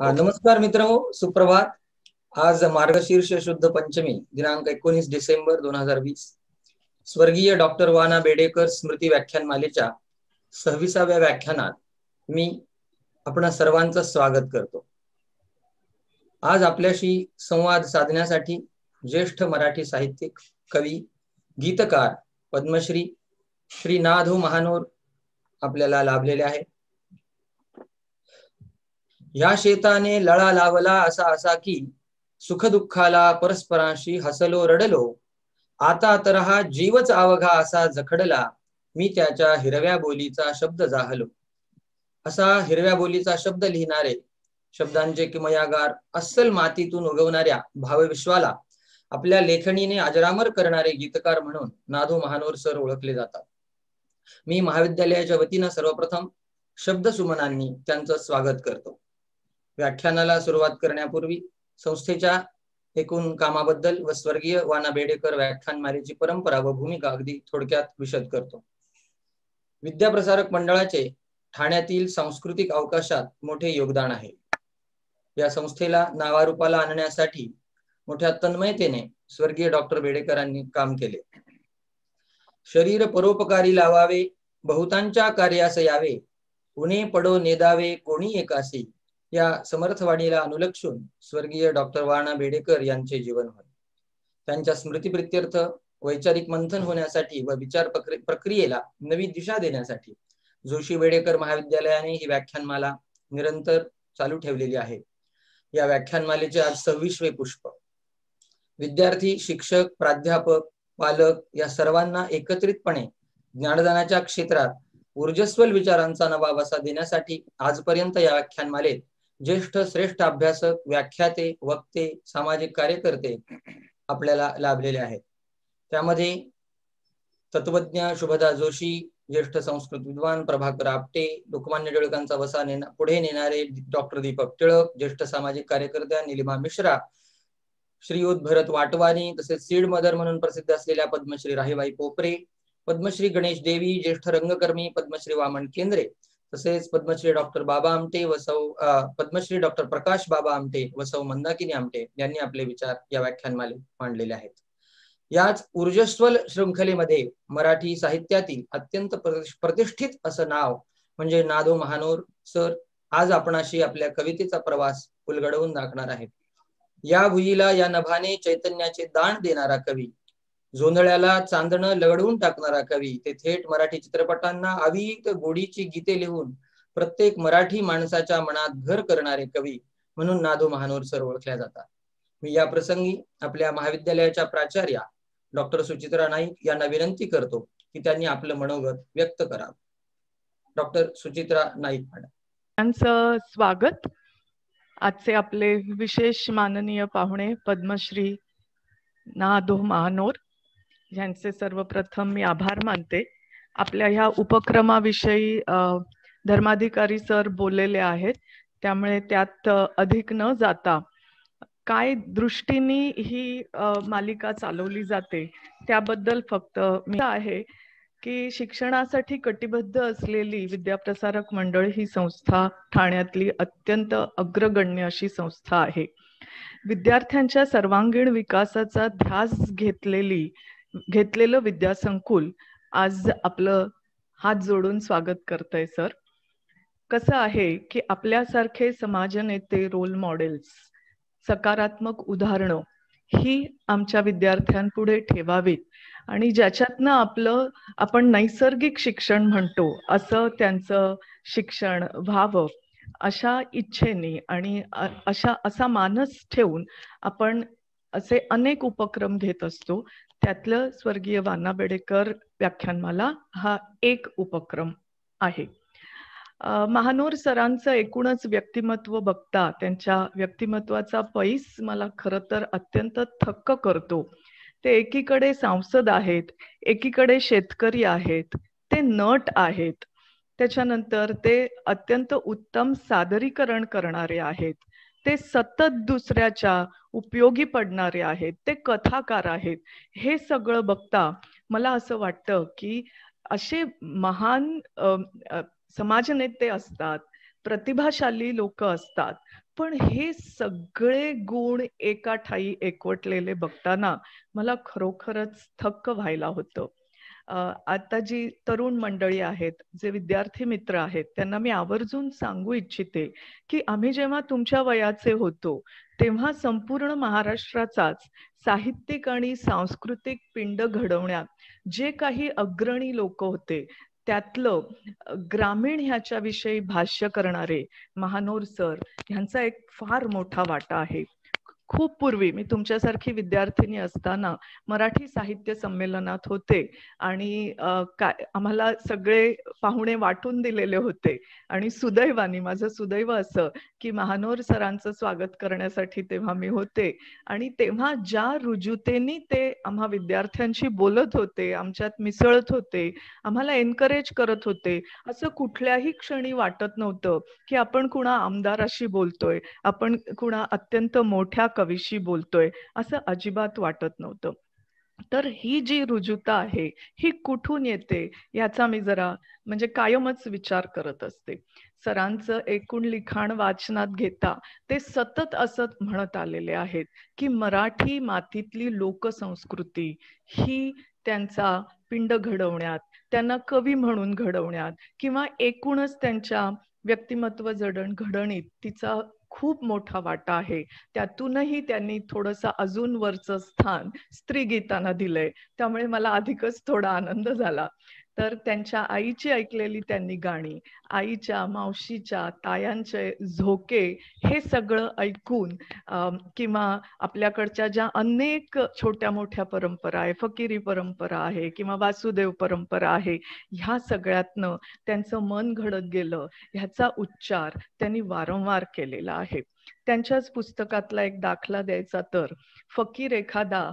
नमस्कार मित्र सुप्रभात आज मार्गशीर्ष शुद्ध पंचमी दिनांक एकोणीस डिसेंबर दोन हजार वीस स्वर्गीय डॉक्टर वाना बेडेकर स्मृती व्याख्यानमालेच्या सव्वीसाव्या व्याख्यानात मी आपण सर्वांचं स्वागत करतो आज आपल्याशी संवाद साधण्यासाठी ज्येष्ठ मराठी साहित्यिक कवी गीतकार पद्मश्री श्री नाधो महानोर आपल्याला लाभलेले आहे या शेताने लळा लावला असा असा की सुख दुःखाला परस्परांशी हसलो रडलो आता तर हा जीवच अवघा असा जखडला मी त्याच्या हिरव्या बोलीचा शब्द जाहलो असा हिरव्या बोलीचा शब्द लिहिणारे शब्दांचे किमयागार अस्सल मातीतून उगवणाऱ्या भावविश्वाला आपल्या लेखणीने अजरामर करणारे गीतकार म्हणून नाधो महानोर सर ओळखले जातात मी महाविद्यालयाच्या वतीनं सर्वप्रथम शब्दसुमनांनी त्यांचं स्वागत करतो व्याख्यानाला सुरुवात करण्यापूर्वी संस्थेच्या एकूण कामाबद्दल व स्वर्गीय वाना बेडेकर व्याख्यान व्याख्यानमालेची परंपरा व भूमिका अगदी थोडक्यात विशद करतो विद्याप्रसारक मंडळाचे ठाण्यातील सांस्कृतिक अवकाशात मोठे योगदान आहे या संस्थेला नावारूपाला आणण्यासाठी मोठ्या तन्मयतेने स्वर्गीय डॉक्टर बेडेकरांनी काम केले शरीर परोपकारी लावावे बहुतांच्या कार्यास यावे उणे पडो नेदावे कोणी एकासी या समर्थवाणीला अनुलक्षून स्वर्गीय डॉक्टर वाणा बेडेकर यांचे जीवन होय त्यांच्या स्मृतीप्रित्यर्थ वैचारिक मंथन होण्यासाठी व विचार प्रक्रियेला नवी दिशा देण्यासाठी जोशी बेडेकर महाविद्यालयाने ही व्याख्यानमाला निरंतर चालू ठेवलेली आहे या व्याख्यानमालेचे आज सव्वीसवे पुष्प विद्यार्थी शिक्षक प्राध्यापक पालक या सर्वांना एकत्रितपणे ज्ञानदानाच्या क्षेत्रात ऊर्जस्वल विचारांचा नवा वसा देण्यासाठी आजपर्यंत या व्याख्यानमालेत ज्येष्ठ श्रेष्ठ अभ्यासक व्याख्याते वक्ते सामाजिक कार्यकर्ते आपल्याला लाभलेले आहेत त्यामध्ये तत्वज्ञ शुभदा जोशी ज्येष्ठ संस्कृत विद्वान प्रभाकर आपटे लोकमान्य टिळकांचा वसा नेना, पुढे नेणारे डॉक्टर दीपक टिळक ज्येष्ठ सामाजिक कार्यकर्त्या निलिमा मिश्रा श्रीयुत भरत वाटवानी तसेच सीड मदर म्हणून प्रसिद्ध असलेल्या पद्मश्री राहीबाई पोपरे पद्मश्री गणेश देवी ज्येष्ठ रंगकर्मी पद्मश्री वामन केंद्रे तसेच पद्मश्री डॉक्टर बाबा आमटे व सौ पद्मश्री डॉक्टर प्रकाश बाबा आमटे व सौ मंदाकिनी आमटे यांनी आपले विचार या व्याख्यानमाले मांडलेले आहेत याच ऊर्जस्वल श्रृंखलेमध्ये मराठी साहित्यातील अत्यंत प्रतिष्ठित असं नाव म्हणजे नादो महानोर सर आज आपणाशी आपल्या कवितेचा प्रवास उलगडवून दाखणार आहेत या भुईला या नभाने चैतन्याचे दान देणारा कवी जोंधळ्याला चांदणं लगडवून टाकणारा कवी ते थेट मराठी चित्रपटांना अविक गोडीची गीते लिहून प्रत्येक मराठी माणसाच्या मनात घर करणारे कवी म्हणून नाधो महानोर सर ओळखल्या जातात मी या प्रसंगी आपल्या महाविद्यालयाच्या प्राचार्या डॉक्टर सुचित्रा नाईक यांना विनंती करतो की त्यांनी आपलं मनोगत व्यक्त करावं डॉक्टर सुचित्रा नाईक मॅडम स्वागत आजचे आपले विशेष माननीय पाहुणे पद्मश्री नादो महानोर यांचे सर्वप्रथम मी आभार मानते आपल्या ह्या उपक्रमाविषयी धर्माधिकारी सर बोललेले आहेत त्यामुळे त्यात अधिक न जाता काय दृष्टीने ही मालिका चालवली जाते त्याबद्दल फक्त मी आहे की शिक्षणासाठी कटिबद्ध असलेली विद्याप्रसारक मंडळ ही संस्था ठाण्यातली अत्यंत अग्रगण्य अशी संस्था आहे विद्यार्थ्यांच्या सर्वांगीण विकासाचा ध्यास घेतलेली घेतलेलं विद्यासंकुल आज आपलं हात जोडून स्वागत करतय सर कसं आहे की आपल्यासारखे समाज नेते रोल मॉडेल्स सकारात्मक उदाहरणं ही आमच्या विद्यार्थ्यांपुढे ठेवावीत आणि ज्याच्यातनं आपलं आपण नैसर्गिक शिक्षण म्हणतो असं त्यांचं शिक्षण व्हावं अशा इच्छेने आणि अशा असा मानस ठेवून आपण असे अनेक उपक्रम घेत असतो त्यातलं स्वर्गीय वाना बेडेकर व्याख्यानमाला हा एक उपक्रम आहे महानोर सरांचं एकूणच व्यक्तिमत्व बघता त्यांच्या व्यक्तिमत्वाचा पैस मला खर तर अत्यंत थक्क करतो ते एकीकडे सांसद आहेत एकीकडे शेतकरी आहेत ते नट आहेत त्याच्यानंतर ते अत्यंत उत्तम सादरीकरण करणारे आहेत ते सतत दुसऱ्याच्या उपयोगी पडणारे आहेत ते कथाकार आहेत हे सगळं बघता मला असं वाटतं की असे महान समाजनेते असतात प्रतिभाशाली लोक असतात पण हे सगळे गुण एका ठाई एकवटलेले बघताना मला खरोखरच थक्क व्हायला होतं आता जी तरुण मंडळी आहेत जे विद्यार्थी मित्र आहेत त्यांना मी आवर्जून सांगू इच्छिते की आम्ही जेव्हा तुमच्या वयाचे होतो तेव्हा संपूर्ण महाराष्ट्राचाच साहित्यिक आणि सांस्कृतिक पिंड घडवण्यात जे काही अग्रणी लोक होते त्यातलं ग्रामीण ह्याच्याविषयी भाष्य करणारे महानोर सर ह्यांचा एक फार मोठा वाटा आहे खूप पूर्वी मी तुमच्यासारखी विद्यार्थिनी असताना मराठी साहित्य संमेलनात होते आणि काय आम्हाला सगळे पाहुणे वाटून दिलेले होते आणि सुदैवानी माझं सुदैव असं की महानोर सरांचं स्वागत करण्यासाठी तेव्हा मी होते आणि तेव्हा ज्या रुजुतेनी ते आम्हा विद्यार्थ्यांशी बोलत होते आमच्यात मिसळत होते आम्हाला एनकरेज करत होते असं कुठल्याही क्षणी वाटत नव्हतं की आपण कुणा आमदाराशी बोलतोय आपण कुणा अत्यंत मोठ्या कवीशी बोलतोय असं अजिबात वाटत नव्हतं तर ही जी रुजुता आहे ही कुठून येते याचा मी जरा म्हणजे कायमच विचार करत असते सरांचं एकूण लिखाण वाचनात घेता ते सतत असत म्हणत आलेले आहेत की मराठी मातीतली लोकसंस्कृती ही त्यांचा पिंड घडवण्यात त्यांना कवी म्हणून घडवण्यात किंवा एकूणच त्यांच्या व्यक्तिमत्व जडण घडणीत तिचा खूप मोठा वाटा आहे त्यातूनही त्यांनी थोडस अजून वरचं स्थान स्त्री गीतांना दिलंय त्यामुळे मला अधिकच थोडा आनंद झाला तर त्यांच्या आईची ऐकलेली त्यांनी गाणी आईच्या मावशीच्या तायांचे झोके हे सगळं ऐकून किंवा आपल्याकडच्या ज्या अनेक छोट्या मोठ्या परंपरा आहे फकीरी परंपरा आहे किंवा वासुदेव परंपरा आहे ह्या सगळ्यातनं त्यांचं मन घडत गेलं ह्याचा उच्चार त्यांनी वारंवार केलेला आहे त्यांच्याच पुस्तकातला एक दाखला द्यायचा तर फकीर एखादा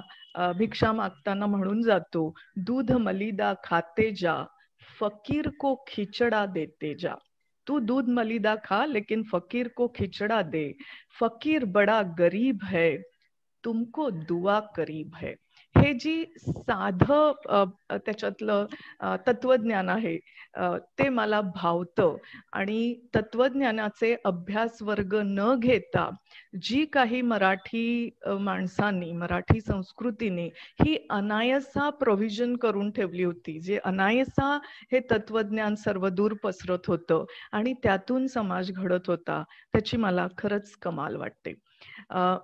भिक्षा मागताना म्हणून जातो दूध मलिदा खाते जा फकीर को खिचड़ा देते जा तू दूध मलिदा खा लेकिन फकीर को खिचड़ा दे फकीर बड़ा गरीब है तुमको दुआ करीब है हे जी साध त्याच्यातलं तत्वज्ञान आहे ते मला भावतं आणि तत्वज्ञानाचे अभ्यास वर्ग न घेता जी काही मराठी माणसांनी मराठी संस्कृतीने ही अनायसा प्रोव्हिजन करून ठेवली होती जे अनायसा हे तत्वज्ञान सर्व दूर पसरत होतं आणि त्यातून समाज घडत होता त्याची मला खरंच कमाल वाटते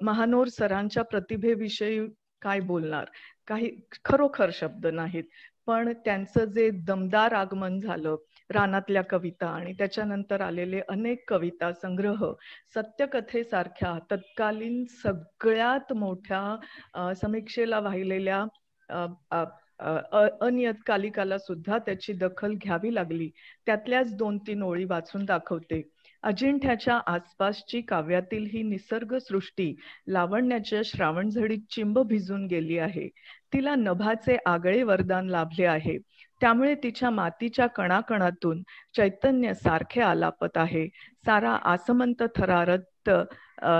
महानोर सरांच्या प्रतिभेविषयी काय बोलणार काही खरोखर शब्द नाहीत पण त्यांचं जे दमदार आगमन झालं रानातल्या कविता आणि त्याच्यानंतर आलेले अनेक कविता संग्रह सत्यकथेसारख्या तत्कालीन सगळ्यात मोठ्या समीक्षेला वाहिलेल्या अनियतकालिकाला सुद्धा त्याची दखल घ्यावी लागली त्यातल्याच दोन तीन ओळी वाचून दाखवते अजिंठ्याच्या आसपासची काव्यातील ही निसर्ग सृष्टी लावण्याच्या श्रावण चिंब भिजून गेली आहे तिला नभाचे आगळे वरदान लाभले आहे त्यामुळे तिच्या मातीच्या कणाकणातून चैतन्य सारखे आलापत आहे सारा आसमंत थरारत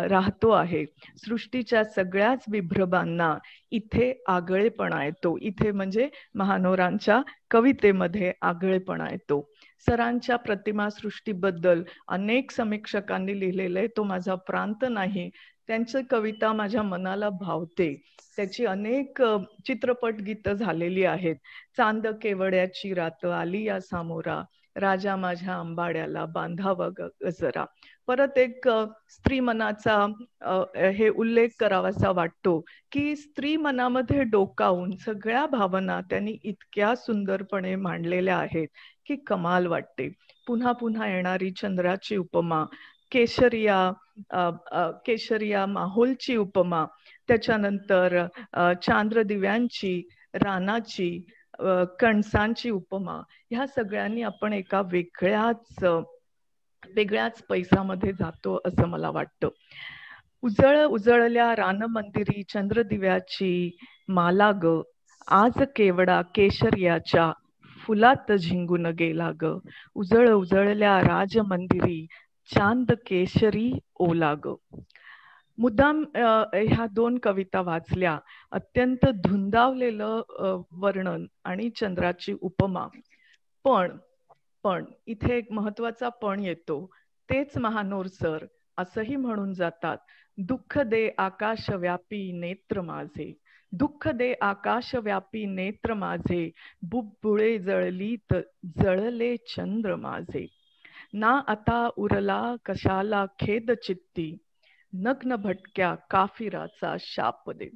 राहतो आहे सृष्टीच्या सगळ्याच विभ्रबांना इथे आगळेपणा येतो इथे म्हणजे महानोरांच्या कवितेमध्ये आगळेपणा येतो सरांच्या प्रतिमा सृष्टीबद्दल अनेक समीक्षकांनी लिहिलेलं आहे तो माझा प्रांत नाही त्यांचं कविता माझ्या मनाला भावते त्याची अनेक चित्रपट गीत झालेली आहेत चांद केवड्याची रात आली या सामोरा राजा माझ्या आंबाड्याला बांधावा गजरा परत एक स्त्री मनाचा हे उल्लेख करावासा वाटतो की स्त्री मनामध्ये डोकावून सगळ्या भावना त्यांनी इतक्या सुंदरपणे मांडलेल्या आहेत की कमाल वाटते पुन्हा पुन्हा येणारी चंद्राची उपमा केशरिया केशरिया माहोलची उपमा त्याच्यानंतर चांद्र दिव्यांची रानाची कणसांची उपमा ह्या सगळ्यांनी आपण एका वेगळ्याच वेगळ्याच पैसामध्ये जातो असं मला वाटतं उजळ उजळल्या रान मंदिरी चंद्रदिव्याची मालाग आज केवडा केशरियाच्या फुलात झिंगून गेला ग उजळ उजळल्या राजमंदिरी चांद केशरी ओला ग मुद्दाम ह्या दोन कविता वाचल्या अत्यंत धुंदावलेलं वर्णन आणि चंद्राची उपमा पण पण इथे एक महत्वाचा पण येतो तेच महानोर सर असंही म्हणून जातात दुःख दे आकाशव्यापी नेत्र माझे दुःख दे आकाश व्यापी नेत्र माझे बुबुळे जळली जळले चंद्र माझे ना आता उरला कशाला खेद चित्ती नग्न भटक्या काफिराचा शाप दे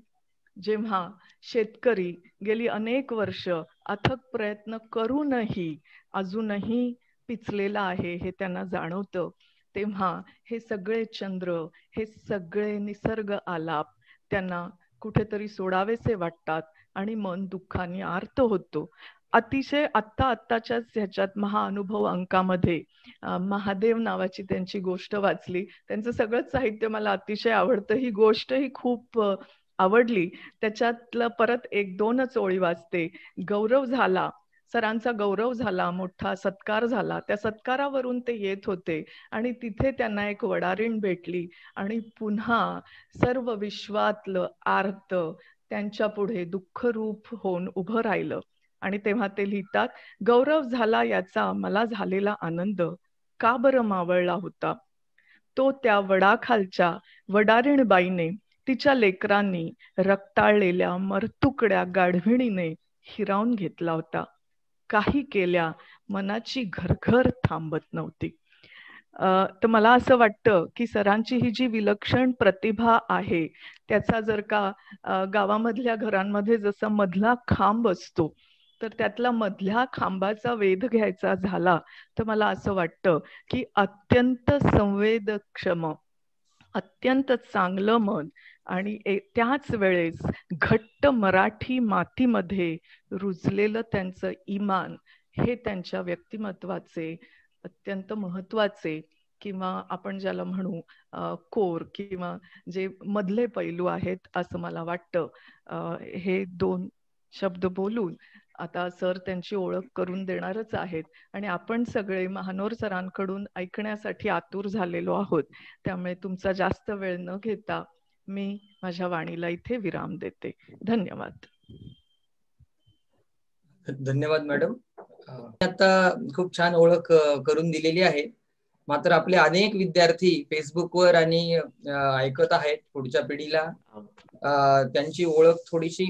जेव्हा शेतकरी गेली अनेक वर्ष अथक प्रयत्न करूनही अजूनही पिचलेला आहे हे त्यांना जाणवतं तेव्हा हे सगळे चंद्र हे सगळे निसर्ग आलाप त्यांना कुठेतरी सोडावेसे वाटतात आणि मन दुःखाने आर्त होतो अतिशय आत्ता आत्ताच्याच ह्याच्यात महाअनुभव अंकामध्ये महादेव नावाची त्यांची गोष्ट वाचली त्यांचं सगळंच साहित्य मला अतिशय आवडतं ही गोष्ट ही खूप आवडली त्याच्यातलं परत एक दोनच ओळी वाचते गौरव झाला सरांचा गौरव झाला मोठा सत्कार झाला त्या सत्कारावरून ते येत होते आणि तिथे त्यांना एक वडारीण भेटली आणि पुन्हा सर्व विश्वातलं आर्त त्यांच्या पुढे दुःख रूप होऊन उभं राहिलं आणि तेव्हा ते लिहितात गौरव झाला याचा मला झालेला आनंद का बर मावळला होता तो त्या वडाखालच्या वडारीणबाईने तिच्या लेकरांनी रक्ताळलेल्या मरतुकड्या गाढविणीने हिरावून घेतला होता काही केल्या मनाची घरघर थांबत नव्हती तर मला असं वाटतं की सरांची ही जी विलक्षण प्रतिभा आहे त्याचा जर का गावामधल्या घरांमध्ये जसा मधला खांब असतो तर त्यातला मधल्या खांबाचा वेध घ्यायचा झाला तर मला असं वाटतं की अत्यंत संवेदक्षम अत्यंत चांगलं मन आणि त्याच वेळेस घट्ट मराठी मातीमध्ये रुजलेलं त्यांचं इमान हे त्यांच्या व्यक्तिमत्वाचे अत्यंत महत्वाचे किंवा आपण ज्याला म्हणू कोर किंवा जे मधले पैलू आहेत असं मला वाटतं हे दोन शब्द बोलून आता सर त्यांची ओळख करून देणारच आहेत आणि आपण सगळे महानोर सरांकडून ऐकण्यासाठी आतुर झालेलो आहोत त्यामुळे तुमचा जास्त वेळ न घेता मी माझ्या वाणीला इथे विराम देते धन्यवाद धन्यवाद मॅडम आता खूप छान ओळख करून दिलेली आहे मात्र आपले अनेक विद्यार्थी फेसबुकवर आणि ऐकत आहेत पुढच्या पिढीला त्यांची ओळख थोडीशी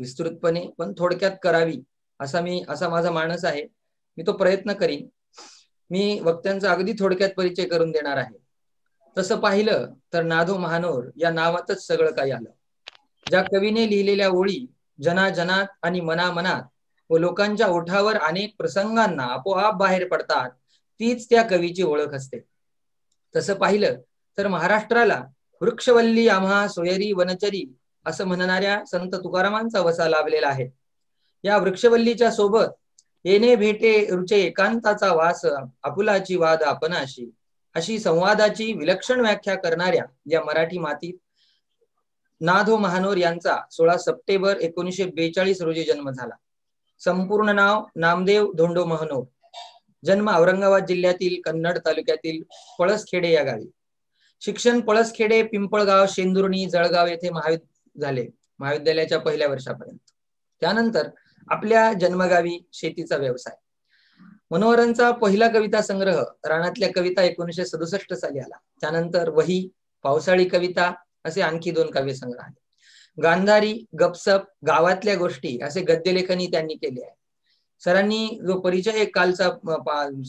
विस्तृतपणे पण थोडक्यात करावी असा मी असा माझा माणस आहे मी तो प्रयत्न करीन मी वक्त्यांचा अगदी थोडक्यात परिचय करून देणार आहे तसं पाहिलं तर नाधो महानोर या नावातच सगळं काही आलं ज्या कवीने लिहिलेल्या ओळी जनाजनात आणि मनामनात व लोकांच्या ओठावर अनेक प्रसंगांना आपोआप बाहेर पडतात तीच त्या कवीची ओळख असते तसं पाहिलं तर महाराष्ट्राला वृक्षवल्ली आम्हा सोयरी वनचरी असं म्हणणाऱ्या संत तुकारामांचा वसा लाभलेला आहे या वृक्षवल्लीच्या सोबत येणे भेटे रुचे एकांताचा वास आपुलाची वाद आपणाशी अशी संवादाची विलक्षण व्याख्या करणाऱ्या या मराठी मातीत नाधो महानोर यांचा सोळा सप्टेंबर एकोणीसशे बेचाळीस रोजी जन्म झाला संपूर्ण नाव नामदेव धोंडो महानोर जन्म औरंगाबाद जिल्ह्यातील कन्नड तालुक्यातील पळसखेडे या गावी शिक्षण पळसखेडे पिंपळगाव शेंदुर्णी जळगाव येथे महावि झाले महाविद्यालयाच्या पहिल्या वर्षापर्यंत त्यानंतर आपल्या जन्मगावी शेतीचा व्यवसाय मनोहरांचा पहिला कविता संग्रह राणातल्या कविता एकोणीशे सदुसष्ट साली आला त्यानंतर वही पावसाळी कविता असे आणखी दोन काव्य संग्रह आले गांधारी गपसप गावातल्या गोष्टी असे गद्यलेखनही त्यांनी केले आहे सरांनी जो परिचय कालचा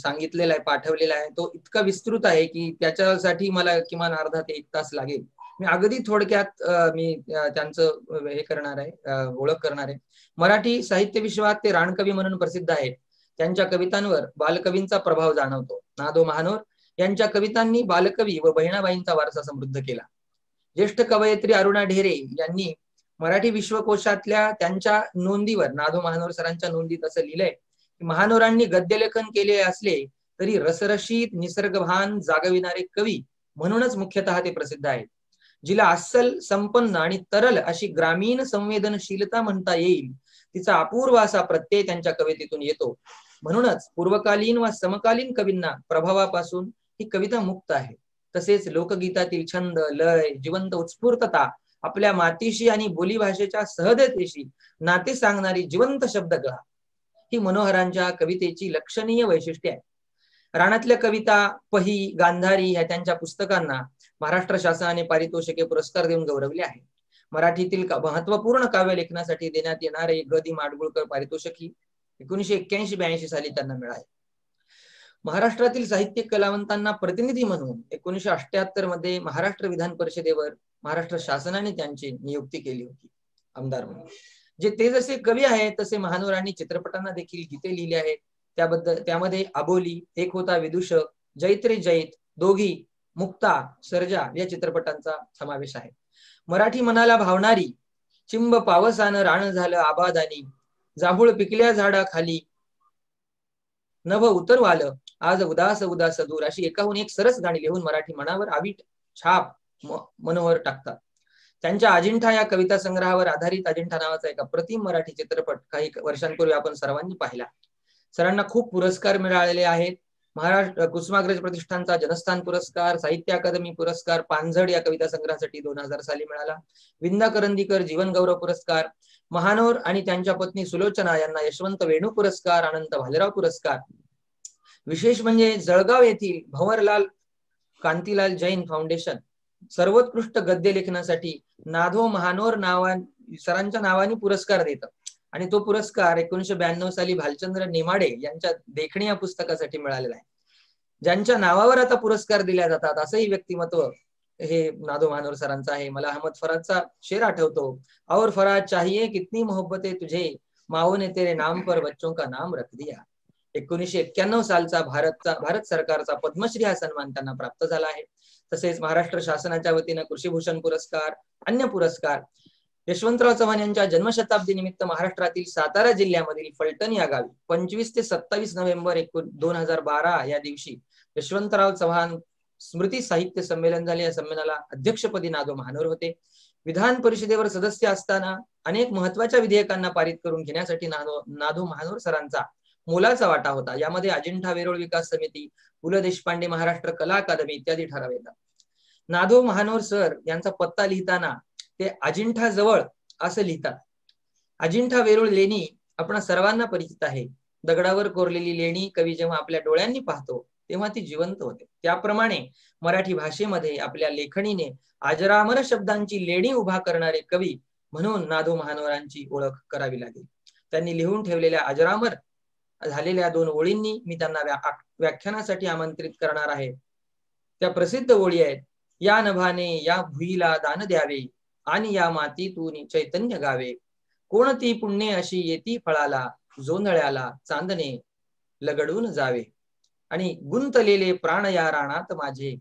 सांगितलेला आहे पाठवलेला आहे तो इतका विस्तृत आहे की त्याच्यासाठी मला किमान अर्धा ते एक तास लागेल मी अगदी थोडक्यात मी त्यांचं हे करणार आहे ओळख करणार आहे मराठी साहित्य विश्वात ते राणकवी म्हणून प्रसिद्ध आहेत त्यांच्या कवितांवर बालकवींचा प्रभाव जाणवतो नादो महानोर यांच्या कवितांनी बालकवी व बहिणाबाईंचा वारसा समृद्ध केला ज्येष्ठ कवयित्री अरुणा ढेरे यांनी मराठी विश्वकोशातल्या त्यांच्या नोंदीवर नादो महानोर सरांच्या नोंदीत असं लिहिलंय की महानोरांनी गद्यलेखन केले असले तरी रसरशीत निसर्गभान जागविणारे कवी म्हणूनच मुख्यतः ते प्रसिद्ध आहेत जिला अस्सल संपन्न आणि तरल अशी ग्रामीण संवेदनशीलता म्हणता येईल तिचा अपूर्व असा प्रत्यय त्यांच्या कवितेतून येतो म्हणूनच पूर्वकालीन व समकालीन कवींना प्रभावापासून ही कविता मुक्त आहे तसेच लोकगीतातील छंद लय जिवंत उत्स्फूर्तता आपल्या मातीशी आणि बोलीभाषेच्या सहजतेशी नाते सांगणारी जिवंत शब्दकला ही मनोहरांच्या कवितेची लक्षणीय वैशिष्ट्ये आहे राणातल्या कविता पही गांधारी या त्यांच्या पुस्तकांना महाराष्ट्र शासनाने पारितोषिके पुरस्कार देऊन गौरवले आहे मराठीतील महत्वपूर्ण काव्य लेखनासाठी देण्यात येणारे गदी माडगुळकर पारितोषिक ही एकोणीशे एक्क्याऐंशी ब्याऐंशी साली त्यांना मिळाले महाराष्ट्रातील साहित्य कलावंतांना प्रतिनिधी म्हणून एकोणीशे अठ्याहत्तर मध्ये महाराष्ट्र विधान परिषदेवर महाराष्ट्र शासनाने त्यांची नियुक्ती केली होती आमदार म्हणून जे ते जसे कवी आहेत तसे महानोरांनी चित्रपटांना देखील गीते लिहिले आहेत त्याबद्दल त्यामध्ये आबोली एक होता विदूषक जैत्रे जैत दोघी मुक्ता सर्जा या चित्रपटांचा समावेश आहे मराठी मनाला भावणारी चिंब पावसानं राण झालं आबादानी जांभूळ पिकल्या झाडा झाडाखाली नभ उतरवाल आज उदास उदास दूर अशी एकाहून एक सरस गाणी लिहून मराठी मनावर आवीट छाप मनोहर टाकतात त्यांच्या अजिंठा या कविता संग्रहावर आधारित अजिंठा नावाचा एक अप्रतिम मराठी चित्रपट काही वर्षांपूर्वी आपण सर्वांनी पाहिला सरांना खूप पुरस्कार मिळालेले आहेत महाराष्ट्र कुसुमाग्रज प्रतिष्ठानचा जनस्थान पुरस्कार साहित्य अकादमी पुरस्कार पानझड या कविता संग्रहासाठी दोन हजार साली मिळाला विंदा करंदीकर जीवन गौरव पुरस्कार महानोर आणि त्यांच्या पत्नी सुलोचना यांना यशवंत वेणू पुरस्कार अनंत भालेराव पुरस्कार विशेष म्हणजे जळगाव येथील भंवरलाल कांतीलाल जैन फाउंडेशन सर्वोत्कृष्ट गद्य लेखनासाठी नाधो महानोर नावा सरांच्या नावाने पुरस्कार देत आणि तो पुरस्कार एकोणीशे ब्याण्णव साली भालचंद्र नेमाडे यांच्या देखणी या पुस्तकासाठी मिळालेला आहे ज्यांच्या नावावर आता पुरस्कार दिल्या जातात असंही व्यक्तिमत्व हे नादो मानोर सरांचा आहे मला अहमद फराजचा शेर आठवतो और फराज चाहिए कितनी मोहब्बते तुझे माओ ने तेरे नाम पर बच्चों का नाम रख दिया एकोणीसशे एक्क्याण्णव सालचा भारतचा भारत सरकारचा पद्मश्री हा सन्मान त्यांना प्राप्त झाला आहे तसेच महाराष्ट्र शासनाच्या वतीनं कृषीभूषण पुरस्कार अन्य पुरस्कार यशवंतराव चव्हाण यांच्या जन्मशताब्दी निमित्त महाराष्ट्रातील सातारा जिल्ह्यामधील फलटण या गावी पंचवीस ते सत्तावीस नोव्हेंबर दोन हजार बारा या दिवशी यशवंतराव चव्हाण स्मृती साहित्य संमेलन झाले या संमेलनाला अध्यक्षपदी नागो महानोर होते विधान परिषदेवर सदस्य असताना अनेक महत्वाच्या विधेयकांना पारित करून घेण्यासाठी नादो नादो महानोर सरांचा मोलाचा वाटा होता यामध्ये अजिंठा वेरूळ विकास समिती पु ल देशपांडे महाराष्ट्र कला अकादमी इत्यादी ठराव येतात नादो महानोर सर यांचा पत्ता लिहिताना ते अजिंठा जवळ असं लिहितात अजिंठा वेरूळ लेणी आपण सर्वांना परिचित आहे दगडावर कोरलेली लेणी कवी जेव्हा आपल्या डोळ्यांनी पाहतो तेव्हा ती जिवंत होते त्याप्रमाणे मराठी भाषेमध्ये आपल्या लेखणीने आजरामर शब्दांची लेणी उभा करणारे कवी म्हणून नादो महानवरांची ओळख करावी लागेल त्यांनी लिहून ठेवलेल्या अजरामर झालेल्या दोन ओळींनी मी त्यांना व्याख्यानासाठी आमंत्रित करणार आहे त्या प्रसिद्ध ओळी आहेत या नभाने या भुईला दान द्यावे आणि या मातीतून चैतन्य गावे कोणती पुण्य अशी येती फळाला जोंधळ्याला चांदणे लगडून जावे आणि गुंतलेले प्राण या राणात माझे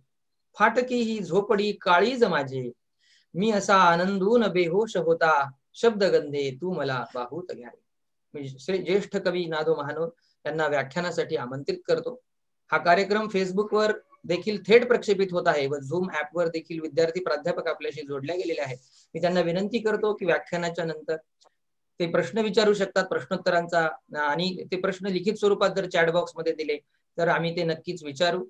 फाटकी ही झोपडी काळीज माझे मी असा आनंदून बेहोश होता शब्द गंधे तू मला बाहूत घ्यावे श्री ज्येष्ठ कवी नादो महानो यांना व्याख्यानासाठी आमंत्रित करतो हा कार्यक्रम फेसबुकवर देखील थेट प्रक्षेपित होत आहे व झूम ऍपवर देखील विद्यार्थी प्राध्यापक आपल्याशी जोडल्या गेलेले आहेत मी त्यांना विनंती करतो की व्याख्यानाच्या नंतर ते प्रश्न विचारू शकतात प्रश्नोत्तरांचा आणि ते प्रश्न लिखित स्वरूपात जर मध्ये दिले तर आम्ही ते नक्कीच विचारू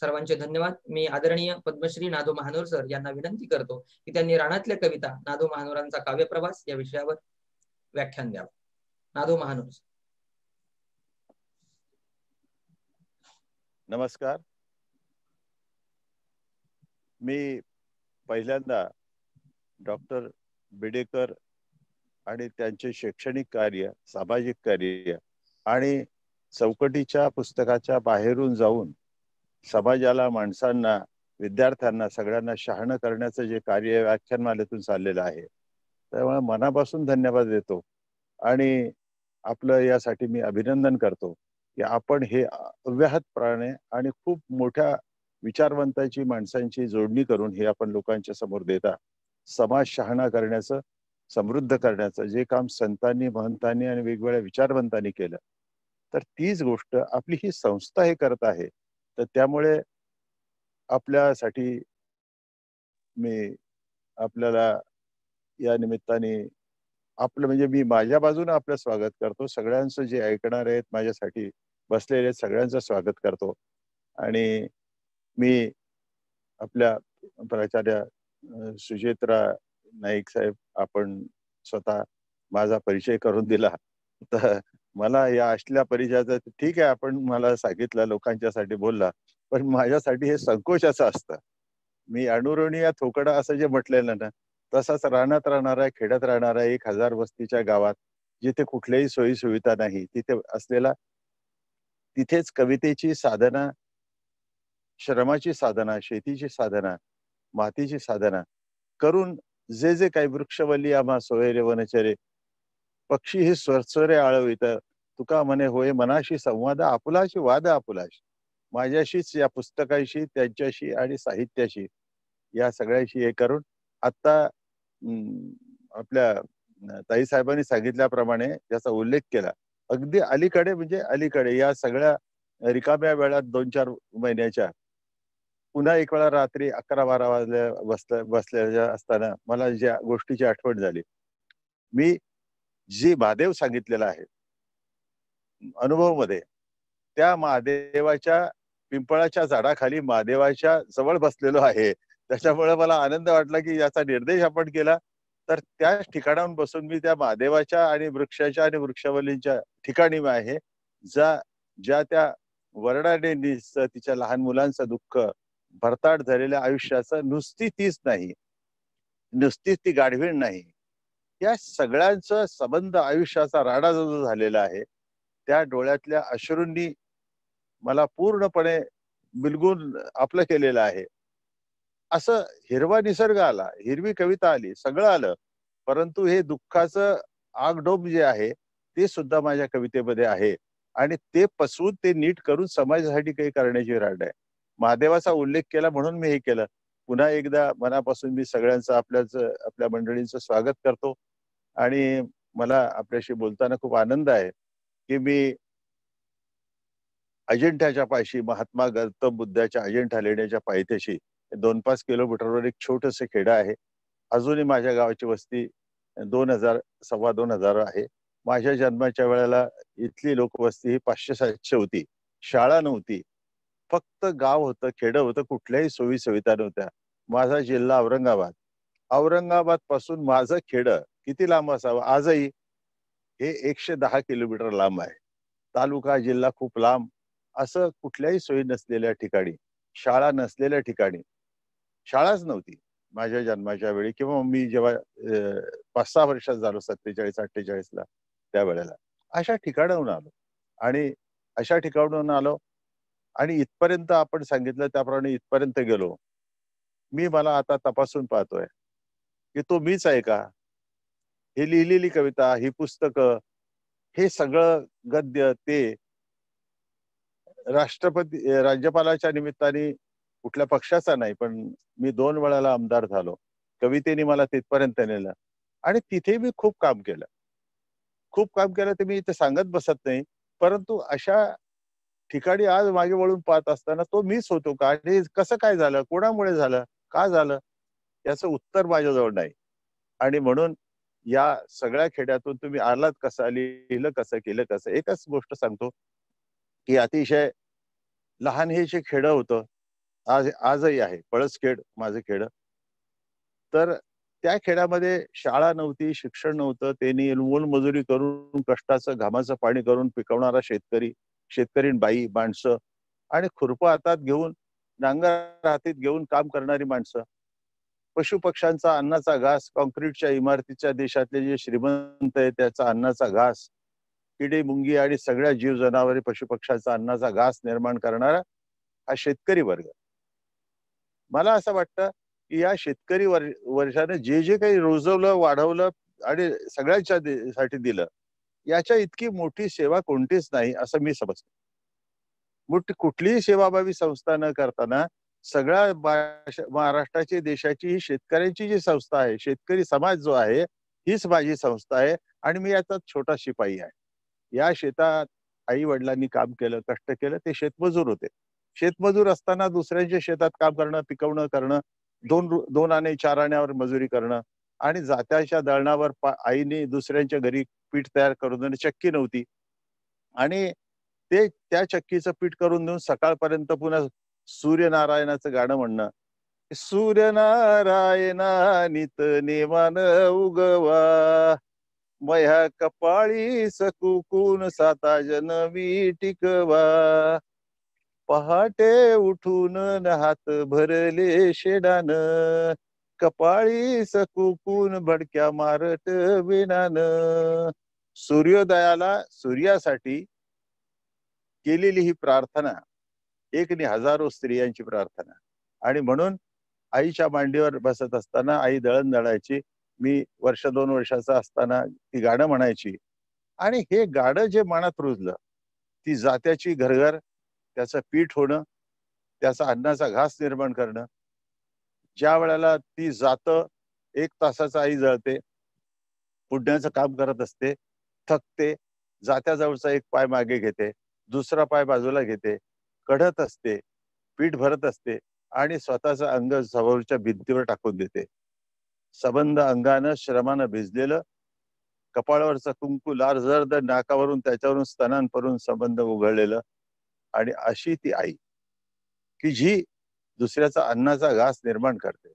सर्वांचे धन्यवाद मी आदरणीय पद्मश्री नादो महानोर सर यांना विनंती करतो की त्यांनी राणातल्या कविता नादो महानोरांचा काव्यप्रवास या विषयावर व्याख्यान द्यावं नादो महानोर नमस्कार मी पहिल्यांदा डॉक्टर बिडेकर आणि त्यांचे शैक्षणिक कार्य सामाजिक कार्य आणि चौकटीच्या पुस्तकाच्या बाहेरून जाऊन समाजाला माणसांना विद्यार्थ्यांना सगळ्यांना शहाणं करण्याचं जे कार्य व्याख्यानमालेतून चाललेलं आहे त्यामुळे मनापासून धन्यवाद देतो आणि आपलं यासाठी मी अभिनंदन करतो की आपण हे अव्याहत प्राणे आणि खूप मोठ्या विचारवंताची माणसांची जोडणी करून हे आपण लोकांच्या समोर देता समाज शहाणा करण्याचं समृद्ध करण्याचं जे काम संतांनी महंतांनी आणि वेगवेगळ्या विचारवंतांनी केलं तर तीच गोष्ट आपली ही संस्था हे करत आहे तर त्यामुळे आपल्यासाठी मी आपल्याला या निमित्ताने आपलं म्हणजे मी माझ्या बाजूने आपलं स्वागत करतो सगळ्यांचं जे ऐकणार आहेत माझ्यासाठी बसलेले सगळ्यांचं स्वागत करतो आणि मी आपल्या प्राचार्य सुजेत्रा नाईक साहेब आपण स्वतः माझा परिचय करून दिला तर मला या असल्या परिचयाचा ठीक आहे आपण मला सांगितलं लोकांच्यासाठी बोलला पण माझ्यासाठी हे असं असतं मी या थोकडा असं जे म्हटलेलं ना तसाच राहणार राहणारा खेड्यात राहणारा एक हजार वस्तीच्या गावात जिथे कुठल्याही सोयी सुविधा नाही तिथे असलेला तिथेच कवितेची साधना श्रमाची साधना शेतीची साधना मातीची साधना करून जे जे काही वृक्षवल्ली आम्हा सोयरे वनचरे पक्षी हे स्वरस्वरे आळवित तुका म्हणे होय मनाशी संवाद आपुलाशी वाद आपुलाशी माझ्याशीच या पुस्तकाशी त्यांच्याशी आणि साहित्याशी या सगळ्याशी हे करून आता आपल्या ताई साहेबांनी सांगितल्याप्रमाणे ज्याचा उल्लेख केला अगदी अलीकडे म्हणजे अलीकडे या सगळ्या रिकाम्या वेळात दोन चार महिन्याच्या पुन्हा एक वेळा रात्री अकरा बारा वाजल्या बसल्या बसल्या असताना मला ज्या गोष्टीची आठवण झाली मी जी महादेव सांगितलेला आहे अनुभव मध्ये त्या महादेवाच्या पिंपळाच्या झाडाखाली महादेवाच्या जवळ बसलेलो आहे त्याच्यामुळे मला आनंद वाटला की याचा निर्देश आपण केला तर त्याच ठिकाणाहून बसून मी त्या महादेवाच्या आणि वृक्षाच्या आणि वृक्षवलींच्या ठिकाणी मी आहे ज्या ज्या त्या वर्णाने तिच्या लहान मुलांचं दुःख भरताड झालेल्या आयुष्याचं नुसती तीच नाही नुसतीच ती गाढवीण नाही या सगळ्यांचा संबंध आयुष्याचा राडा जो झालेला आहे त्या डोळ्यातल्या अश्रूंनी मला पूर्णपणे मिलगून आपलं केलेलं आहे असं हिरवा निसर्ग आला हिरवी कविता आली सगळं आलं परंतु हे दुःखाचं आगडोब जे आहे ते सुद्धा माझ्या कवितेमध्ये आहे आणि ते पसवून ते नीट करून समाजासाठी काही करण्याची राड आहे महादेवाचा उल्लेख केला म्हणून मी हे केलं पुन्हा एकदा मनापासून मी सगळ्यांचं आपल्याच आपल्या मंडळींचं स्वागत करतो आणि मला आपल्याशी बोलताना खूप आनंद आहे की मी अजिंठ्याच्या पायशी महात्मा गौतम बुद्धाच्या अजिंठा लेण्याच्या पायथ्याशी दोन पाच किलोमीटरवर एक छोटस खेडं आहे अजूनही माझ्या गावाची वस्ती दोन हजार सव्वा दोन हजार आहे माझ्या जन्माच्या वेळेला इथली लोकवस्ती ही पाचशे सातशे होती शाळा नव्हती फक्त गाव होतं खेडं होतं कुठल्याही सोयी सुविधा नव्हत्या माझा जिल्हा औरंगाबाद औरंगाबाद पासून माझं खेड किती लांब असावं आजही हे एकशे दहा किलोमीटर लांब आहे तालुका जिल्हा खूप लांब असं कुठल्याही सोयी नसलेल्या ठिकाणी शाळा नसलेल्या ठिकाणी शाळाच नव्हती माझ्या जन्माच्या वेळी किंवा मी जेव्हा पाच सहा वर्षात झालो सत्तेचाळीस अठ्ठेचाळीसला त्या वेळेला अशा ठिकाणाहून आलो आणि अशा ठिकाणाहून आलो आणि इथपर्यंत आपण सांगितलं त्याप्रमाणे इथपर्यंत गेलो मी मला आता तपासून पाहतोय की तो मीच आहे का हे लिहिलेली कविता ही पुस्तकं हे सगळं गद्य ते राष्ट्रपती राज्यपालाच्या निमित्ताने कुठल्या पक्षाचा नाही पण मी दोन वेळाला आमदार झालो कवितेने मला तिथपर्यंत नेलं आणि तिथे मी खूप काम केलं खूप काम केलं ते मी इथे सांगत बसत नाही परंतु अशा ठिकाणी आज मागे वळून पाहत असताना तो मिस होतो का आणि कसं काय झालं कोणामुळे झालं का झालं याच उत्तर माझ्याजवळ नाही आणि म्हणून या सगळ्या खेड्यातून तुम्ही आलात कसं लिहिलं कसं केलं कसं एकच गोष्ट सांगतो की अतिशय लहान हे जे खेड होतं आज आजही आहे पळस खेड माझं खेड तर त्या खेड्यामध्ये शाळा नव्हती शिक्षण नव्हतं त्यांनी मोलमजुरी करून कष्टाचं घामाचं पाणी करून पिकवणारा शेतकरी शेतकरी बाई माणसं आणि खुरपं हातात घेऊन नांगर हातीत घेऊन काम करणारी माणसं पशु पक्ष्यांचा अन्नाचा घास कॉन्क्रीटच्या इमारतीच्या देशातले जे श्रीमंत आहे त्याचा अन्नाचा घास किडे मुंगी आणि सगळ्या जीव जनावरे पशु पक्ष्यांचा अन्नाचा घास निर्माण करणारा हा शेतकरी वर्ग मला असं वाटतं की या शेतकरी वर्षाने जे जे काही रुजवलं वाढवलं आणि सगळ्यांच्या साठी दिलं याच्या इतकी मोठी सेवा कोणतीच नाही असं मी समजतो मोठी कुठलीही सेवाभावी संस्था न करताना सगळ्या महाराष्ट्राची देशाची ही शेतकऱ्यांची जी संस्था आहे शेतकरी समाज जो आहे हीच माझी संस्था आहे आणि मी याचा छोटा शिपाई आहे या शेतात आई वडिलांनी काम केलं कष्ट केलं ते शेतमजूर होते शेतमजूर असताना दुसऱ्यांच्या शेतात काम करणं पिकवणं करणं दोन दोन आणे चार आण्यावर मजुरी करणं आणि जात्याच्या दळणावर आईने दुसऱ्यांच्या घरी पीठ तयार करून देणे चक्की नव्हती आणि ते त्या चक्कीचं पीठ करून देऊन सकाळपर्यंत पुन्हा सूर्यनारायणाचं गाणं म्हणणं सूर्यनारायणा नित नेमान उगवा मया कपाळी सकुकून साता जनवी टिकवा पहाटे उठून हात भरले शेडान कपाळी सकुकून भडक्या मारट विणान सूर्योदयाला सूर्यासाठी केलेली ही प्रार्थना एक नि हजारो स्त्रियांची प्रार्थना आणि म्हणून आईच्या मांडीवर बसत असताना आई दळण दळायची मी वर्ष दोन वर्षाचा असताना ती गाणं म्हणायची आणि हे गाणं जे मनात रुजलं ती जात्याची घरघर त्याचं पीठ होणं त्याचा अन्नाचा घास निर्माण करणं ज्या वेळेला ती जात एक तासाचा आई जळते पुढण्याचं काम करत असते थकते जात्याजवळचा एक पाय मागे घेते दुसरा पाय बाजूला घेते कढत असते पीठ भरत असते आणि स्वतःचं अंग समोरच्या भिंतीवर टाकून देते सबंध अंगानं श्रमानं भिजलेलं कपाळावरचा कुंकू लार जर्द नाकावरून त्याच्यावरून स्तनांपरून संबंध उघडलेलं आणि अशी ती आई की जी दुसऱ्याचा अन्नाचा घास निर्माण करते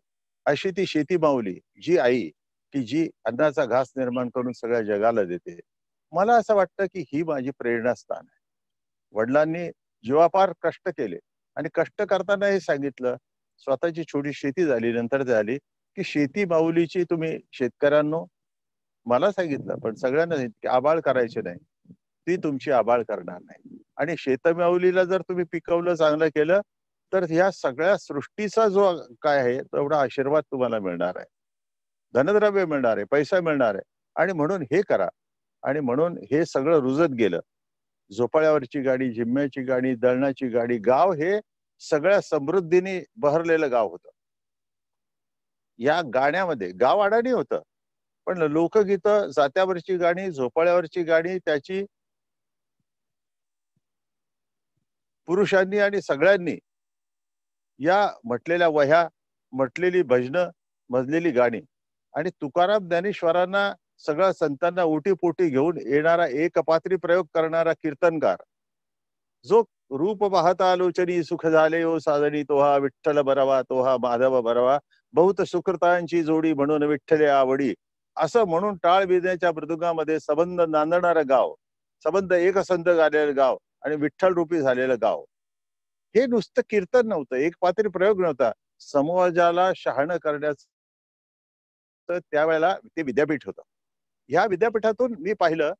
अशी ती शेती माऊली जी आई की जी अन्नाचा घास निर्माण करून सगळ्या जगाला देते मला असं वाटतं की ही माझी प्रेरणास्थान आहे वडिलांनी जीवापार कष्ट केले आणि कष्ट करताना हे सांगितलं स्वतःची छोटी शेती झाली नंतर झाली की शेती माऊलीची तुम्ही शेतकऱ्यांनो मला सांगितलं पण सगळ्यांना की आबाळ करायची नाही ती तुमची आबाळ करणार नाही आणि शेतमाऊलीला जर तुम्ही पिकवलं चांगलं केलं तर ह्या सगळ्या सृष्टीचा जो काय आहे तेवढा आशीर्वाद तुम्हाला मिळणार आहे धनद्रव्य मिळणार आहे पैसा मिळणार आहे आणि म्हणून हे करा आणि म्हणून हे सगळं रुजत गेलं झोपाळ्यावरची गाडी जिम्म्याची गाडी दळणाची गाडी गाव हे सगळ्या समृद्धीने बहरलेलं गाव होत या गाण्यामध्ये गाव अडाणी होत पण लोकगीत जात्यावरची गाणी झोपाळ्यावरची गाणी त्याची पुरुषांनी आणि सगळ्यांनी या म्हटलेल्या वह्या म्हटलेली भजनं मजलेली गाणी आणि तुकाराम ज्ञानेश्वरांना सगळ्या संतांना पोटी घेऊन येणारा एकपात्री प्रयोग करणारा कीर्तनकार जो रूप पाहता आलोचनी सुख झाले ओ हो साधनी तोहा विठ्ठल बरवा तोहा माधव बरवा बहुत सुकृतांची जोडी म्हणून विठ्ठले आवडी असं म्हणून टाळ बिजण्याच्या मृदुंगामध्ये संबंध नांदणारं गाव संबंध एकसंध झालेलं गाव आणि विठ्ठल रूपी झालेलं गाव हे नुसतं कीर्तन नव्हतं एक पात्री प्रयोग नव्हता समाजाला शहाणं तर त्यावेळेला ते विद्यापीठ होतं या विद्यापीठातून मी पाहिलं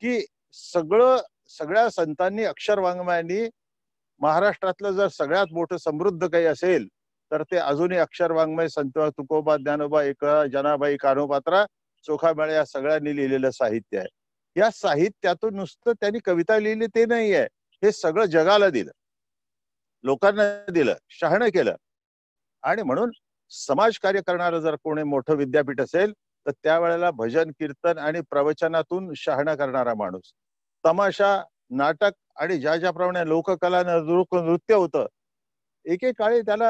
की सगळं सगळ्या संतांनी अक्षर वाङ्मयांनी महाराष्ट्रातलं जर सगळ्यात मोठं समृद्ध काही असेल तर ते अजूनही अक्षर वाङ्मय संत तुकोबा ज्ञानोबा एक जनाबाई कानोपात्रा चोखामेळा या सगळ्यांनी लिहिलेलं साहित्य आहे या साहित्यातून नुसतं त्यांनी कविता लिहिली ते नाही आहे हे सगळं जगाला दिलं लोकांना दिलं शहाणं केलं आणि म्हणून समाजकार्य करणारं जर कोणी मोठं विद्यापीठ असेल तर त्या वेळेला भजन कीर्तन आणि प्रवचनातून शहाणा करणारा माणूस तमाशा नाटक आणि ज्या ज्याप्रमाणे लोककला नृत्य होतं एकेकाळी त्याला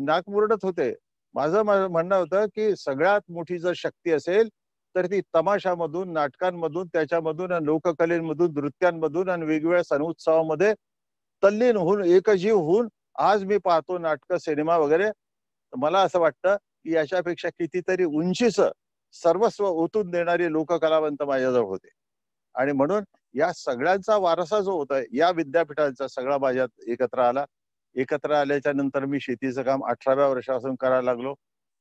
नाकमुरडत होते माझं म्हणणं होतं की सगळ्यात मोठी जर शक्ती असेल तर ती तमाशामधून नाटकांमधून त्याच्यामधून लोककलेमधून नृत्यांमधून आणि वेगवेगळ्या सण उत्सवामध्ये तल्लीन होऊन एकजीव होऊन आज मी पाहतो नाटक सिनेमा वगैरे मला असं वाटतं की याच्यापेक्षा कितीतरी उंचीचं सर्वस्व ओतून देणारे लोककलावंत माझ्याजवळ होते आणि म्हणून या सगळ्यांचा वारसा जो होता या विद्यापीठाचा सगळा माझ्यात एकत्र आला एकत्र आल्याच्या नंतर मी शेतीचं काम अठराव्या वर्षापासून करायला लागलो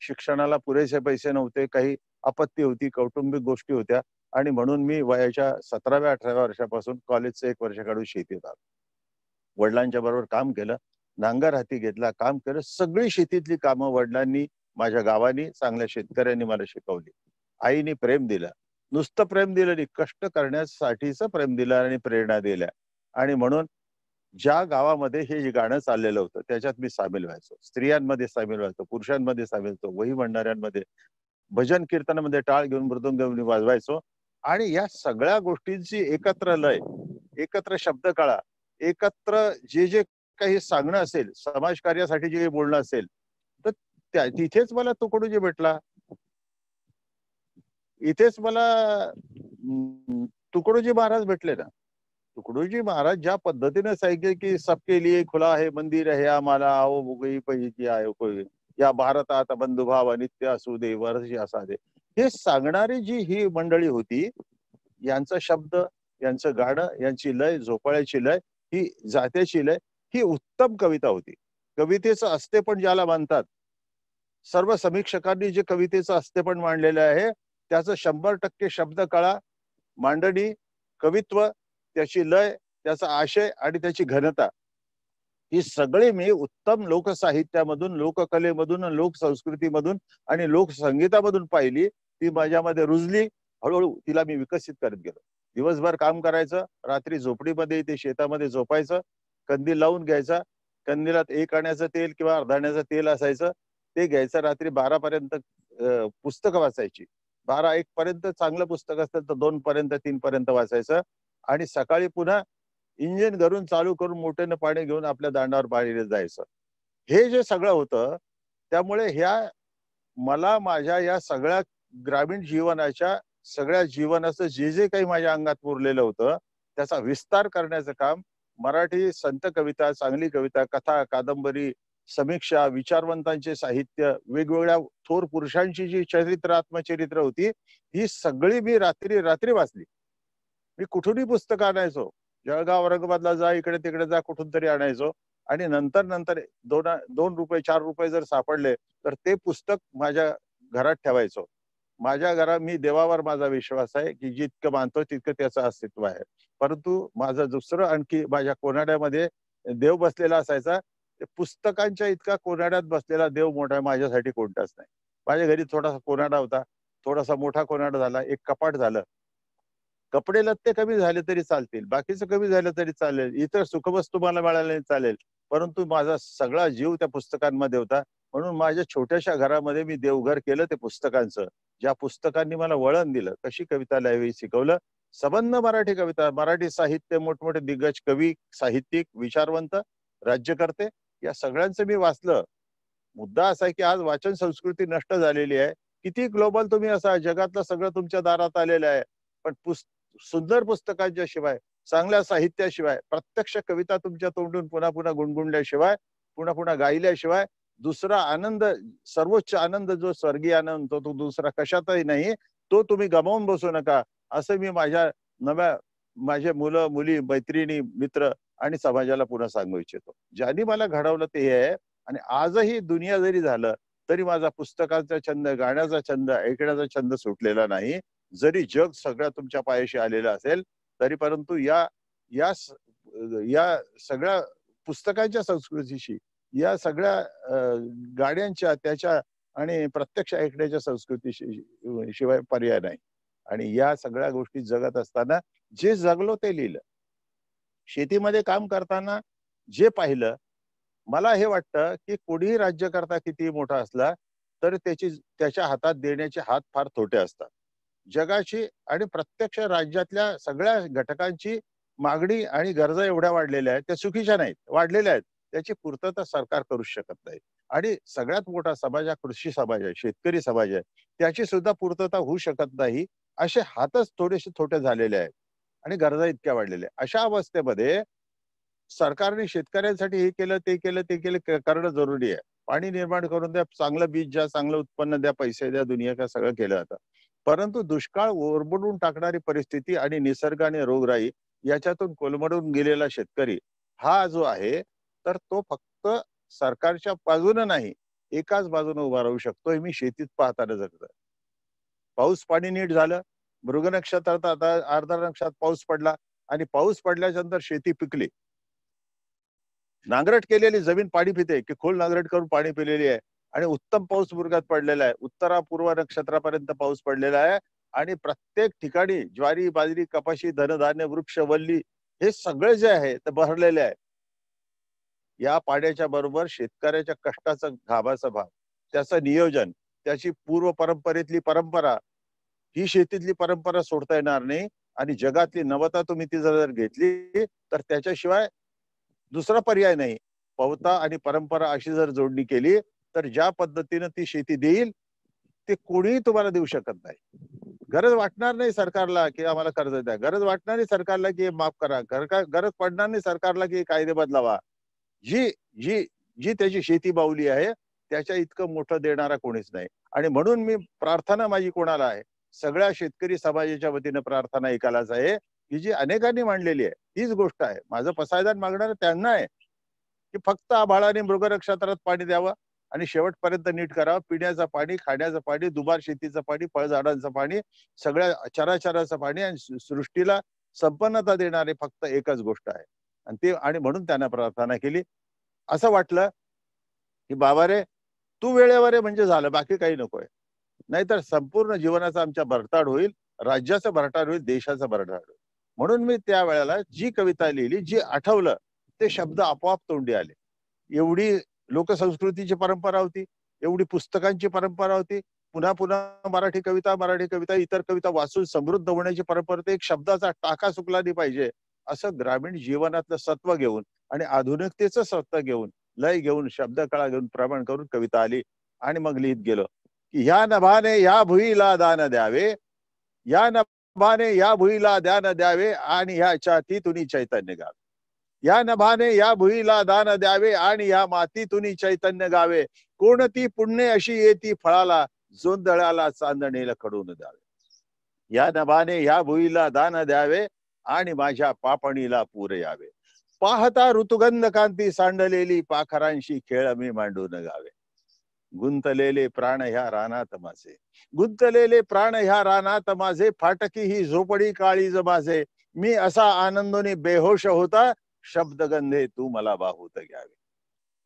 शिक्षणाला पुरेसे पैसे नव्हते काही आपत्ती होती कौटुंबिक गोष्टी होत्या आणि म्हणून मी वयाच्या सतराव्या अठराव्या वर्षापासून कॉलेजचं एक वर्ष काढून शेतीत आलो वडिलांच्या बरोबर काम केलं नांगर हाती घेतला काम केलं सगळी शेतीतली कामं वडिलांनी माझ्या गावाने चांगल्या शेतकऱ्यांनी मला शिकवली आईने प्रेम दिला नुसतं प्रेम दिलं आणि कष्ट करण्यासाठीच प्रेम दिलं आणि प्रेरणा दिल्या आणि म्हणून ज्या गावामध्ये हे गाणं चाललेलं होतं त्याच्यात मी सामील व्हायचो स्त्रियांमध्ये सामील व्हायचो पुरुषांमध्ये सामील होतो वही म्हणणाऱ्यांमध्ये भजन कीर्तनामध्ये टाळ घेऊन मृदुंग वाजवायचो आणि या सगळ्या गोष्टींची एकत्र लय एकत्र शब्द काळा एकत्र जे जे काही सांगणं असेल समाजकार्यासाठी जे बोलणं असेल तिथेच मला तुकडोजी भेटला इथेच मला तुकडोजी महाराज भेटले ना तुकडोजी महाराज ज्या पद्धतीने सांगितले की सबके लिए खुला हे मंदिर हे आम्हाला आओ मुगई पैकी आहे या भारतात बंधुभाव नित्य असू दे वर्षी असा दे हे सांगणारी जी ही मंडळी होती यांचा शब्द यांचं गाणं यांची लय झोपाळ्याची लय ही जात्याची लय ही उत्तम कविता होती कवितेचं असते पण ज्याला मानतात सर्व समीक्षकांनी जे कवितेचं अस्तेपण मांडलेलं आहे त्याचं शंभर टक्के शब्द कळा मांडणी कवित्व त्याची लय त्याचा आशय आणि त्याची घनता ही सगळी मी उत्तम लोकसाहित्यामधून लोककलेमधून लोकसंस्कृतीमधून आणि लोकसंगीतामधून पाहिली ती माझ्यामध्ये रुजली हळूहळू तिला मी विकसित करत गेलो दिवसभर काम करायचं रात्री झोपडीमध्ये ते शेतामध्ये झोपायचं कंदील लावून घ्यायचा कंदिलात एक आण्याचं तेल किंवा अर्धाण्याचं तेल असायचं ते घ्यायचं रात्री बारा पर्यंत पुस्तकं वाचायची बारा एक पर्यंत चांगलं पुस्तक असतं तर दोन पर्यंत तीन पर्यंत वाचायचं आणि सकाळी पुन्हा इंजिन घरून चालू करून मोठ्यानं पाणी घेऊन आपल्या दांडावर पाणी जायचं हे जे सगळं होतं त्यामुळे ह्या मला माझ्या या सगळ्या ग्रामीण जीवनाच्या सगळ्या जीवनाचं जे जे काही माझ्या अंगात उरलेलं होतं त्याचा विस्तार करण्याचं काम मराठी संत कविता चांगली कविता कथा कादंबरी समीक्षा विचारवंतांचे साहित्य वेगवेगळ्या थोर पुरुषांची जी चरित्र आत्मचरित्र होती ही सगळी मी रात्री रात्री वाचली मी कुठूनही पुस्तकं आणायचो जळगाव औरंगाबादला जा इकडे तिकडे जा कुठून तरी आणायचो आणि नंतर नंतर दोन दोन रुपये चार रुपये जर सापडले तर ते पुस्तक माझ्या घरात ठेवायचो माझ्या घरा मी देवावर माझा विश्वास आहे की जितकं मानतो तितकं त्याचं अस्तित्व आहे परंतु माझं दुसरं आणखी माझ्या कोनाड्यामध्ये देव बसलेला असायचा ते पुस्तकांच्या इतका कोनाड्यात बसलेला देव मोठा आहे माझ्यासाठी कोणताच नाही माझ्या घरी थोडासा कोनाडा होता थोडासा मोठा कोनाडा झाला एक कपाट झालं कपडे लत्ते कमी झाले तरी चालतील बाकीचं कमी झालं तरी चालेल इतर सुखवस्तू मला मिळाले चालेल परंतु माझा सगळा जीव त्या पुस्तकांमध्ये होता म्हणून माझ्या छोट्याशा घरामध्ये मी देवघर केलं ते पुस्तकांचं ज्या पुस्तकांनी मला वळण दिलं कशी कविता लिहावी शिकवलं सबंध मराठी कविता मराठी साहित्य मोठमोठे दिग्गज कवी साहित्यिक विचारवंत राज्यकर्ते या सगळ्यांचं मी वाचलं मुद्दा असा आहे की आज वाचन संस्कृती नष्ट झालेली आहे किती ग्लोबल तुम्ही असा जगातलं सगळं तुमच्या दारात आलेलं आहे पण सुंदर पुस्तकांच्या शिवाय चांगल्या साहित्याशिवाय प्रत्यक्ष कविता तुमच्या तोंडून पुन्हा पुन्हा गुणगुणल्याशिवाय पुन्हा पुन्हा गायल्याशिवाय दुसरा आनंद सर्वोच्च आनंद जो स्वर्गीय आनंद तो तो दुसरा कशातही नाही तो तुम्ही गमावून बसू नका असं मी माझ्या नव्या माझे मुलं मुली मैत्रिणी मित्र आणि समाजाला पुन्हा सांगू इच्छितो ज्यांनी मला घडवलं ते हे आहे आणि आजही दुनिया जरी झालं तरी माझा पुस्तकाचा छंद गाण्याचा छंद ऐकण्याचा छंद सुटलेला नाही जरी जग सगळ्या तुमच्या पायाशी आलेलं असेल तरी परंतु या या या सगळ्या पुस्तकांच्या संस्कृतीशी या सगळ्या गाड्यांच्या त्याच्या आणि प्रत्यक्ष ऐकण्याच्या संस्कृतीशी शिवाय पर्याय नाही आणि या सगळ्या गोष्टी जगत असताना जे जगलो ते लिहिलं शेतीमध्ये काम करताना जे पाहिलं मला हे वाटतं की कोणीही राज्यकर्ता किती मोठा असला तर त्याची त्याच्या हातात देण्याचे हात फार थोटे असतात जगाची आणि प्रत्यक्ष राज्यातल्या सगळ्या घटकांची मागणी आणि गरजा एवढ्या वाढलेल्या आहेत त्या चुकीच्या नाहीत वाढलेल्या आहेत त्याची पूर्तता सरकार करू शकत नाही आणि सगळ्यात मोठा समाज हा कृषी समाज आहे शेतकरी समाज आहे त्याची सुद्धा पूर्तता होऊ शकत नाही असे हातच थोडेसे थोटे झालेले आहेत आणि गरजा इतक्या वाढलेल्या अशा अवस्थेमध्ये सरकारने शेतकऱ्यांसाठी हे केलं ते केलं ते केलं करणं जरुरी आहे पाणी निर्माण करून द्या चांगलं बीज द्या चांगलं उत्पन्न द्या पैसे द्या दुनिया का सगळं केलं जातं परंतु दुष्काळ ओरबडून टाकणारी परिस्थिती आणि निसर्ग आणि रोगराई याच्यातून कोलमडून गेलेला शेतकरी हा जो आहे तर तो फक्त सरकारच्या बाजूनं नाही एकाच बाजूने उभा राहू शकतो हे मी शेतीत पाहताना जगत पाऊस पाणी नीट झालं मृग नक्षत्रात आता अर्धा नक्षात पाऊस पडला आणि पाऊस पडल्याच्या नंतर शेती पिकली नांगरट केलेली जमीन पाणी पिते की खोल नांगरट करून पाणी पिलेली आहे आणि उत्तम पाऊस मृगात पडलेला आहे उत्तरा पूर्व नक्षत्रापर्यंत पाऊस पडलेला आहे आणि प्रत्येक ठिकाणी ज्वारी बाजरी कपाशी धनधान्य वृक्ष वल्ली हे सगळे जे आहे ते बहरलेले आहे या पाण्याच्या बरोबर शेतकऱ्याच्या कष्टाचा घाबाचा भाग त्याचं नियोजन त्याची पूर्व परंपरेतली परंपरा ही शेतीतली परंपरा सोडता येणार नाही आणि जगातली नवता तुम्ही ती जर घेतली तर त्याच्याशिवाय दुसरा पर्याय नाही पवता आणि परंपरा अशी जर जोडणी केली तर ज्या पद्धतीनं ती शेती देईल ते कोणीही तुम्हाला देऊ शकत नाही गरज वाटणार नाही सरकारला की आम्हाला कर्ज द्या गरज वाटणार नाही सरकारला की माफ करा गरज पडणार नाही सरकारला की कायदे बदलावा जी जी जी त्याची शेती बावली आहे त्याच्या इतकं मोठं देणारा कोणीच नाही आणि म्हणून मी प्रार्थना माझी कोणाला आहे सगळ्या शेतकरी समाजाच्या वतीनं प्रार्थना एकालाच आहे ही जी अनेकांनी मांडलेली आहे तीच गोष्ट आहे माझं पसायदान मागणार त्यांना आहे की फक्त आभाळाने मृगरक्षात्रात पाणी द्यावं आणि शेवटपर्यंत नीट करावं पिण्याचं पाणी खाण्याचं पाणी दुबार शेतीचं पाणी फळझाडांचं पाणी सगळ्या चराचराचं पाणी आणि सृष्टीला संपन्नता देणारी फक्त एकच गोष्ट आहे आणि ते आणि म्हणून त्यांना प्रार्थना केली असं वाटलं की बाबा रे तू वेळेवर म्हणजे झालं बाकी काही नकोय नाहीतर संपूर्ण जीवनाचा आमच्या भरताड होईल राज्याचं भरताड होईल देशाचा भरटाड होईल म्हणून मी त्या वेळेला जी कविता लिहिली जी आठवलं ते शब्द आपोआप तोंडी आले एवढी लोकसंस्कृतीची परंपरा होती एवढी पुस्तकांची परंपरा होती पुन्हा पुन्हा मराठी कविता मराठी कविता इतर कविता वाचून समृद्ध होण्याची परंपरा ते एक शब्दाचा टाका चुकला नाही पाहिजे असं ग्रामीण जीवनातलं सत्व घेऊन आणि आधुनिकतेचं सत्व घेऊन लय घेऊन शब्दकळा घेऊन प्रमाण करून कविता आली आणि मग लिहित गेलो की ह्या नभाने या भुईला दान द्यावे या नभाने या भुईला दान द्यावे आणि ह्या तुम्ही चैतन्य गावे या नभाने या भुईला दान द्यावे आणि या मातीतून चैतन्य गावे कोणती पुण्य अशी येती फळाला जोंधळाला चांदणीला कडून द्यावे या नभाने या भुईला दान द्यावे आणि माझ्या पापणीला पूर यावे पाहता ऋतुगंध कांती सांडलेली पाखरांशी खेळ मी मांडून गावे गुंतलेले प्राण ह्या रानात माझे गुंतलेले प्राण ह्या रानात माझे फाटकी ही झोपडी काळी जमाझे मी असा आनंदोनी बेहोश होता गंधे तू मला बाहूत घ्यावे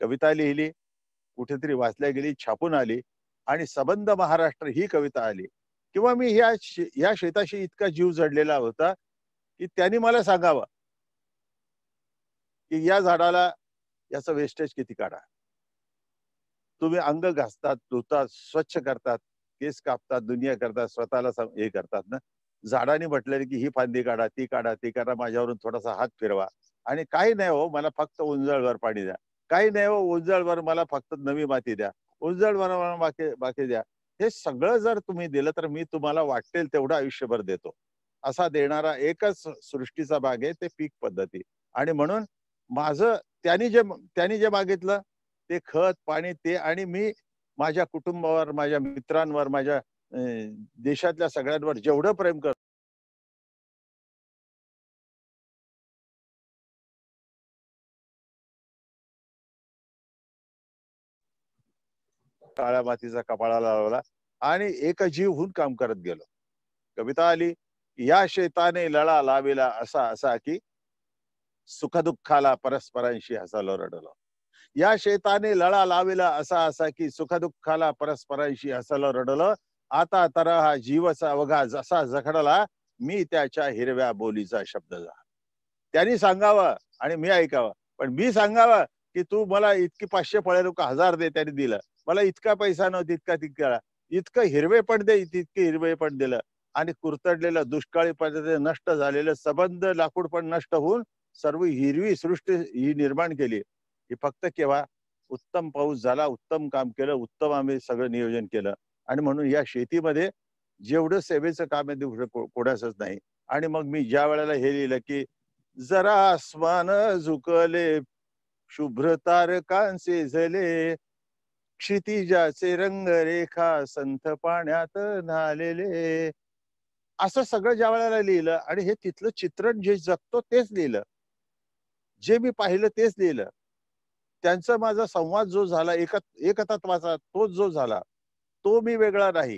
कविता लिहिली कुठेतरी वाचल्या गेली छापून आली आणि सबंध महाराष्ट्र ही कविता आली किंवा मी ह्या ह्या शेताशी इतका जीव जडलेला होता की त्यांनी मला सांगावं की या झाडाला याचं वेस्टेज किती काढा तुम्ही अंग घासतात धुतात स्वच्छ करतात केस कापतात दुनिया करतात स्वतःला हे करतात ना झाडाने म्हटले की ही फांदी काढा ती काढा ती काढा माझ्यावरून थोडासा हात फिरवा आणि काही नाही हो मला फक्त उंजळवर पाणी द्या काही नाही हो उंजळवर मला फक्त नवी माती द्या उंजळवर मला बाकी बाकी द्या हे सगळं जर तुम्ही दिलं तर मी तुम्हाला वाटेल तेवढं आयुष्यभर देतो असा देणारा एकच सृष्टीचा भाग आहे ते पीक पद्धती आणि म्हणून माझं त्यांनी जे त्यांनी जे मागितलं ते खत पाणी ते आणि मी माझ्या कुटुंबावर माझ्या मित्रांवर माझ्या देशातल्या सगळ्यांवर जेवढं प्रेम करतो काळ्या मातीचा कपाळा लावला आणि एक जीव होऊन काम करत गेलो कविता आली या शेताने लढा लाविला असा असा की सुखदुःखाला परस्परांशी हसालो रडलो या शेताने लळा लावेला असा असा की सुखदुःखाला परस्परांशी हसलं रडलं आता तर हा जीवचा अवघा जसा जखडला मी त्याच्या हिरव्या बोलीचा शब्द झाला त्यांनी सांगावं आणि मी ऐकावं पण मी सांगावं की तू मला इतकी पाचशे फळे लोक हजार दे त्याने दिलं मला इतका पैसा नव्हता इतका तितका इतकं हिरवे पण दे तितके हिरवे पण दिलं आणि कुरतडलेलं दुष्काळी पद्धतीने नष्ट झालेलं सबंध लाकूड पण नष्ट होऊन सर्व हिरवी सृष्टी ही निर्माण केली हे फक्त केव्हा उत्तम पाऊस झाला उत्तम काम केलं उत्तम आम्ही सगळं नियोजन केलं आणि म्हणून या शेतीमध्ये जेवढं सेवेचं काम आहे तेवढं नाही आणि मग मी ज्या वेळेला हे लिहिलं की जरा आसमान झुकले शुभ्र तारकांचे झले क्षितिजाचे रेखा संथ पाण्यात नालेले असं सगळं ज्या वेळेला लिहिलं आणि हे तिथलं चित्रण जे जगतो तेच लिहिलं जे मी पाहिलं तेच लिहिलं त्यांचा माझा संवाद जो झाला एक एकतत्वाचा तोच जो झाला तो मी वेगळा नाही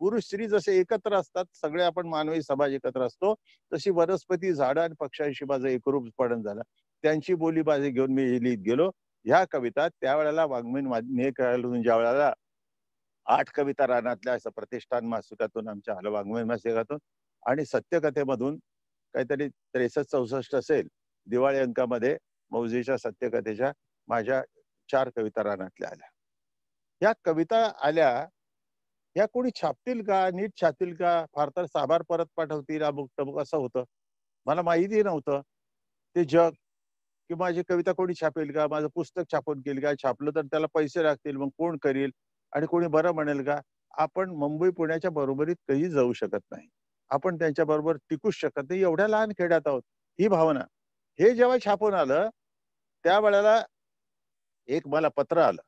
पुरुष स्त्री जसे एकत्र असतात सगळे आपण मानवी समाज एकत्र असतो तशी वनस्पती झाड आणि पक्षांशी माझं एकरूप पडण झालं त्यांची बोली घेऊन मी लिहित गेलो ह्या कविता त्यावेळेला वाङ्मयीन ज्या वेळेला आठ कविता रानातल्या असं प्रतिष्ठान मासिकातून आमच्या हल वाङ्मयीन मासिकातून आणि सत्यकथेमधून काहीतरी त्रेसष्ट चौसष्ट असेल दिवाळी अंकामध्ये मौजीच्या सत्यकथेच्या माझ्या चार कविता रानातल्या आल्या या कविता आल्या या कोणी छापतील का नीट छापतील का फार तर साभार परत पाठवतील अमुक टमुक असं होतं मला माहिती नव्हतं ते जग की माझी कविता कोणी छापेल का माझं पुस्तक छापून गेल का छापलं तर त्याला पैसे लागतील मग कोण करील आणि कोणी बरं म्हणेल का आपण मुंबई पुण्याच्या बरोबरीत कधी जाऊ शकत नाही आपण त्यांच्या बरोबर टिकूच शकत नाही एवढ्या लहान खेड्यात आहोत ही भावना हे जेव्हा छापून आलं त्या वेळेला एक मला पत्र आलं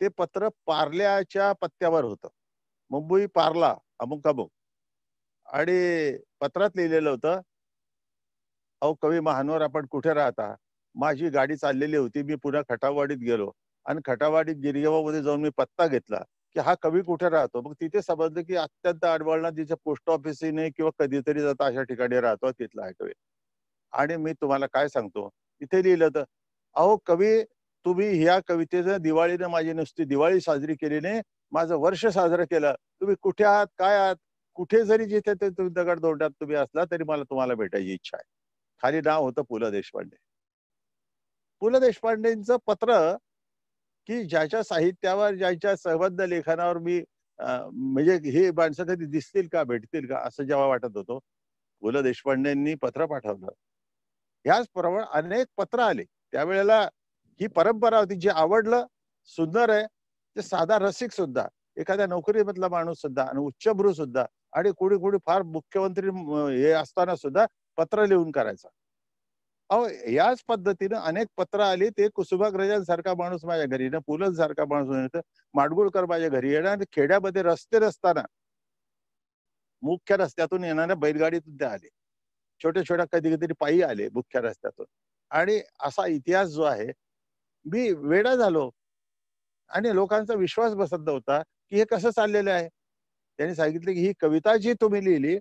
ते पत्र पारल्याच्या पत्त्यावर होत मुंबई पार्ला अमुक अमुक आणि पत्रात लिहिलेलं होतं अहो कवी महानवर आपण कुठे राहता माझी गाडी चाललेली होती मी पुन्हा खटावाडीत गेलो आणि खटावाडीत गिरगावामध्ये जाऊन मी पत्ता घेतला की हा कवी कुठे राहतो मग तिथे समजलं की अत्यंत आडवळणा तिच्या पोस्ट ऑफिसने किंवा कधीतरी जाता अशा ठिकाणी राहतो तिथला हा कवी आणि मी तुम्हाला काय सांगतो इथे लिहिलं तर अहो कवी तुम्ही ह्या कवितेचं दिवाळीनं माझी नुसती दिवाळी साजरी केलीने माझं वर्ष साजरं केलं तुम्ही कुठे आहात काय आहात कुठे जरी जिथे ते तुम्ही दगडदोंडात तुम्ही असला तरी मला तुम्हाला भेटायची इच्छा आहे खाली नाव होतं पु ल देशपांडे पु ल देशपांडेंचं पत्र की ज्याच्या साहित्यावर ज्याच्या सहबद्ध लेखनावर मी म्हणजे हे माणसं कधी दिसतील का भेटतील का असं जेव्हा वाटत होतो पु ल देशपांडेंनी पत्र पाठवलं ह्याच प्रमाण अनेक पत्र आले त्यावेळेला ही परंपरा होती जे आवडलं सुंदर आहे ते साधा रसिक सुद्धा एखाद्या नोकरीमधला माणूस सुद्धा आणि उच्चभ्रू सुद्धा आणि कुणी कुणी फार मुख्यमंत्री हे असताना सुद्धा पत्र लिहून करायचा अहो याच पद्धतीनं अनेक पत्र आली ते कुसुभाग्रजांसारखा माणूस माझ्या घरी येणं सारखा माणूस माडगुळकर माझ्या घरी येणार आणि खेड्यामध्ये रस्ते नसताना मुख्य रस्त्यातून येणाऱ्या बैलगाडी सुद्धा आले छोट्या छोट्या कधी कधी पायी आले मुख्य रस्त्यातून आणि असा इतिहास जो आहे मी वेडा झालो आणि लोकांचा विश्वास बसत नव्हता की हे कसं चाललेलं आहे त्यांनी सांगितले की ही कविता जी तुम्ही लिहिली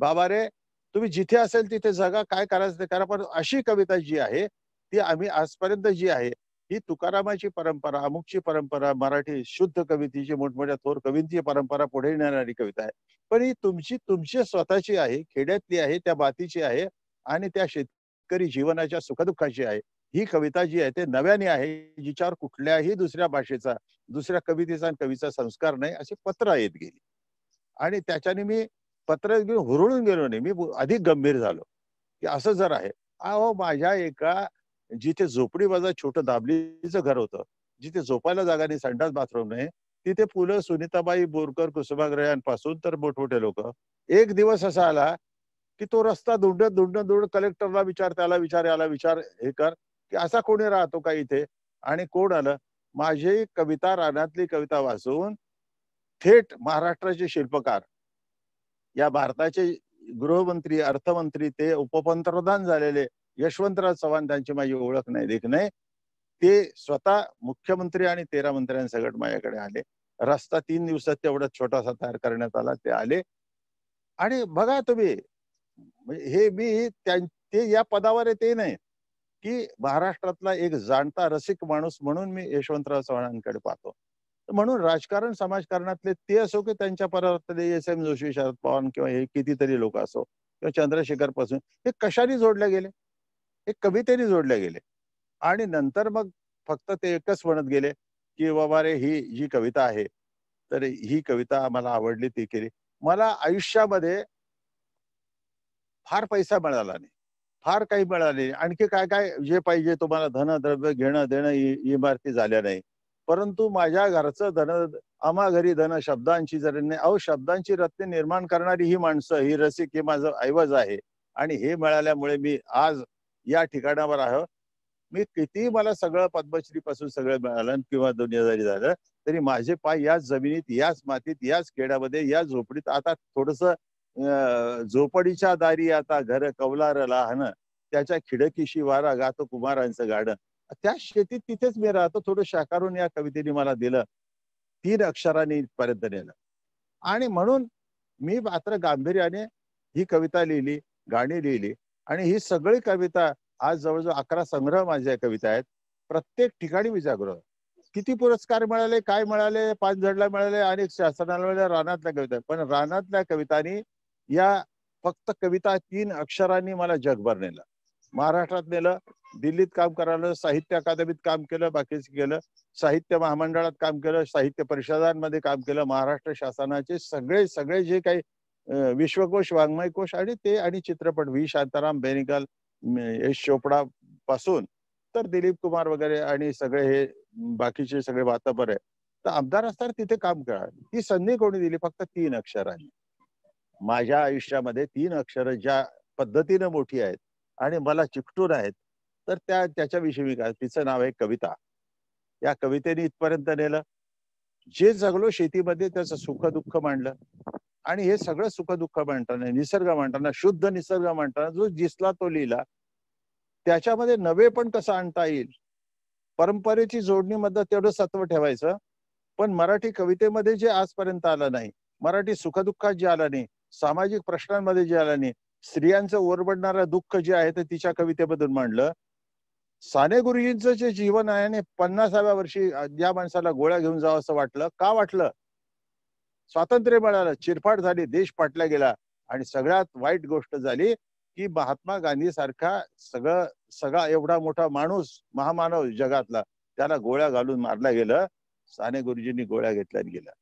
बाबा रे तुम्ही जिथे असेल तिथे जगा काय करायचं ते करा पण अशी कविता जी आहे ती आम्ही आजपर्यंत जी आहे ही तुकारामाची परंपरा अमुकची परंपरा मराठी शुद्ध कवितेची मोठमोठ्या थोर कवींची परंपरा पुढे नेणारी कविता आहे पण ही तुमची तुमची स्वतःची आहे खेड्यातली आहे त्या बातीची आहे आणि त्या शेतकरी जीवनाच्या सुखदुःखाची आहे ही कविता जी आहे ते नव्याने आहे जिच्यावर कुठल्याही दुसऱ्या भाषेचा दुसऱ्या कवितेचा आणि कवीचा संस्कार नाही अशी पत्र येत गेली आणि त्याच्याने मी पत्र घेऊन हुरळून गेलो नाही मी अधिक गंभीर झालो की असं जर आहे अहो माझ्या एका जिथे झोपडी माझा छोट दाबलीचं घर होतं जिथे झोपायला जागा नाही संडास बाथरूम नाही तिथे पुलं सुनीताबाई बोरकर कुसुमाग्रयांपासून तर मोठमोठे लोक एक दिवस असा आला की तो रस्ता धुंड धुंड धुंड कलेक्टरला विचार त्याला विचार याला विचार हे कर की असा कोणी राहतो का इथे आणि कोण आलं माझी कविता रानातली कविता वाचून थेट महाराष्ट्राचे शिल्पकार या भारताचे गृहमंत्री अर्थमंत्री ते उपपंतप्रधान झालेले यशवंतराव चव्हाण त्यांची माझी ओळख नाही देख नाही ते स्वतः मुख्यमंत्री आणि तेरा मंत्र्यांसकट माझ्याकडे आले रस्ता तीन दिवसात तेवढा छोटासा तयार करण्यात आला ते आले आणि बघा तुम्ही म्हणजे हे मी ते या पदावर येते नाही की महाराष्ट्रातला एक जाणता रसिक माणूस म्हणून मी यशवंतराव चव्हाणांकडे पाहतो म्हणून राजकारण समाजकारणातले ते असो की त्यांच्या परातले एस एम जोशी शरद पवार किंवा हे कितीतरी लोक असो किंवा चंद्रशेखर पासून हे कशाने जोडले गेले हे कवितेने जोडले गेले आणि नंतर मग फक्त ते एकच म्हणत गेले की बाबा रे ही जी कविता आहे तर ही कविता मला आवडली ती केली मला आयुष्यामध्ये फार पैसा मिळाला नाही फार काही मिळाले आणखी काय काय जे पाहिजे तुम्हाला धन द्रव्य घेणं देणं इमारती झाल्या नाही परंतु माझ्या घरचं धन आम्हा घरी धन शब्दांची नाही अहो शब्दांची रत्ने निर्माण करणारी ही माणसं ही रसिक हे माझं ऐवज आहे आणि हे मिळाल्यामुळे मी आज या ठिकाणावर आहो मी किती मला सगळं पद्मश्री पासून सगळं मिळालं किंवा दुनियादारी झालं तरी माझे पाय याच जमिनीत याच मातीत याच खेड्यामध्ये या झोपडीत आता थोडस झोपडीच्या दारी आता घर कवलार लहान त्याच्या खिडकीशी वारा गातो कुमारांचं गाडं त्या शेतीत तिथेच मी राहतो थोडं शाकारून या कवितेने मला दिलं तीन अक्षरांनी पर्यंत नेलं आणि म्हणून मी मात्र गांभीर्याने ही कविता लिहिली गाणी लिहिली आणि ही सगळी कविता आज जवळजवळ अकरा संग्रह माझ्या कविता आहेत प्रत्येक ठिकाणी मी किती पुरस्कार मिळाले काय मिळाले पाच मिळाले अनेक शासनाला मिळाले रानातल्या कविता पण रानातल्या कवितांनी या फक्त कविता तीन अक्षरांनी मला जगभर नेलं महाराष्ट्रात नेलं दिल्लीत काम करायला साहित्य अकादमीत काम केलं बाकीच केलं साहित्य महामंडळात काम केलं साहित्य परिषदांमध्ये काम केलं महाराष्ट्र शासनाचे सगळे सगळे जे काही विश्वकोश वाङ्मयकोश आणि ते आणि चित्रपट व्ही शांताराम बेनिकल यश चोपडा पासून तर दिलीप कुमार वगैरे आणि सगळे हे बाकीचे सगळे वातावरण आहे तर आमदार असताना तिथे काम करा ही संधी कोणी दिली फक्त तीन अक्षरांनी माझ्या आयुष्यामध्ये तीन अक्षरं ज्या पद्धतीने मोठी आहेत आणि मला चिकटून आहेत तर त्या त्याच्याविषयी मी काय तिचं नाव आहे कविता या कवितेने इथपर्यंत नेलं जे जगलो शेतीमध्ये त्याचं सुख दुःख मांडलं आणि हे सगळं सुख दुःख मांडताना निसर्ग मांडताना शुद्ध निसर्ग मांडताना जो जिसला तो लिहिला त्याच्यामध्ये नवे पण कसं आणता येईल परंपरेची जोडणीमध्ये तेवढं सत्व ठेवायचं पण मराठी कवितेमध्ये जे आजपर्यंत आलं नाही मराठी सुखदुःखात जे आलं नाही सामाजिक प्रश्नांमध्ये जलानी स्त्रियांचं ओरबडणारं दुःख जे आहे ते तिच्या कवितेबद्दल मांडलं साने गुरुजींचं जे जीवन आहे आणि पन्नासाव्या वर्षी या माणसाला गोळ्या घेऊन जावं असं वाटलं का वाटलं स्वातंत्र्य मिळालं चिरफाट झाली देश पाटला गेला आणि सगळ्यात वाईट गोष्ट झाली की महात्मा गांधी सारखा सगळं सगळा एवढा मोठा माणूस महामानव जगातला त्याला गोळ्या घालून मारला गेलं साने गुरुजींनी गोळ्या घेतल्या गेल्या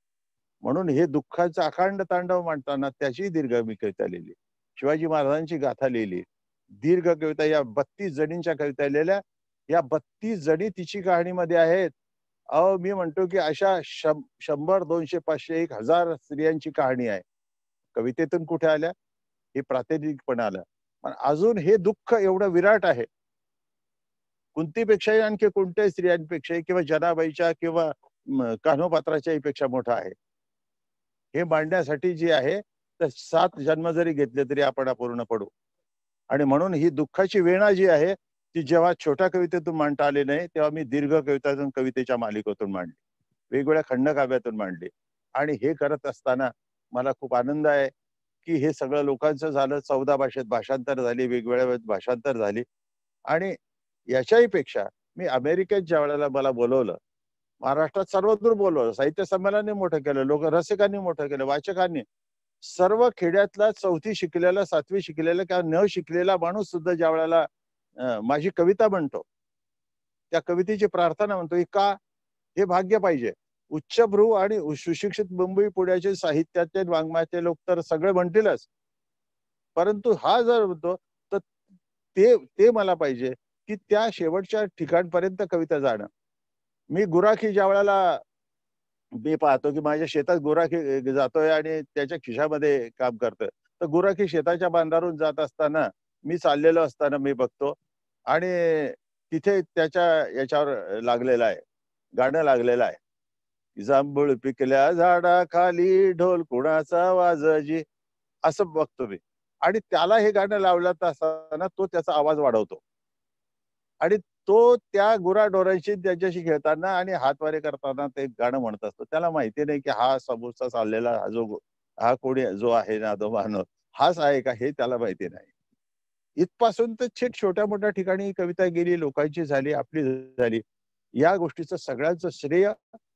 म्हणून हे दुःखाचं अखंड तांडव मांडताना त्याची दीर्घ मी कविता लिहिली शिवाजी महाराजांची गाथा लिहिली दीर्घ कविता या बत्तीस जणींच्या कविता लिहिल्या या बत्तीस जणी तिची कहाणीमध्ये आहेत अहो मी म्हणतो की अशा शंभर दोनशे पाचशे एक हजार स्त्रियांची कहाणी आहे कवितेतून कुठे आल्या हे पण आलं पण अजून हे दुःख एवढं विराट आहे कुंतीपेक्षाही आणखी कोणत्याही स्त्रियांपेक्षाही किंवा जनाबाईच्या किंवा कान्होपात्राच्याही पेक्षा मोठा आहे हे मांडण्यासाठी जी आहे तर सात जन्म जरी घेतले तरी आपण अपूर्ण पडू आणि म्हणून ही दुःखाची वेणा जी आहे ती जेव्हा छोट्या कवितेतून मांडता आली नाही तेव्हा मी दीर्घ कवितातून कवितेच्या मालिकेतून मांडली वेगवेगळ्या खंडकाव्यातून मांडली आणि हे करत असताना मला खूप आनंद आहे की हे सगळं लोकांचं झालं चौदा भाषेत भाषांतर झाली वेगवेगळ्या भाषांतर झाली आणि याच्याही पेक्षा मी अमेरिकेत ज्या वेळेला मला बोलवलं महाराष्ट्रात सर्वदूर बोलवलं साहित्य संमेलनाने मोठं केलं लोक रसिकांनी मोठं केलं वाचकांनी सर्व खेड्यातला चौथी शिकलेला सातवी शिकलेला किंवा न शिकलेला माणूस सुद्धा ज्या वेळेला माझी कविता म्हणतो त्या कवितेची प्रार्थना म्हणतो का हे भाग्य पाहिजे उच्चभ्रू आणि सुशिक्षित मुंबई पुण्याचे साहित्याचे वाङ्मयाचे लोक तर सगळे म्हणतीलच परंतु हा जर म्हणतो तर ते ते मला पाहिजे की त्या शेवटच्या ठिकाणपर्यंत कविता जाणं मी गुराखी ज्या वेळेला मी पाहतो की माझ्या शेतात गुराखी जातोय आणि त्याच्या खिशामध्ये काम करतोय तर गुराखी शेताच्या बांधारून जात असताना मी चाललेलो असताना मी बघतो आणि तिथे त्याच्या याच्यावर लागलेलं आहे गाणं लागलेलं आहे जांभूळ पिकल्या झाडा खाली ढोल कुणाचा वाजजी असं बघतो मी आणि त्याला हे गाणं लावलं असताना तो त्याचा आवाज वाढवतो आणि तो त्या गुराढोरांशी त्याच्याशी खेळताना आणि हातवारे करताना ते गाणं म्हणत असतो त्याला माहिती नाही की हा समोरचा चाललेला हा जो हा कोणी जो आहे ना तो मानव हाच आहे का हे त्याला माहिती नाही इथपासून तर छेट छोट्या मोठ्या ठिकाणी कविता गेली लोकांची झाली आपली झाली या गोष्टीचं सगळ्यांचं श्रेय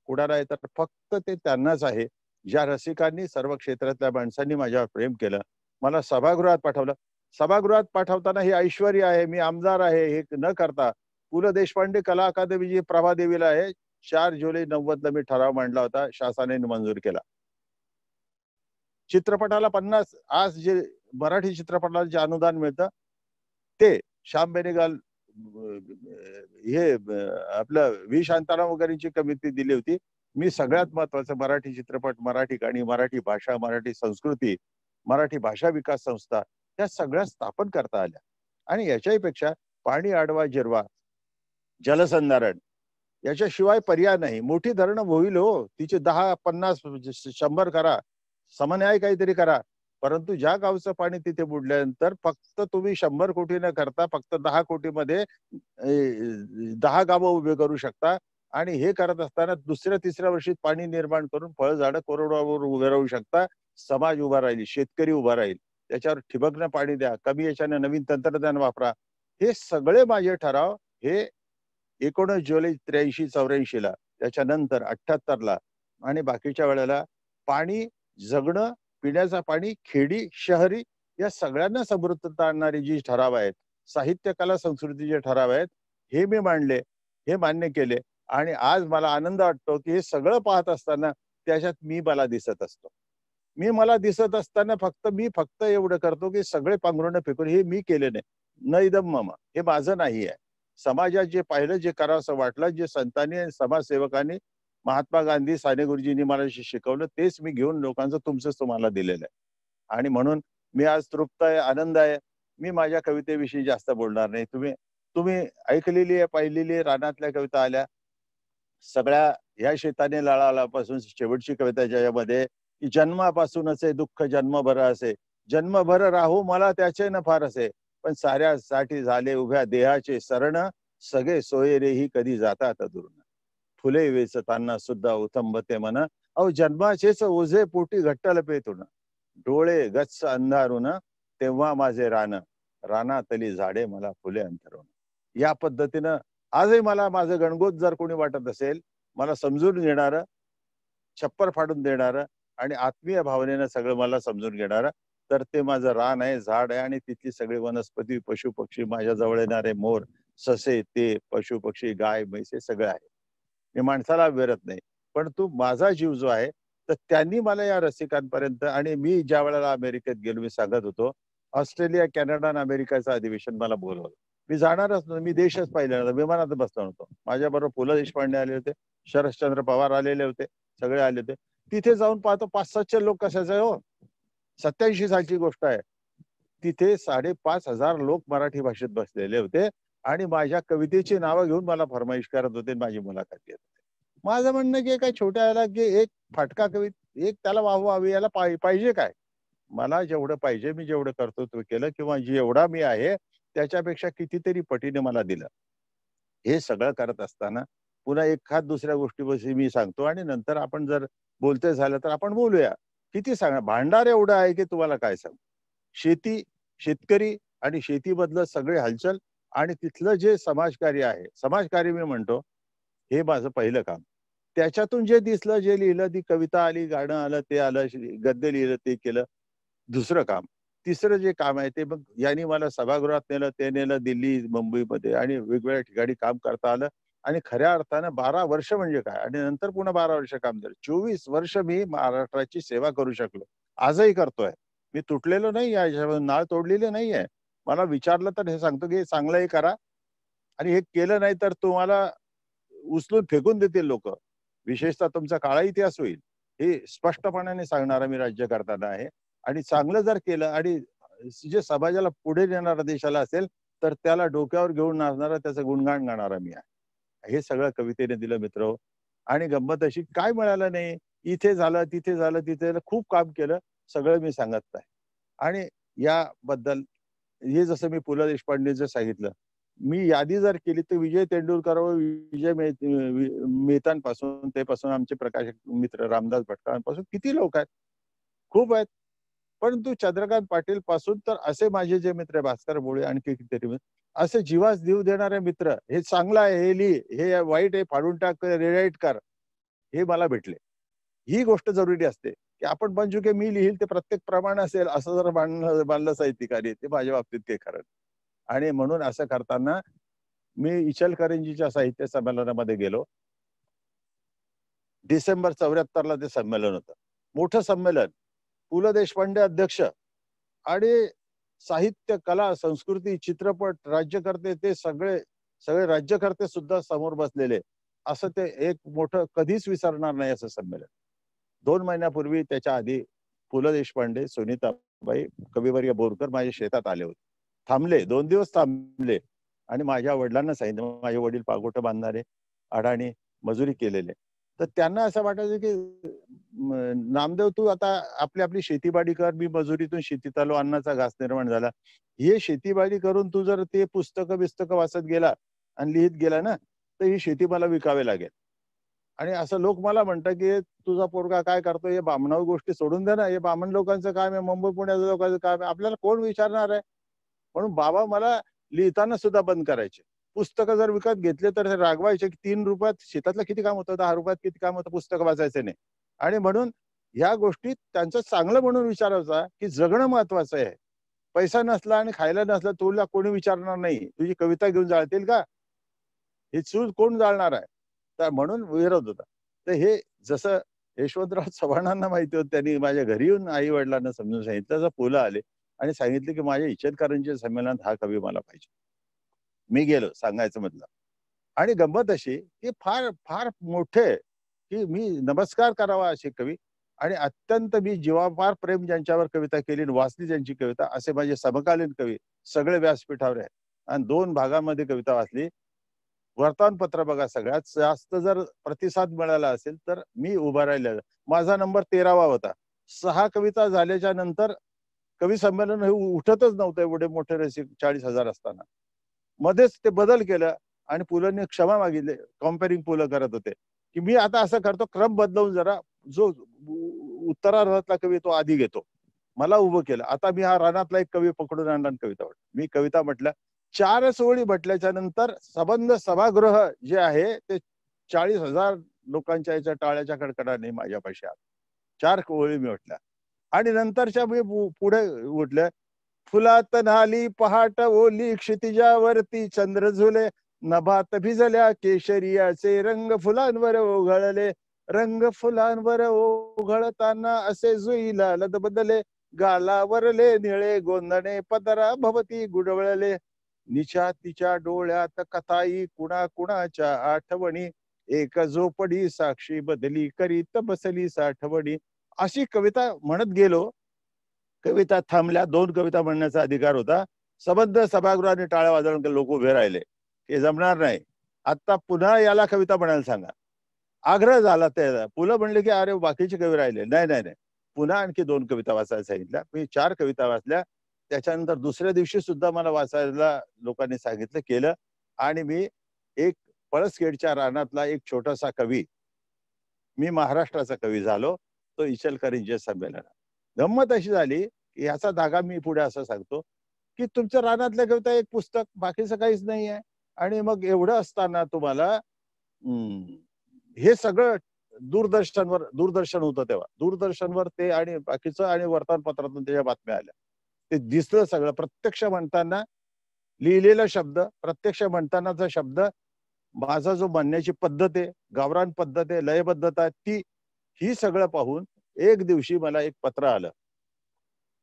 कुणाला आहे तर फक्त ते त्यांनाच आहे ज्या रसिकांनी सर्व क्षेत्रातल्या माणसांनी माझ्यावर प्रेम केलं मला सभागृहात पाठवलं सभागृहात पाठवताना हे ऐश्वर्य आहे मी आमदार आहे हे न करता पु ल देशपांडे कला अकादमी जी देवीला आहे चार जुलै नव्वदला मी ठराव मांडला होता शासनाने मंजूर केला चित्रपटाला पन्नास आज जे मराठी चित्रपटाला जे अनुदान मिळतं ते श्याम बेनेगाल हे आपलं व्ही शांताराम वगैरेची कमिटी दिली होती मी सगळ्यात महत्वाचं मराठी चित्रपट मराठी गाणी मराठी भाषा मराठी संस्कृती मराठी भाषा विकास संस्था त्या सगळ्या स्थापन करता आल्या आणि याच्याही पेक्षा पाणी आडवा जिरवा जलसंधारण याच्याशिवाय पर्याय नाही मोठी धरणं होईल हो तिचे दहा पन्नास शंभर करा समन्याय काहीतरी करा परंतु ज्या गावचं पाणी तिथे बुडल्यानंतर फक्त तुम्ही शंभर कोटी न करता फक्त दहा कोटीमध्ये दहा गावं उभे करू शकता आणि हे करत असताना दुसऱ्या तिसऱ्या वर्षी पाणी निर्माण करून फळझाडं कोरडवावर उभे राहू शकता समाज उभा राहील शेतकरी उभा राहील त्याच्यावर ठिबकनं पाणी द्या कमी याच्याने नवीन तंत्रज्ञान वापरा हे सगळे माझे ठराव हे एकोणीस जुलै त्र्याऐंशी चौऱ्याऐंशीला त्याच्यानंतर ला आणि बाकीच्या वेळेला पाणी जगणं पिण्याचं पाणी खेडी शहरी या सगळ्यांना समृद्धता आणणारी जी ठराव आहेत साहित्य कला संस्कृती जे ठराव आहेत हे मी मांडले हे मान्य केले आणि आज मला आनंद वाटतो की हे सगळं पाहत असताना त्याच्यात मी मला दिसत असतो मी मला दिसत असताना फक्त मी फक्त एवढं करतो की सगळे पांघरुण फेकून हे मी केले नाही न इदम मामा हे माझं नाही आहे समाजात जे पाहिलं जे करावं असं वाटलं जे संतांनी आणि समाजसेवकांनी महात्मा गांधी साने गुरुजींनी मला जे शिकवलं तेच मी घेऊन लोकांचं तुमचं तुम्हाला दिलेलं आहे आणि म्हणून मी आज तृप्त आहे आनंद आहे मी माझ्या कवितेविषयी जास्त बोलणार नाही तुम्ही तुम्ही ऐकलेली आहे पाहिलेली आहे रानातल्या कविता आल्या सगळ्या ह्या शेताने लळालापासून शेवटची कविता ज्यामध्ये जन्मापासून असे दुःख जन्मभर असे जन्मभर राहू मला त्याचे न फार असे पण साऱ्यासाठी झाले उभ्या देहाचे सरण सगळे सोयरे ही कधी जातात दुर्ण फुले वेचताना सुद्धा उथंबते मन अहो जन्माचेच ओझे पोटी घट्टल पेतून डोळे गच्च अंधारून तेव्हा माझे रान रानातली झाडे मला फुले अंथरवण या पद्धतीनं आजही मला माझं गणगोत जर कोणी वाटत असेल मला समजून घेणार छप्पर फाडून देणार आणि आत्मीय भावनेनं सगळं मला समजून घेणार तर ते माझं रान आहे झाड आहे आणि तिथली सगळी वनस्पती पशु पक्षी माझ्या जवळ येणारे मोर ससे ते पशु पक्षी गाय म्हैसे सगळं आहे मी माणसाला विरत नाही पण तू माझा जीव जो आहे तर त्यांनी मला या रसिकांपर्यंत आणि मी ज्या वेळेला अमेरिकेत गेलो मी सांगत होतो ऑस्ट्रेलिया कॅनडा आणि अमेरिकेचं अधिवेशन मला बोलवलं मी जाणारच नव्हतो मी देशच पाहिला नव्हता विमानात बसला नव्हतो माझ्याबरोबर पु ल देशपांडे आले होते शरदचंद्र पवार आलेले होते सगळे आले होते तिथे जाऊन पाहतो पाच सातशे लोक कशाचे हो सत्याऐंशी सालची गोष्ट आहे तिथे साडेपाच हजार लोक मराठी भाषेत बसलेले होते आणि माझ्या कवितेची नावं घेऊन मला फरमाईश करत होते माझी मुलाखत घेत होते माझं म्हणणं की काय छोट्या याला की एक फाटका कवी एक त्याला वाहवी याला पाहिजे काय मला जेवढं पाहिजे मी जेवढं कर्तृत्व केलं किंवा जेवढा मी आहे त्याच्यापेक्षा कितीतरी पटीने मला दिलं हे सगळं करत असताना पुन्हा एखाद दुसऱ्या गोष्टीविषयी मी सांगतो आणि नंतर आपण जर बोलते झालं तर आपण बोलूया किती सांग भांडार एवढं आहे की तुम्हाला काय सांग शेती शेतकरी आणि शेतीमधलं सगळे हालचाल आणि तिथलं जे समाजकार्य आहे समाजकार्य मी म्हणतो हे माझं पहिलं काम त्याच्यातून जे दिसलं जे लिहिलं ती कविता आली गाणं आलं ते आलं गद्य लिहिलं ते केलं दुसरं काम तिसरं जे काम आहे ते मग यांनी मला सभागृहात नेलं ते नेलं दिल्ली मुंबईमध्ये आणि वेगवेगळ्या ठिकाणी काम करता आलं आणि खऱ्या अर्थाने बारा वर्ष म्हणजे काय आणि नंतर पुन्हा बारा वर्ष काम झालं चोवीस वर्ष मी महाराष्ट्राची सेवा करू शकलो आजही करतोय मी तुटलेलो नाही आहे नाळ तोडलेले नाही आहे मला विचारलं तर हे सांगतो की चांगलंही करा आणि हे केलं नाही तर तुम्हाला उचलून फेकून देतील लोक विशेषतः तुमचा काळा इतिहास होईल हे स्पष्टपणाने सांगणारा मी राज्य करताना आहे आणि चांगलं जर केलं आणि जे समाजाला पुढे नेणारा देशाला असेल तर त्याला डोक्यावर घेऊन नाचणारा त्याचं गुणगाण गाणारा मी आहे हे सगळं कवितेने दिलं मित्र आणि गंमत अशी काय मिळालं नाही इथे झालं तिथे झालं तिथे खूप काम केलं सगळं मी सांगत नाही आणि याबद्दल हे जसं मी पु ल देशपांडेचं सांगितलं मी यादी जर केली तर विजय तेंडुलकर व विजय मेहतांपासून ते पासून आमचे प्रकाशक मित्र रामदास भटकरांपासून किती लोक आहेत खूप आहेत परंतु चंद्रकांत पाटील पासून तर असे माझे जे मित्र भास्कर बोळे आणखी कितीतरी असं जीवास देऊ देणारे मित्र हे चांगलं आहे हे लिहि हे वाईट आहे फाडून टाक रेडाईट कर हे मला भेटले ही गोष्ट जरुरी असते की आपण पण की मी लिहिल ते प्रत्येक प्रमाण असेल असं जर मानलं मानलं साहित्यकारी ते माझ्या बाबतीत ते खरं आणि म्हणून असं करताना मी इचलकरंजीच्या साहित्य संमेलनामध्ये गेलो डिसेंबर चौऱ्याहत्तरला ते संमेलन होतं मोठं संमेलन पु ल देशपांडे अध्यक्ष आणि साहित्य कला संस्कृती चित्रपट राज्यकर्ते ते सगळे सगळे राज्यकर्ते सुद्धा समोर बसलेले असं ते एक मोठ कधीच विसरणार नाही असं संमेलन दोन महिन्यापूर्वी त्याच्या आधी पु ल देशपांडे सुनीताबाई कविवर्य बोरकर माझ्या शेतात आले होते थांबले दोन दिवस थांबले आणि माझ्या वडिलांना सांगितलं माझे वडील पागोट बांधणारे अडाणी मजुरी केलेले तर त्यांना असं वाटायचं की नामदेव तू आता आपली आपली शेतीबाडी कर मी मजुरीतून शेतीत आलो अन्नाचा घास निर्माण झाला हे शेतीबाडी करून तू जर ते पुस्तकं बिस्तकं वाचत गेला आणि लिहित गेला ना तर ही शेती मला विकावी लागेल आणि असं लोक मला म्हणतात की तुझा पोरगा काय करतो हे बामणाव गोष्टी सोडून दे ना हे बामण लोकांचं काम आहे मुंबई पुण्याचं लोकांचं काम आहे आपल्याला कोण विचारणार आहे म्हणून बाबा मला लिहिताना सुद्धा बंद करायचे पुस्तकं जर विकत घेतले तर रागवायचे तीन रुपयात शेतातलं किती काम होतं दहा रुपयात किती काम होतं पुस्तक वाचायचं नाही आणि म्हणून ह्या गोष्टीत त्यांचं चांगलं म्हणून विचारायचा की जगणं महत्वाचं आहे पैसा नसला आणि खायला नसला तुला कोणी विचारणार नाही तुझी कविता घेऊन जाळतील का हे चूज कोण जाळणार आहे तर म्हणून विरोध होता तर हे जसं यशवंतराव चव्हाणांना माहिती होत त्यांनी माझ्या घरी येऊन आई वडिलांना समजून सांगितलं जर पुलं आले आणि सांगितले की माझ्या इच्छतकारांच्या संमेलनात हा कवी मला पाहिजे मी गेलो सांगायचं म्हटलं आणि गंमत अशी की फार फार मोठे की मी नमस्कार करावा असे कवी आणि अत्यंत मी जीवापार प्रेम ज्यांच्यावर कविता केली वाचली ज्यांची कविता असे माझे समकालीन कवी सगळे व्यासपीठावर आहे आणि दोन भागांमध्ये कविता वाचली वर्तमानपत्र बघा सगळ्यात जास्त जर प्रतिसाद मिळाला असेल तर मी उभा राहिले माझा नंबर तेरावा होता सहा कविता झाल्याच्या नंतर कवी संमेलन हे उठतच नव्हतं एवढे मोठे रसिक चाळीस हजार असताना मध्येच ते बदल केलं आणि पुलंनी क्षमा मागितली कॉम्पेरिंग पुलं करत होते की मी आता असं करतो क्रम बदलवून जरा जो उत्तरार्धातला कवी तो आधी घेतो मला उभं केलं आता मी हा रानातला एक कवी पकडून आणला कविता मी कविता म्हटलं चार सोळी म्हटल्याच्या नंतर सबंध सभागृह जे आहे ते चाळीस हजार लोकांच्या याच्या टाळ्याच्या कडकडाने माझ्या पैशात चार ओळी मी म्हटल्या आणि नंतरच्या मी पुढे उठल्या फुलात नाली पहाट ओली क्षितिजावरती चंद्र झुले नभात भिजल्या केशरियाचे रंग फुलांवर ओघळले रंग फुलांवर ओघळताना असे बदले गाला गालावरले निळे गोंधणे पदरा भवती गुडवळले निच्या तिच्या डोळ्यात कथाई कुणा कुणाच्या आठवणी एक झोपडी साक्षी बदली करीत बसली साठवणी अशी कविता म्हणत गेलो कविता थांबल्या दोन कविता म्हणण्याचा अधिकार होता सबंध सभागृहाने टाळ्या वाजवून लोक उभे राहिले हे जमणार नाही आता पुन्हा याला कविता म्हणायला सांगा आग्रह झाला ते पुलं म्हणले की अरे बाकीचे कवी राहिले नाही नाही नाही पुन्हा आणखी दोन कविता वाचायला सांगितल्या मी चार कविता वाचल्या त्याच्यानंतर दुसऱ्या दिवशी सुद्धा मला वाचायला लोकांनी सांगितलं केलं आणि मी एक पळसखेडच्या रानातला एक छोटासा कवी मी महाराष्ट्राचा कवी झालो तो इचलकरंजी संमेलन गंमत अशी झाली की याचा धागा मी पुढे असं सांगतो की तुमच्या रानातल्या कविता एक पुस्तक बाकीचं काहीच नाही आहे आणि मग एवढं असताना तुम्हाला हे सगळं दूरदर्शनवर दूरदर्शन होतं तेव्हा दूरदर्शनवर ते आणि बाकीचं आणि वर्तमानपत्रातून त्याच्या बातम्या आल्या ते दिसलं सगळं प्रत्यक्ष म्हणताना लिहिलेला शब्द प्रत्यक्ष म्हणतानाचा शब्द माझा जो म्हणण्याची पद्धत आहे गावरान पद्धत आहे लयबद्धता ती ही सगळं पाहून एक दिवशी मला एक पत्र आलं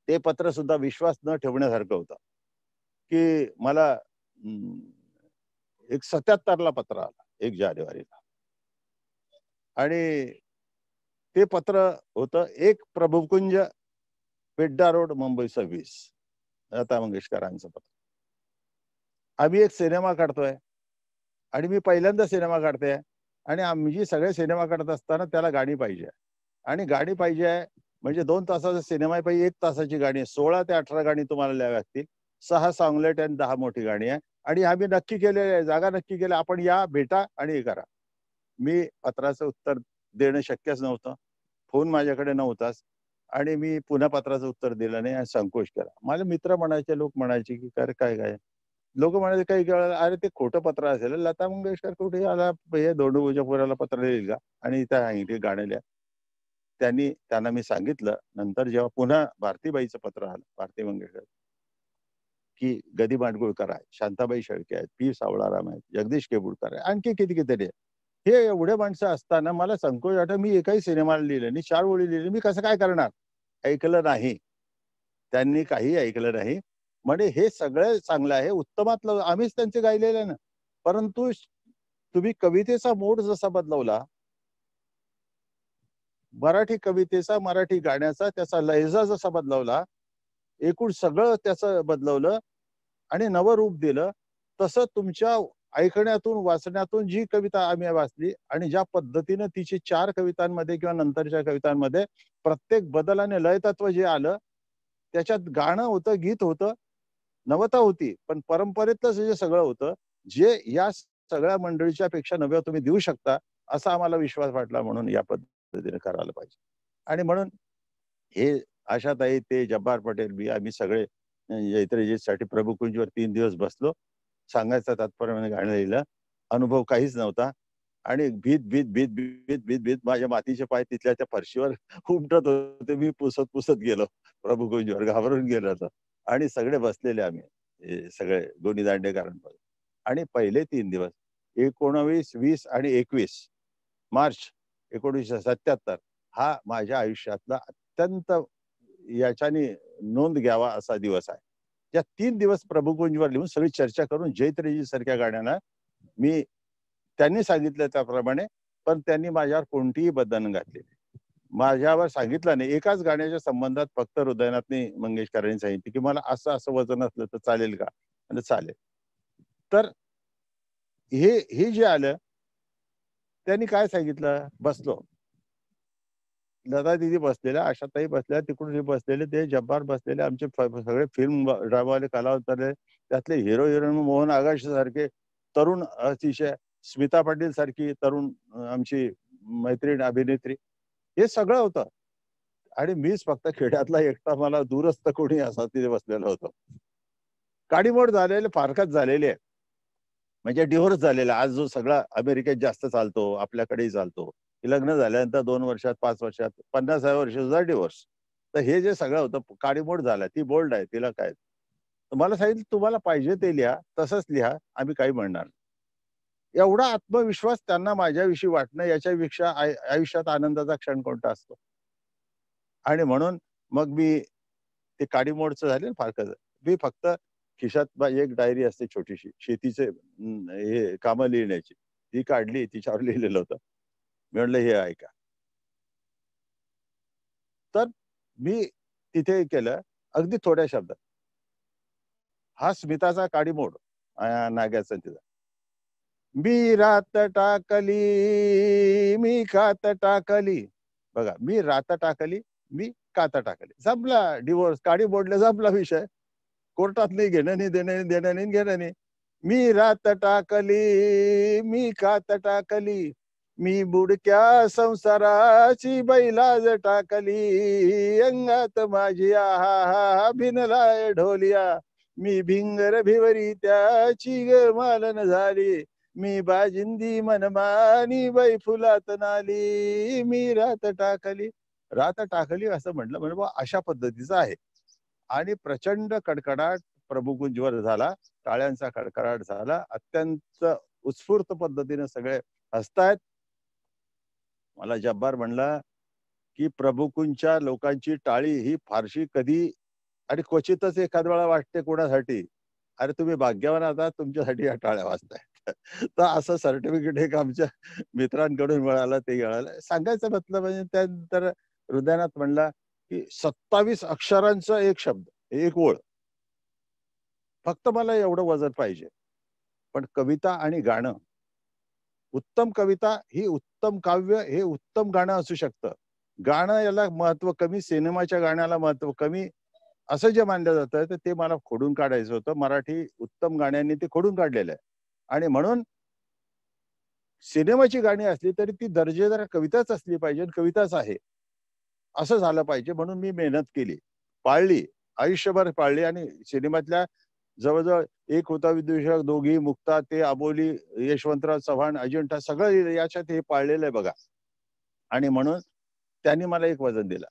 ते पत्र सुद्धा विश्वास न ठेवण्यासारखं होतं की मला एक सत्याहत्तरला पत्र आला एक जानेवारीला आणि ते पत्र होतं एक प्रभुकुंज पेड्डा रोड मुंबई सव्वीस लता मंगेशकरांचं पत्र आम्ही एक सिनेमा काढतोय आणि मी पहिल्यांदा सिनेमा काढते आणि आम्ही सगळे सिनेमा काढत असताना त्याला गाणी पाहिजे आणि गाडी पाहिजे आहे म्हणजे दोन तासाचा सिनेमा पाहिजे एक तासाची गाणी आहे सोळा ते अठरा गाणी तुम्हाला लिहावी लागतील सहा सॉंगलेट आणि दहा मोठी गाणी आहे आणि आम्ही नक्की केलेली आहे जागा नक्की केल्या आपण या भेटा आणि हे करा मी पत्राचं उत्तर देणं शक्यच नव्हतं फोन माझ्याकडे नव्हताच आणि मी पुन्हा पत्राचं उत्तर दिलं नाही आणि संकोच करा मला मित्र म्हणायचे लोक म्हणायचे की काय काय काय लोक म्हणायचे काही वेळा अरे ते खोटं पत्र असेल लता मंगेशकर कुठे आला हे दोंडूभुजापुराला पत्र लिहिलं आणि त्या सांगितले लिहा त्यांनी त्यांना मी सांगितलं नंतर जेव्हा पुन्हा भारतीबाईचं पत्र आलं भारती मंगेशकर की गदी माडगुळकर आहे शांताबाई शेळके आहेत पी सावळाराम आहेत जगदीश केबुडकर आहे आणखी किती कितीतरी हे एवढे माणसं असताना मला संकोच वाटत मी एकाही सिनेमाला लिहिलं आणि चार ओळी लिहिली मी कसं काय करणार ऐकलं नाही त्यांनी काही ऐकलं नाही म्हणजे हे सगळं चांगलं आहे उत्तमातलं आम्हीच त्यांचे गायलेलं ना परंतु तुम्ही कवितेचा मोड जसा बदलवला मराठी कवितेचा मराठी गाण्याचा त्याचा लहजा जसा बदलवला एकूण सगळं त्याच बदलवलं आणि रूप दिलं तसं तुमच्या ऐकण्यातून वाचण्यातून जी कविता आम्ही वाचली आणि ज्या पद्धतीनं तिची चार कवितांमध्ये किंवा नंतरच्या कवितांमध्ये प्रत्येक बदलाने लयतत्व जे आलं त्याच्यात गाणं होतं गीत होतं नवता होती पण परंपरेतलं जे सगळं होतं जे या सगळ्या मंडळीच्या पेक्षा नव्या तुम्ही देऊ शकता असा आम्हाला विश्वास वाटला म्हणून या पद्धती पद्धतीने करायला पाहिजे आणि म्हणून हे आशाताई ते जब्बार पटेल बी आम्ही सगळे जैत्रजीसाठी प्रभुकुंजवर तीन दिवस बसलो सांगायचा तात्पर्य गाणं लिहिलं अनुभव काहीच नव्हता आणि भीत भीत भीत भीत भीत भीत माझ्या मातीचे पाय तिथल्या त्या फरशीवर उमटत होते मी पुसत पुसत गेलो प्रभुकुंजवर घाबरून गेलो होतो आणि सगळे बसलेले आम्ही सगळे दोन्ही कारण आणि पहिले तीन दिवस एकोणवीस वीस आणि एकवीस मार्च एकोणीसशे सत्याहत्तर हा माझ्या आयुष्यातला अत्यंत याच्याने नोंद घ्यावा असा दिवस आहे या तीन दिवस प्रभुकुंजवर लिहून सगळी चर्चा करून जयत्रेजी सारख्या गाण्यांना मी त्यांनी सांगितलं त्याप्रमाणे पण त्यांनी माझ्यावर कोणतीही बदन घातली माझ्यावर सांगितलं नाही एकाच गाण्याच्या संबंधात फक्त हृदयनाथनी मंगेशकरांनी सांगितलं की मला असं असं वजन असलं तर चालेल का आणि चालेल तर हे हे जे आलं त्यांनी काय सांगितलं बसलो लता दिदी बसलेल्या आशाताई बसल्या तिकडून बसलेले ते जब्बार बसलेले आमचे सगळे फिल्म ड्रामावाले कलावंतले त्यातले हिरो हिरोईन मोहन आगाश सारखे तरुण अतिशय स्मिता पाटील सारखी तरुण आमची मैत्रीण अभिनेत्री हे सगळं होतं आणि मीच फक्त खेड्यातला एकटा मला दूरस्थ कोणी असा तिथे बसलेला होतो काडीमोड झालेले फारकत झालेले आहे म्हणजे डिव्होर्स झालेला आज जो सगळा अमेरिकेत जास्त चालतो आपल्याकडे चालतो लग्न झाल्यानंतर दोन वर्षात पाच वर्षात पन्नासाव्या वर्ष सुद्धा डिव्होर्स तर हे जे सगळं होतं काडीमोड झाला ती बोल्ड आहे तिला काय मला सांगितलं तुम्हाला पाहिजे ते लिहा तसंच लिहा आम्ही काही म्हणणार एवढा आत्मविश्वास त्यांना माझ्याविषयी वाटणं याच्यापेक्षा आयुष्यात आनंदाचा क्षण कोणता असतो आणि म्हणून मग मी ते काडीमोडचं झाले फार मी फक्त खिशात एक डायरी असते छोटीशी शेतीचे हे काम लिहिण्याची ती काढली तिच्यावर लिहिलेलं होतं मी म्हणलं हे ऐका तर मी तिथे केलं अगदी थोड्या शब्दात हा स्मिताचा काडीमोड नाग्याचा तिचा मी रात टाकली मी कात टाकली बघा मी रात टाकली मी कात टाकली संपला डिवोर्स काडी बोडले संपला विषय कोर्टातली देणं देण्याने देण्याने घेण्याने मी रात टाकली मी कात टाकली मी बुडक्या संसाराची बैलाज टाकली अंगात माझी आहा भिनलाय ढोलिया मी भिंगर भिवरी त्याची ग मालन झाली मी बाजिंदी मनमानी बाई फुलात नाली मी रात टाकली रात टाकली असं म्हटलं म्हणजे अशा पद्धतीचं आहे आणि प्रचंड कडकडाट प्रभुकुंजवर झाला टाळ्यांचा कडकडाट झाला अत्यंत उत्स्फूर्त पद्धतीने सगळे हसतायत मला जब्बार म्हणला की प्रभुकुंच्या लोकांची टाळी ही फारशी कधी आणि क्वचितच एखाद वेळा वाटते कोणासाठी अरे तुम्ही भाग्यवान आता तुमच्यासाठी या टाळ्या वाचताय तर असं सर्टिफिकेट एक आमच्या मित्रांकडून मिळालं ते मिळालं सांगायचं मतलब म्हणजे त्यानंतर हृदयानाथ म्हणला सत्तावीस अक्षरांचा एक शब्द एक ओळ फक्त मला एवढं वजन पाहिजे पण कविता आणि गाणं उत्तम कविता ही उत्तम काव्य हे उत्तम गाणं असू शकतं गाणं याला महत्व कमी सिनेमाच्या गाण्याला महत्व कमी असं जे मानलं जातं तर ते मला खोडून काढायचं होतं मराठी उत्तम गाण्यांनी ते खोडून काढलेलं आहे आणि म्हणून सिनेमाची गाणी असली तरी ती दर्जेदार कविताच असली पाहिजे कविताच आहे असं झालं पाहिजे म्हणून मी मेहनत केली पाळली आयुष्यभर पाळली आणि सिनेमातल्या जवळजवळ एक होता विद्वेषक दोघी मुक्ता ते अबोली यशवंतराव चव्हाण अजिंठा सगळं याच्यात हे पाळलेलं आहे बघा आणि म्हणून त्यांनी मला एक वजन दिला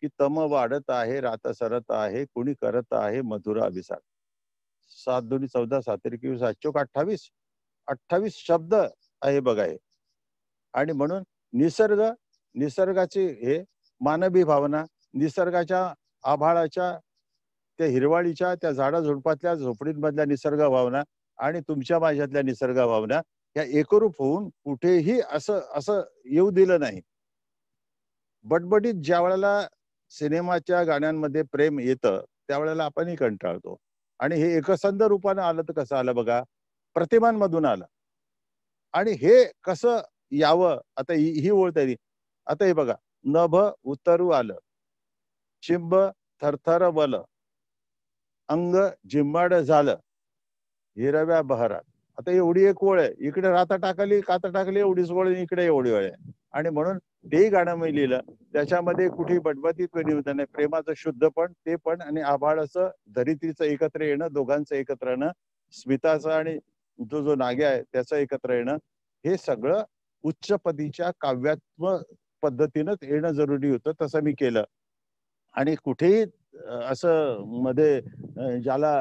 की तम वाढत आहे रात सरत आहे कुणी करत आहे मधुरा अभिसार सात दोन्ही चौदा सातरी किंवा सात चोक अठ्ठावीस अठ्ठावीस शब्द आहे बघा हे आणि म्हणून निसर्ग निसर्गाचे हे मानवी भावना निसर्गाच्या आभाळाच्या त्या हिरवाळीच्या त्या झाडा झुडपातल्या झोपडींमधल्या निसर्ग भावना आणि तुमच्या माझ्यातल्या निसर्ग भावना या एकरूप होऊन कुठेही असं असं येऊ दिलं नाही बटबटीत ज्या वेळेला सिनेमाच्या गाण्यांमध्ये प्रेम येतं त्यावेळेला आपणही कंटाळतो आणि हे एकसंध रूपानं आलं तर कसं आलं बघा प्रतिमांमधून आलं आणि हे कसं यावं आता ही ओळ त्यांनी आता हे बघा नभ उतरू आलं चिंब थरथर बल अंग जिम्माड झालं हिरव्या बहरात आता एवढी एक ओळ आहे इकडे राता टाकली काता टाकली एवढीच ओळ इकडे एवढी ओळ आहे आणि म्हणून ते गाणं मी लिहिलं त्याच्यामध्ये कुठे बटबटीत निवेदन नाही प्रेमाचं शुद्ध पण ते पण आणि आभाळाचं धरित्रीचं एकत्र येणं दोघांचं एकत्र येणं स्मिताचं आणि जो जो नागे आहे त्याचं एकत्र येणं हे सगळं उच्चपदीच्या काव्यात्म पद्धतीनंच येणं जरुरी होतं तसं मी केलं आणि कुठेही असं मध्ये ज्याला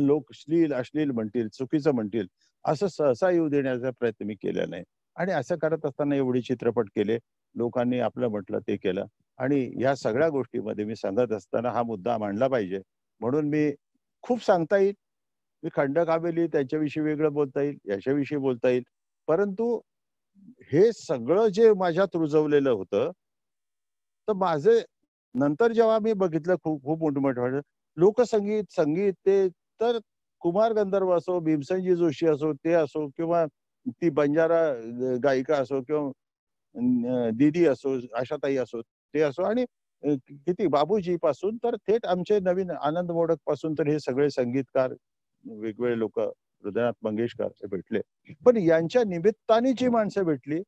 लोक श्लील अश्लील म्हणतील चुकीचं म्हणतील असं सहसा येऊ देण्याचा प्रयत्न मी केला नाही आणि असं करत असताना एवढे चित्रपट केले लोकांनी आपलं म्हटलं ते केलं आणि या सगळ्या गोष्टीमध्ये मी सांगत असताना हा मुद्दा मांडला पाहिजे म्हणून मी खूप सांगता येईल मी खंड काबेली त्याच्याविषयी वेगळं बोलता येईल याच्याविषयी बोलता येईल परंतु हे सगळं जे माझ्यात रुजवलेलं होतं तर माझे नंतर जेव्हा मी बघितलं खूप खूप मोठमोठ वाटत लोकसंगीत संगीत ते तर कुमार गंधर्व असो भीमसेनजी जोशी असो ते असो किंवा ती बंजारा गायिका असो किंवा दिदी असो आशाताई असो ते असो आणि किती बाबूजी पासून तर थेट आमचे नवीन आनंद मोडक पासून तर हे सगळे संगीतकार वेगवेगळे लोक हृदयनाथ मंगेशकर हे भेटले पण यांच्या निमित्ताने जी माणसं भेटली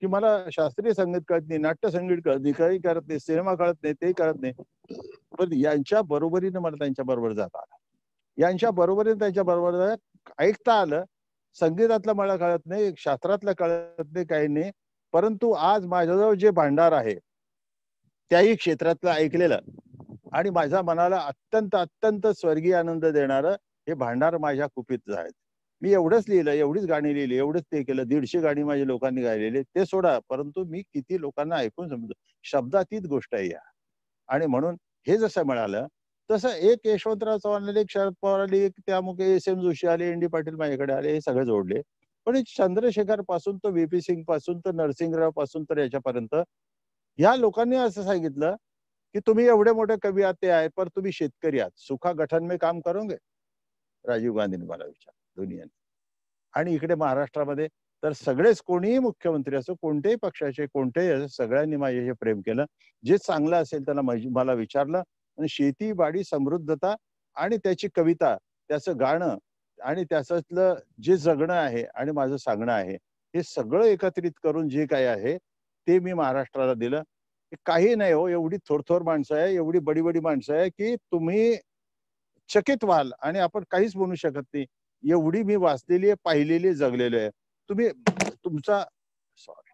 की मला शास्त्रीय संगीत कळत नाही नाट्य संगीत कळत नाही काही करत नाही सिनेमा कळत नाही ते करत नाही पण यांच्या बरोबरीने मला त्यांच्या बरोबर जात आलं यांच्या बरोबरीने त्यांच्या बरोबर ऐकता आलं संगीतातलं मला कळत नाही शास्त्रातलं कळत नाही काही नाही परंतु आज माझ्याजवळ जे भांडार आहे त्याही क्षेत्रातलं ऐकलेलं आणि माझ्या मनाला अत्यंत अत्यंत स्वर्गीय आनंद देणारं हे भांडार माझ्या कुपीत आहेत मी एवढंच लिहिलं एवढीच गाणी लिहिली एवढंच ते केलं दीडशे गाणी माझ्या लोकांनी गायलेली ते सोडा परंतु मी किती लोकांना ऐकून समजतो शब्दातीत गोष्ट आहे या आणि म्हणून हे जसं मिळालं तसं एक यशवंतराव चव्हाण आले एक शरद पवार आले एक त्यामुळे एस एम जोशी आले एन डी पाटील माझ्याकडे आले हे सगळे जोडले पण चंद्रशेखर पासून तर व्ही पी सिंग पासून तर नरसिंगराव पासून तर याच्यापर्यंत ह्या लोकांनी असं सांगितलं की तुम्ही एवढे मोठे कवी आहात ते आहे पर तुम्ही शेतकरी आहात सुखा गठन में काम घे राजीव गांधींनी मला विचारलं दोन्ही आणि इकडे महाराष्ट्रामध्ये तर सगळेच कोणीही मुख्यमंत्री असो कोणत्याही पक्षाचे कोणतेही सगळ्यांनी हे प्रेम केलं जे चांगलं असेल त्याला मला विचारलं आणि शेती बाडी समृद्धता आणि त्याची कविता त्याचं गाणं आणि त्याच्यातलं जे जगणं आहे आणि माझं सांगणं आहे हे सगळं एकत्रित करून जे काही आहे ते मी महाराष्ट्राला दिलं काही नाही हो एवढी थोरथोर माणसं आहे एवढी बडी बडी माणसं आहे की तुम्ही चकित व्हाल आणि आपण काहीच बोलू शकत नाही एवढी मी वाचलेली आहे पाहिलेली आहे जगलेली आहे तुम्ही तुमचा सॉरी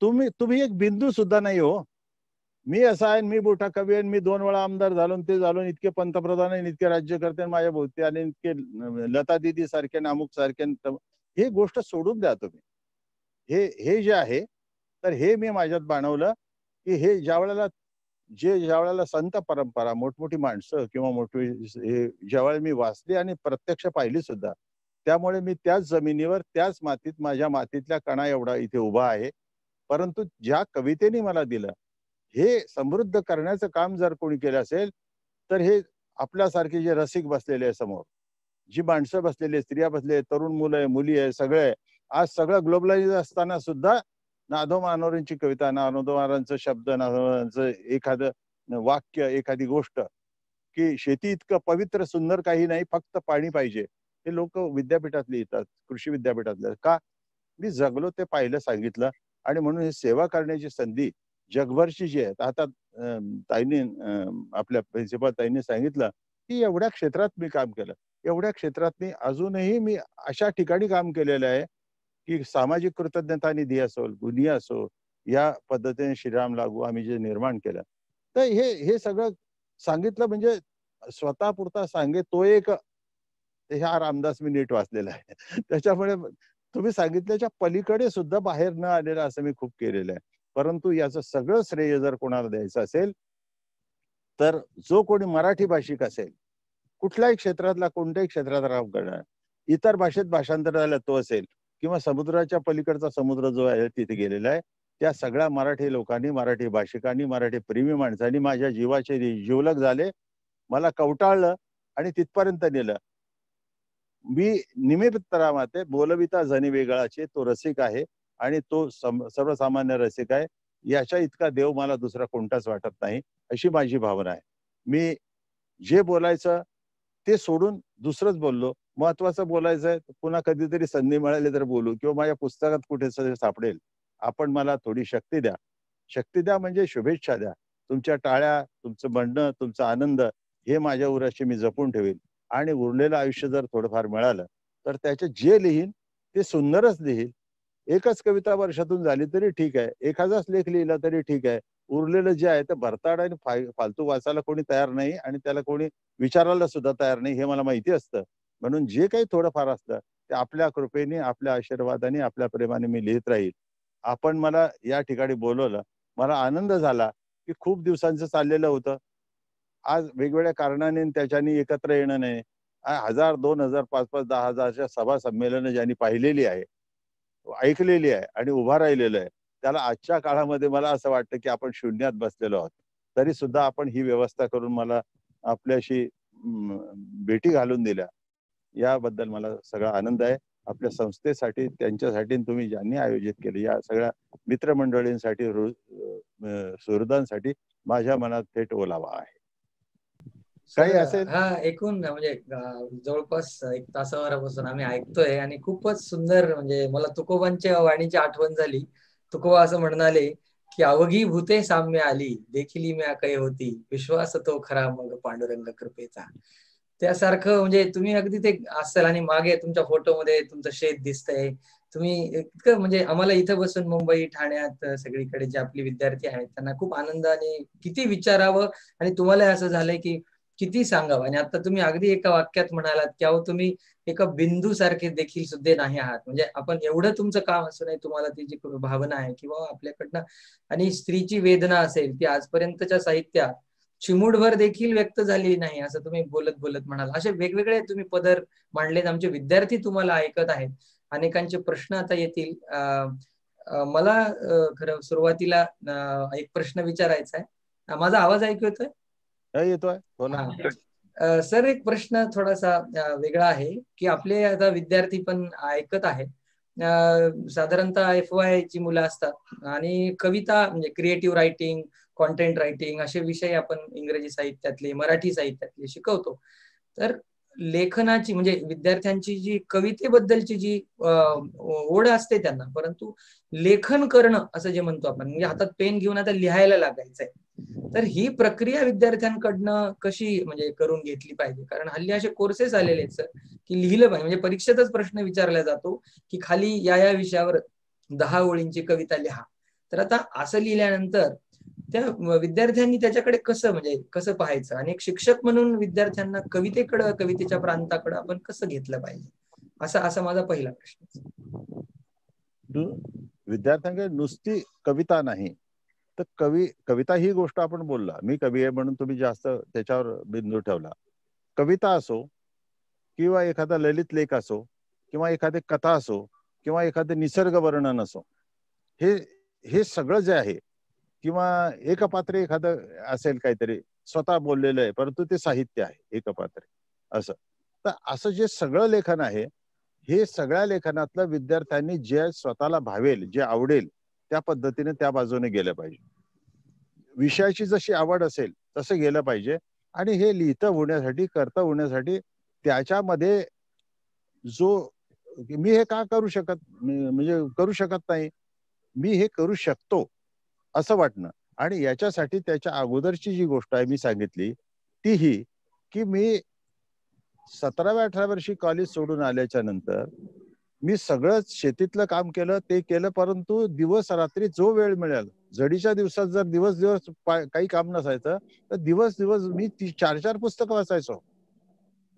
तुम्ही तुम्ही एक बिंदू सुद्धा नाही हो मी असा आहे मी मोठा कवी आहे मी दोन वेळा आमदार झालो ते झालो इतके पंतप्रधान आहे इतके राज्यकर्ते माझ्या भोवती आणि इतके लता दिदी सारखे नामुक सारखे हे गोष्ट सोडून द्या तुम्ही हे हे जे आहे तर हे मी माझ्यात बनवलं की हे ज्या वेळेला जे ज्या वेळेला संत परंपरा मोठमोठी माणसं किंवा मोठी हे वेळेला मी वाचली आणि प्रत्यक्ष पाहिली सुद्धा त्यामुळे मी त्याच जमिनीवर त्याच मातीत माझ्या मातीतल्या कणा एवढा इथे उभा आहे परंतु ज्या कवितेने मला दिलं हे समृद्ध करण्याचं काम जर कोणी केलं असेल तर हे आपल्यासारखे जे रसिक बसलेले आहे समोर जी माणसं बसलेली स्त्रिया बसले तरुण मुलं आहे मुली आहे सगळे आज सगळं ग्लोबलाइज असताना सुद्धा नाधो मानोरांची कविता नानोदो महाराजांचं शब्द नाधोमारांचं एखादं वाक्य एखादी गोष्ट की शेती इतकं पवित्र सुंदर काही नाही फक्त पाणी पाहिजे हे लोक विद्यापीठातले येतात कृषी विद्यापीठातले का मी जगलो ते पाहिलं सांगितलं आणि म्हणून हे सेवा करण्याची संधी जगभरची जी आहे आता ताईने आपल्या प्रिन्सिपल ताईने सांगितलं की एवढ्या क्षेत्रात मी काम केलं एवढ्या क्षेत्रात मी अजूनही मी अशा ठिकाणी काम केलेलं आहे की सामाजिक कृतज्ञता निधी असो गुन्हे असो या पद्धतीने श्रीराम लागू आम्ही जे निर्माण केलं तर हे हे सगळं सांगितलं म्हणजे स्वतः पुरता सांगे तो एक ह्या रामदास मी नीट वाचलेला आहे त्याच्यामुळे तुम्ही सांगितल्याच्या पलीकडे सुद्धा बाहेर न आलेला असं मी खूप केलेलं आहे परंतु याचं सगळं श्रेय जर कोणाला द्यायचं असेल तर जो कोणी मराठी भाषिक असेल कुठल्याही क्षेत्रातला कोणत्याही क्षेत्रात राम करणार इतर भाषेत भाषांतर झाला तो असेल किंवा समुद्राच्या पलीकडचा समुद्र जो आहे तिथे गेलेला आहे त्या सगळ्या मराठी लोकांनी मराठी भाषिकांनी मराठी प्रेमी माणसांनी माझ्या जीवाचे जीवलग झाले मला कवटाळलं आणि तिथपर्यंत नेलं मी निमित्तरामाते बोलविता जनी वेगळाचे तो रसिक आहे आणि तो सर्वसामान्य रसिक आहे याच्या इतका देव मला दुसरा कोणताच वाटत नाही अशी माझी भावना आहे मी जे बोलायचं ते सोडून दुसरंच बोललो महत्वाचं बोलायचं आहे पुन्हा कधीतरी संधी मिळाली तर बोलू किंवा माझ्या पुस्तकात कुठे सापडेल आपण मला थोडी शक्ती द्या शक्ती द्या म्हणजे शुभेच्छा द्या तुमच्या टाळ्या तुमचं म्हणणं तुमचा आनंद हे माझ्या उराशी मी जपून ठेवेन आणि उरलेलं आयुष्य जर थोडंफार मिळालं तर त्याचे जे लिहीन ते सुंदरच लिहीन एकच कविता वर्षातून झाली तरी ठीक आहे एखादाच लेख लिहिला तरी ठीक आहे उरलेलं जे आहे ते भरताड आणि फालतू वाचायला कोणी तयार नाही आणि त्याला कोणी विचारायला सुद्धा तयार नाही हे मला माहिती असतं म्हणून जे काही थोडंफार असतं ते आपल्या कृपेने आपल्या आशीर्वादाने आपल्या प्रेमाने मी लिहित राहील आपण मला या ठिकाणी बोलवलं मला आनंद झाला की खूप दिवसांचं चाललेलं होतं आज वेगवेगळ्या कारणाने त्याच्यानी एकत्र येणं नाही हजार दोन हजार पाच पाच दहा हजारच्या सभा संमेलन ज्यांनी पाहिलेली आहे ऐकलेली आहे आणि उभा राहिलेलं आहे त्याला आजच्या काळामध्ये मला असं वाटतं की आपण शून्यात बसलेलो आहोत तरी सुद्धा आपण ही व्यवस्था करून मला आपल्याशी भेटी घालून दिल्या याबद्दल मला सगळा आनंद आहे आपल्या संस्थेसाठी त्यांच्यासाठी तुम्ही ज्यांनी आयोजित केले या सगळ्या मित्रमंडळींसाठी सुहृदांसाठी माझ्या मनात थेट ओलावा आहे काही असेल हा एकूण म्हणजे जवळपास एक तासाभरापासून आम्ही ऐकतोय आणि खूपच सुंदर म्हणजे मला तुकोबांच्या वाणीची आठवण झाली तुकोबा असं म्हणाले की अवघी भूते साम्य आली देखील म्या काही होती विश्वास तो खरा मग पांडुरंग कृपेचा त्यासारखं म्हणजे तुम्ही अगदी ते असाल आणि मागे तुमच्या फोटोमध्ये तुमचं शेत दिसतंय तुम्ही इतकं म्हणजे आम्हाला इथं बसून मुंबई ठाण्यात सगळीकडे जे आपले विद्यार्थी आहेत त्यांना खूप आनंद आणि किती विचारावं आणि तुम्हाला असं झालंय की किती सांगावं आणि आता तुम्ही अगदी एका वाक्यात म्हणालात की अहो तुम्ही एका बिंदू सारखे देखील सुद्धा नाही आहात म्हणजे आपण एवढं तुमचं काम असू नाही तुम्हाला ती जी भावना आहे किंवा आपल्याकडनं आणि स्त्रीची वेदना असेल ती आजपर्यंतच्या साहित्यात चिमुडभर देखील व्यक्त झाली नाही असं तुम्ही बोलत बोलत म्हणाल असे वेगवेगळे तुम्ही पदर मांडलेत आमचे विद्यार्थी तुम्हाला ऐकत आहेत अनेकांचे प्रश्न आता येतील मला खरं सुरुवातीला एक प्रश्न विचारायचा आहे माझा आवाज ऐकू येतोय येतोय हो सर एक प्रश्न थोडासा वेगळा आहे की आपले आता विद्यार्थी पण ऐकत आहेत साधारणतः एफ ची मुलं असतात आणि कविता म्हणजे क्रिएटिव्ह रायटिंग कॉन्टेंट रायटिंग असे विषय आपण इंग्रजी साहित्यातले मराठी साहित्यातले शिकवतो तर लेखनाची म्हणजे विद्यार्थ्यांची जी कवितेबद्दलची जी ओढ असते त्यांना परंतु लेखन करणं असं जे म्हणतो आपण म्हणजे हातात पेन घेऊन आता लिहायला लागायचंय तर ही प्रक्रिया विद्यार्थ्यांकडनं कशी म्हणजे करून घेतली पाहिजे कारण हल्ली असे कोर्सेस आलेले आहेत सर की लिहिलं पाहिजे म्हणजे परीक्षेतच प्रश्न विचारला जातो की खाली या या विषयावर दहा ओळींची कविता लिहा तर आता असं लिहिल्यानंतर त्या विद्यार्थ्यांनी त्याच्याकडे कसं म्हणजे कसं पाहायचं आणि एक शिक्षक म्हणून विद्यार्थ्यांना कवितेकडं कवितेच्या प्रांताकडं आपण कसं घेतलं पाहिजे असा असा माझा पहिला प्रश्न विद्यार्थ्यांकडे नुसती कविता नाही तर कवी कविता ही गोष्ट आपण बोलला मी कवी आहे म्हणून तुम्ही जास्त त्याच्यावर बिंदू ठेवला कविता असो किंवा एखादा ललित लेख असो किंवा एखादी कथा असो किंवा एखादे निसर्ग वर्णन असो हे हे सगळं जे आहे किंवा एकपात्र एखादं असेल काहीतरी स्वतः बोललेलं आहे परंतु ते साहित्य आहे एकपात्र असं तर असं जे सगळं लेखन आहे हे सगळ्या लेखनातलं विद्यार्थ्यांनी जे स्वतःला भावेल जे आवडेल त्या पद्धतीने त्या बाजूने गेलं पाहिजे विषयाची जशी आवड असेल तसं गेलं पाहिजे आणि हे लिहित होण्यासाठी करता होण्यासाठी त्याच्यामध्ये जो मी हे का करू शकत म्हणजे करू शकत नाही मी हे करू शकतो असं वाटणं आणि याच्यासाठी त्याच्या अगोदरची जी गोष्ट आहे मी सांगितली ती ही की मी सतराव्या अठराव्या वर्षी कॉलेज सोडून आल्याच्या नंतर मी सगळं शेतीतलं काम केलं ते केलं परंतु दिवस रात्री जो वेळ मिळेल जडीच्या दिवसात जर दिवस दिवस काही काम नसायचं तर दिवस दिवस मी चार चार पुस्तक वाचायचो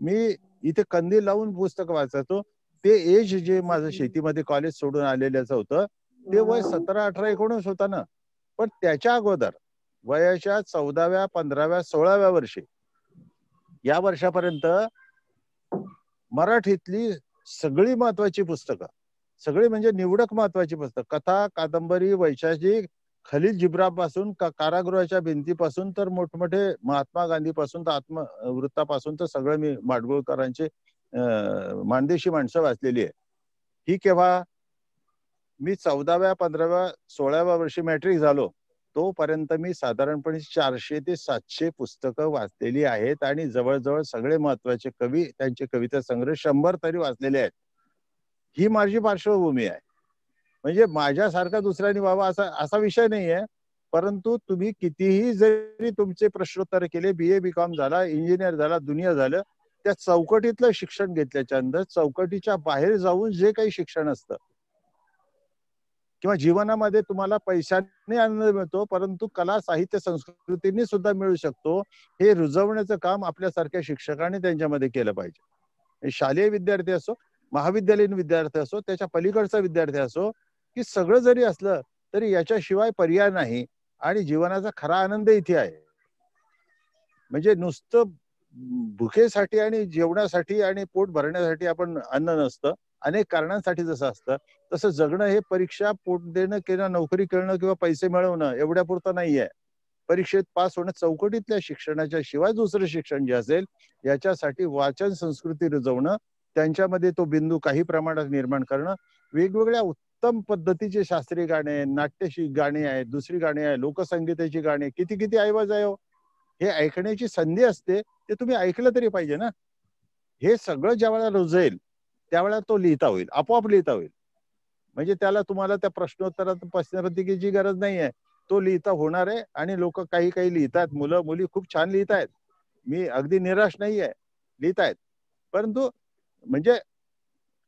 मी इथे कंदी लावून पुस्तक वाचायचो ते एज जे माझं शेतीमध्ये कॉलेज सोडून आलेल्याचं होतं ते वय सतरा अठरा एकोणीस होता ना पण त्याच्या अगोदर वयाच्या चौदाव्या पंधराव्या सोळाव्या वर्षी या वर्षापर्यंत मराठीतली सगळी महत्वाची पुस्तकं सगळी म्हणजे निवडक महत्वाची पुस्तक कथा कादंबरी वैशाखिक खलील जिब्रापासून का कारागृहाच्या भिंतीपासून तर मोठमोठे महात्मा गांधीपासून तर आत्मवृत्तापासून तर सगळं मी माडगुळकरांची मानदेशी माणसं वाचलेली आहे ही केव्हा मी चौदाव्या पंधराव्या सोळाव्या वर्षी मॅट्रिक झालो तोपर्यंत मी साधारणपणे चारशे ते सातशे पुस्तकं वाचलेली आहेत आणि जवळजवळ सगळे महत्वाचे कवी त्यांचे कविता संग्रह शंभर तरी वाचलेले आहेत ही माझी पार्श्वभूमी आहे म्हणजे माझ्यासारखा दुसऱ्याने बाबा असा असा विषय नाही आहे परंतु तुम्ही कितीही जरी तुमचे प्रश्नोत्तर केले बी ए बी कॉम झाला इंजिनियर झाला दुनिया झालं त्या चौकटीतलं शिक्षण घेतल्याच्या अंदर चौकटीच्या बाहेर जाऊन जे काही शिक्षण असतं किंवा जीवनामध्ये तुम्हाला पैशाने आनंद मिळतो परंतु कला साहित्य संस्कृतीने सुद्धा मिळू शकतो हे रुजवण्याचं काम आपल्यासारख्या शिक्षकांनी त्यांच्यामध्ये केलं पाहिजे शालेय विद्यार्थी असो महाविद्यालयीन विद्यार्थी असो त्याच्या पलीकडचा विद्यार्थी असो की सगळं जरी असलं तरी याच्याशिवाय पर्याय नाही आणि जीवनाचा खरा आनंद इथे आहे म्हणजे नुसतं भुकेसाठी आणि जेवणासाठी आणि पोट भरण्यासाठी आपण अन्न नसतं अनेक कारणांसाठी जसं असतं तसं जगणं हे परीक्षा पोट देणं किंवा नोकरी करणं किंवा पैसे मिळवणं एवढ्या पुरतं नाहीये परीक्षेत पास होणं चौकटीतल्या शिक्षणाच्या शिवाय दुसरं शिक्षण जे असेल याच्यासाठी वाचन संस्कृती रुजवणं त्यांच्यामध्ये तो बिंदू काही प्रमाणात निर्माण करणं वेगवेगळ्या उत्तम पद्धतीचे शास्त्रीय गाणे नाट्यशी गाणे आहेत दुसरी गाणी आहे लोकसंगीताची गाणी किती किती ऐवज आहे हो. हे ऐकण्याची संधी असते ते तुम्ही ऐकलं तरी पाहिजे ना हे सगळं ज्या वेळेला रुजेल त्यावेळेला तो लिहिता होईल आपोआप लिहिता होईल म्हणजे त्याला तुम्हाला त्या प्रश्नोत्तरात प्रश्नपत्रिकेची गरज नाही आहे तो लिहिता होणार आहे आणि लोक काही काही लिहितात मुलं मुली खूप छान लिहितायत मी अगदी निराश नाही आहे लिहितायत परंतु म्हणजे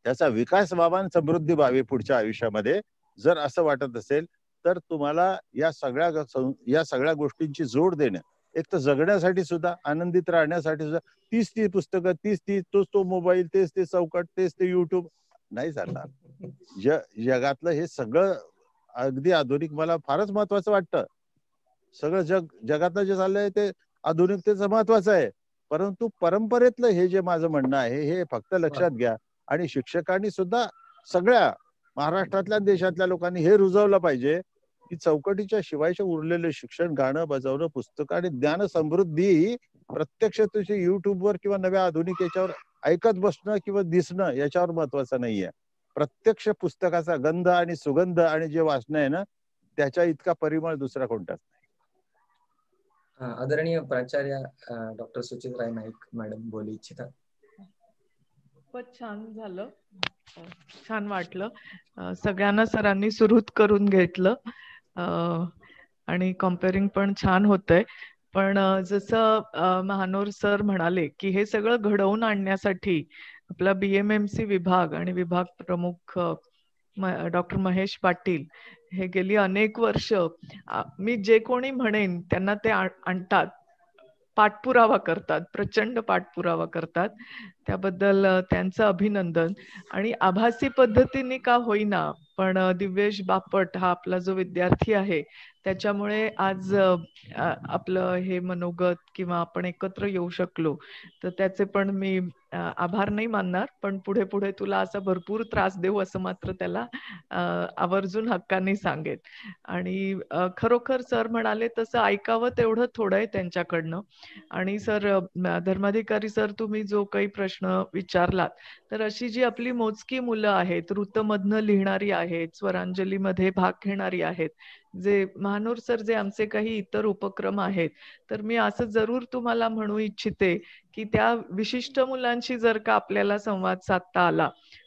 त्याचा विकास व्हावा आणि समृद्धी व्हावी पुढच्या आयुष्यामध्ये जर असं वाटत असेल तर तुम्हाला या सगळ्या या सगळ्या गोष्टींची जोड देणं एक तर जगण्यासाठी सुद्धा आनंदित राहण्यासाठी सुद्धा तीच ती पुस्तकं तीच ती तोच तो मोबाईल तेच ते चौकट तेच ते युट्यूब नाही चालणार जगातलं हे सगळं अगदी आधुनिक मला फारच महत्वाचं वाटतं सगळं जग जगातलं जे चाललंय ते आधुनिकतेचं महत्वाचं आहे परंतु परंपरेतलं हे जे माझं म्हणणं आहे हे फक्त लक्षात घ्या आणि शिक्षकांनी सुद्धा सगळ्या महाराष्ट्रातल्या देशातल्या लोकांनी हे रुजवलं पाहिजे की चौकटीच्या शिवायच्या उरलेले शिक्षण गाणं बजावणं पुस्तक आणि ज्ञान समृद्धी प्रत्यक्ष तुझे वर किंवा नव्या आधुनिक याच्यावर ऐकत बसणं किंवा दिसणं याच्यावर महत्वाचं नाहीये प्रत्यक्ष पुस्तकाचा गंध आणि सुगंध आणि जे वाचणं आहे ना त्याच्या इतका परिमळ दुसरा कोणताच नाही आदरणीय प्राचार्य डॉक्टर सुचित राय नाईक मॅडम बोलू इच्छिता खूपच छान झालं छान वाटलं सगळ्यांना सरांनी सुरुत करून घेतलं आणि कम्पेरिंग पण छान होतंय पण जसं महानोर सर म्हणाले की हे सगळं घडवून आणण्यासाठी आपला बीएमएमसी विभाग आणि विभाग प्रमुख डॉक्टर महेश पाटील हे गेली अनेक वर्ष मी जे कोणी म्हणेन त्यांना ते आणतात पाठपुरावा करतात प्रचंड पाठपुरावा करतात त्याबद्दल त्यांचं अभिनंदन आणि आभासी पद्धतीने का होईना पण दिव्येश बापट हा आपला जो विद्यार्थी आहे त्याच्यामुळे आज आपलं हे मनोगत किंवा आपण एकत्र येऊ शकलो तर त्याचे पण मी आभार नाही मानणार पण पुढे पुढे तुला असा भरपूर त्रास देऊ असं मात्र त्याला आवर्जून हक्काने सांगेल आणि खरोखर सर म्हणाले तसं ऐकावं तेवढं थोडं आहे त्यांच्याकडनं आणि सर धर्माधिकारी सर तुम्ही जो काही प्रश्न विचारलात तर अशी जी आपली मोजकी मुलं आहेत ऋतमधनं लिहिणारी आहेत स्वरांजलीमध्ये भाग घेणारी आहेत जे महानोर सर जे आमचे काही इतर उपक्रम आहेत तर मी असं जरूर तुम्हाला म्हणू इच्छिते की त्या विशिष्ट मुलांशी जर का आपल्याला संवाद साधता आला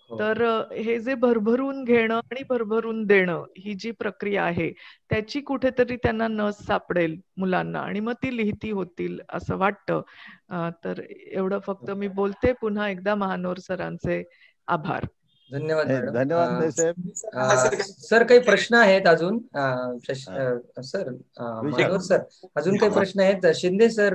हो. तर हे जे भरभरून घेणं आणि भरभरून देणं ही जी प्रक्रिया आहे त्याची कुठेतरी त्यांना नस सापडेल मुलांना आणि मग ती लिहिती होतील असं वाटतं तर एवढं फक्त मी बोलते पुन्हा एकदा महानोर सरांचे आभार धन्यवाद धन्यवाद सर काही प्रश्न आहेत अजून सर मनोहर सर अजून काही प्रश्न आहेत शिंदे सर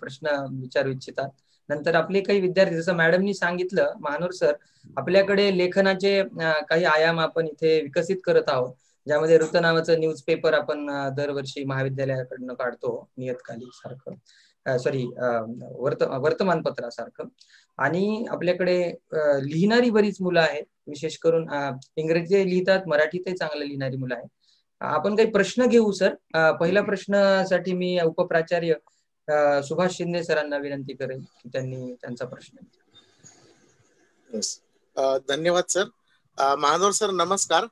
प्रश्न विचारू इच्छितात नंतर आपले काही विद्यार्थी जसं मॅडमनी सांगितलं महानूर सर आपल्याकडे लेखनाचे काही आयाम आपण इथे विकसित करत आहोत ज्यामध्ये ऋतू नावाचं न्यूज पेपर आपण दरवर्षी महाविद्यालयाकडनं काढतो नियतकालिक सारखं सॉरी वर्त वर्तमानपत्रासारखं आणि आपल्याकडे लिहिणारी बरीच मुलं आहेत विशेष करून इंग्रजी लिहितात मराठीतही चांगलं लिहिणारी मुलं आहेत आपण काही प्रश्न घेऊ सर पहिला प्रश्नासाठी मी उपप्राचार्य सुभाष शिंदे सरांना विनंती करेन की त्यांनी त्यांचा प्रश्न धन्यवाद सर महादोर सर नमस्कार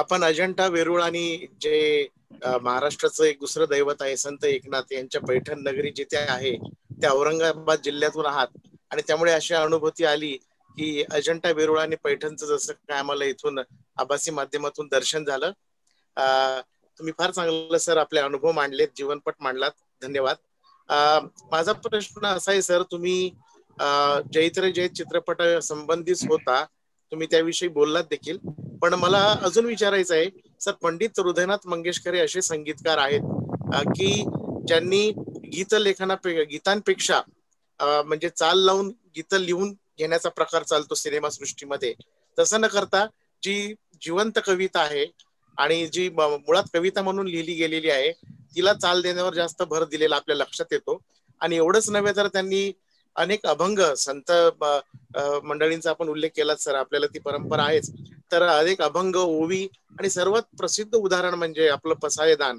आपण अजंठा वेरूळ आणि जे महाराष्ट्राचं एक दुसरं दैवत आहे संत एकनाथ यांच्या पैठण नगरी जिथे आहे त्या औरंगाबाद जिल्ह्यातून आहात आणि त्यामुळे अशी अनुभूती आली की अजंठा वेरुळ आणि पैठणचं जसं काय आम्हाला इथून आभासी माध्यमातून दर्शन झालं तुम्ही फार चांगलं सर आपले अनुभव मांडलेत जीवनपट मांडलात धन्यवाद माझा प्रश्न असा आहे सर तुम्ही जैत्र जय चित्रपटा संबंधित होता तुम्ही त्याविषयी बोललात देखील पण मला अजून विचारायचं आहे सर पंडित हृदयनाथ मंगेशकर हे असे संगीतकार आहेत की ज्यांनी गीत लेखना गीतांपेक्षा म्हणजे चाल लावून गीत लिहून घेण्याचा प्रकार चालतो सिनेमा सृष्टीमध्ये तसं न करता जी जिवंत कविता आहे आणि जी मुळात कविता म्हणून लिहिली गेलेली आहे तिला चाल देण्यावर जास्त भर दिलेला आपल्या लक्षात येतो आणि एवढंच नव्हे तर त्यांनी अनेक अभंग संत मंडळींचा आपण उल्लेख केला सर आपल्याला ती परंपरा आहेच तर अनेक अभंग ओवी आणि सर्वात प्रसिद्ध उदाहरण म्हणजे आपलं पसायदान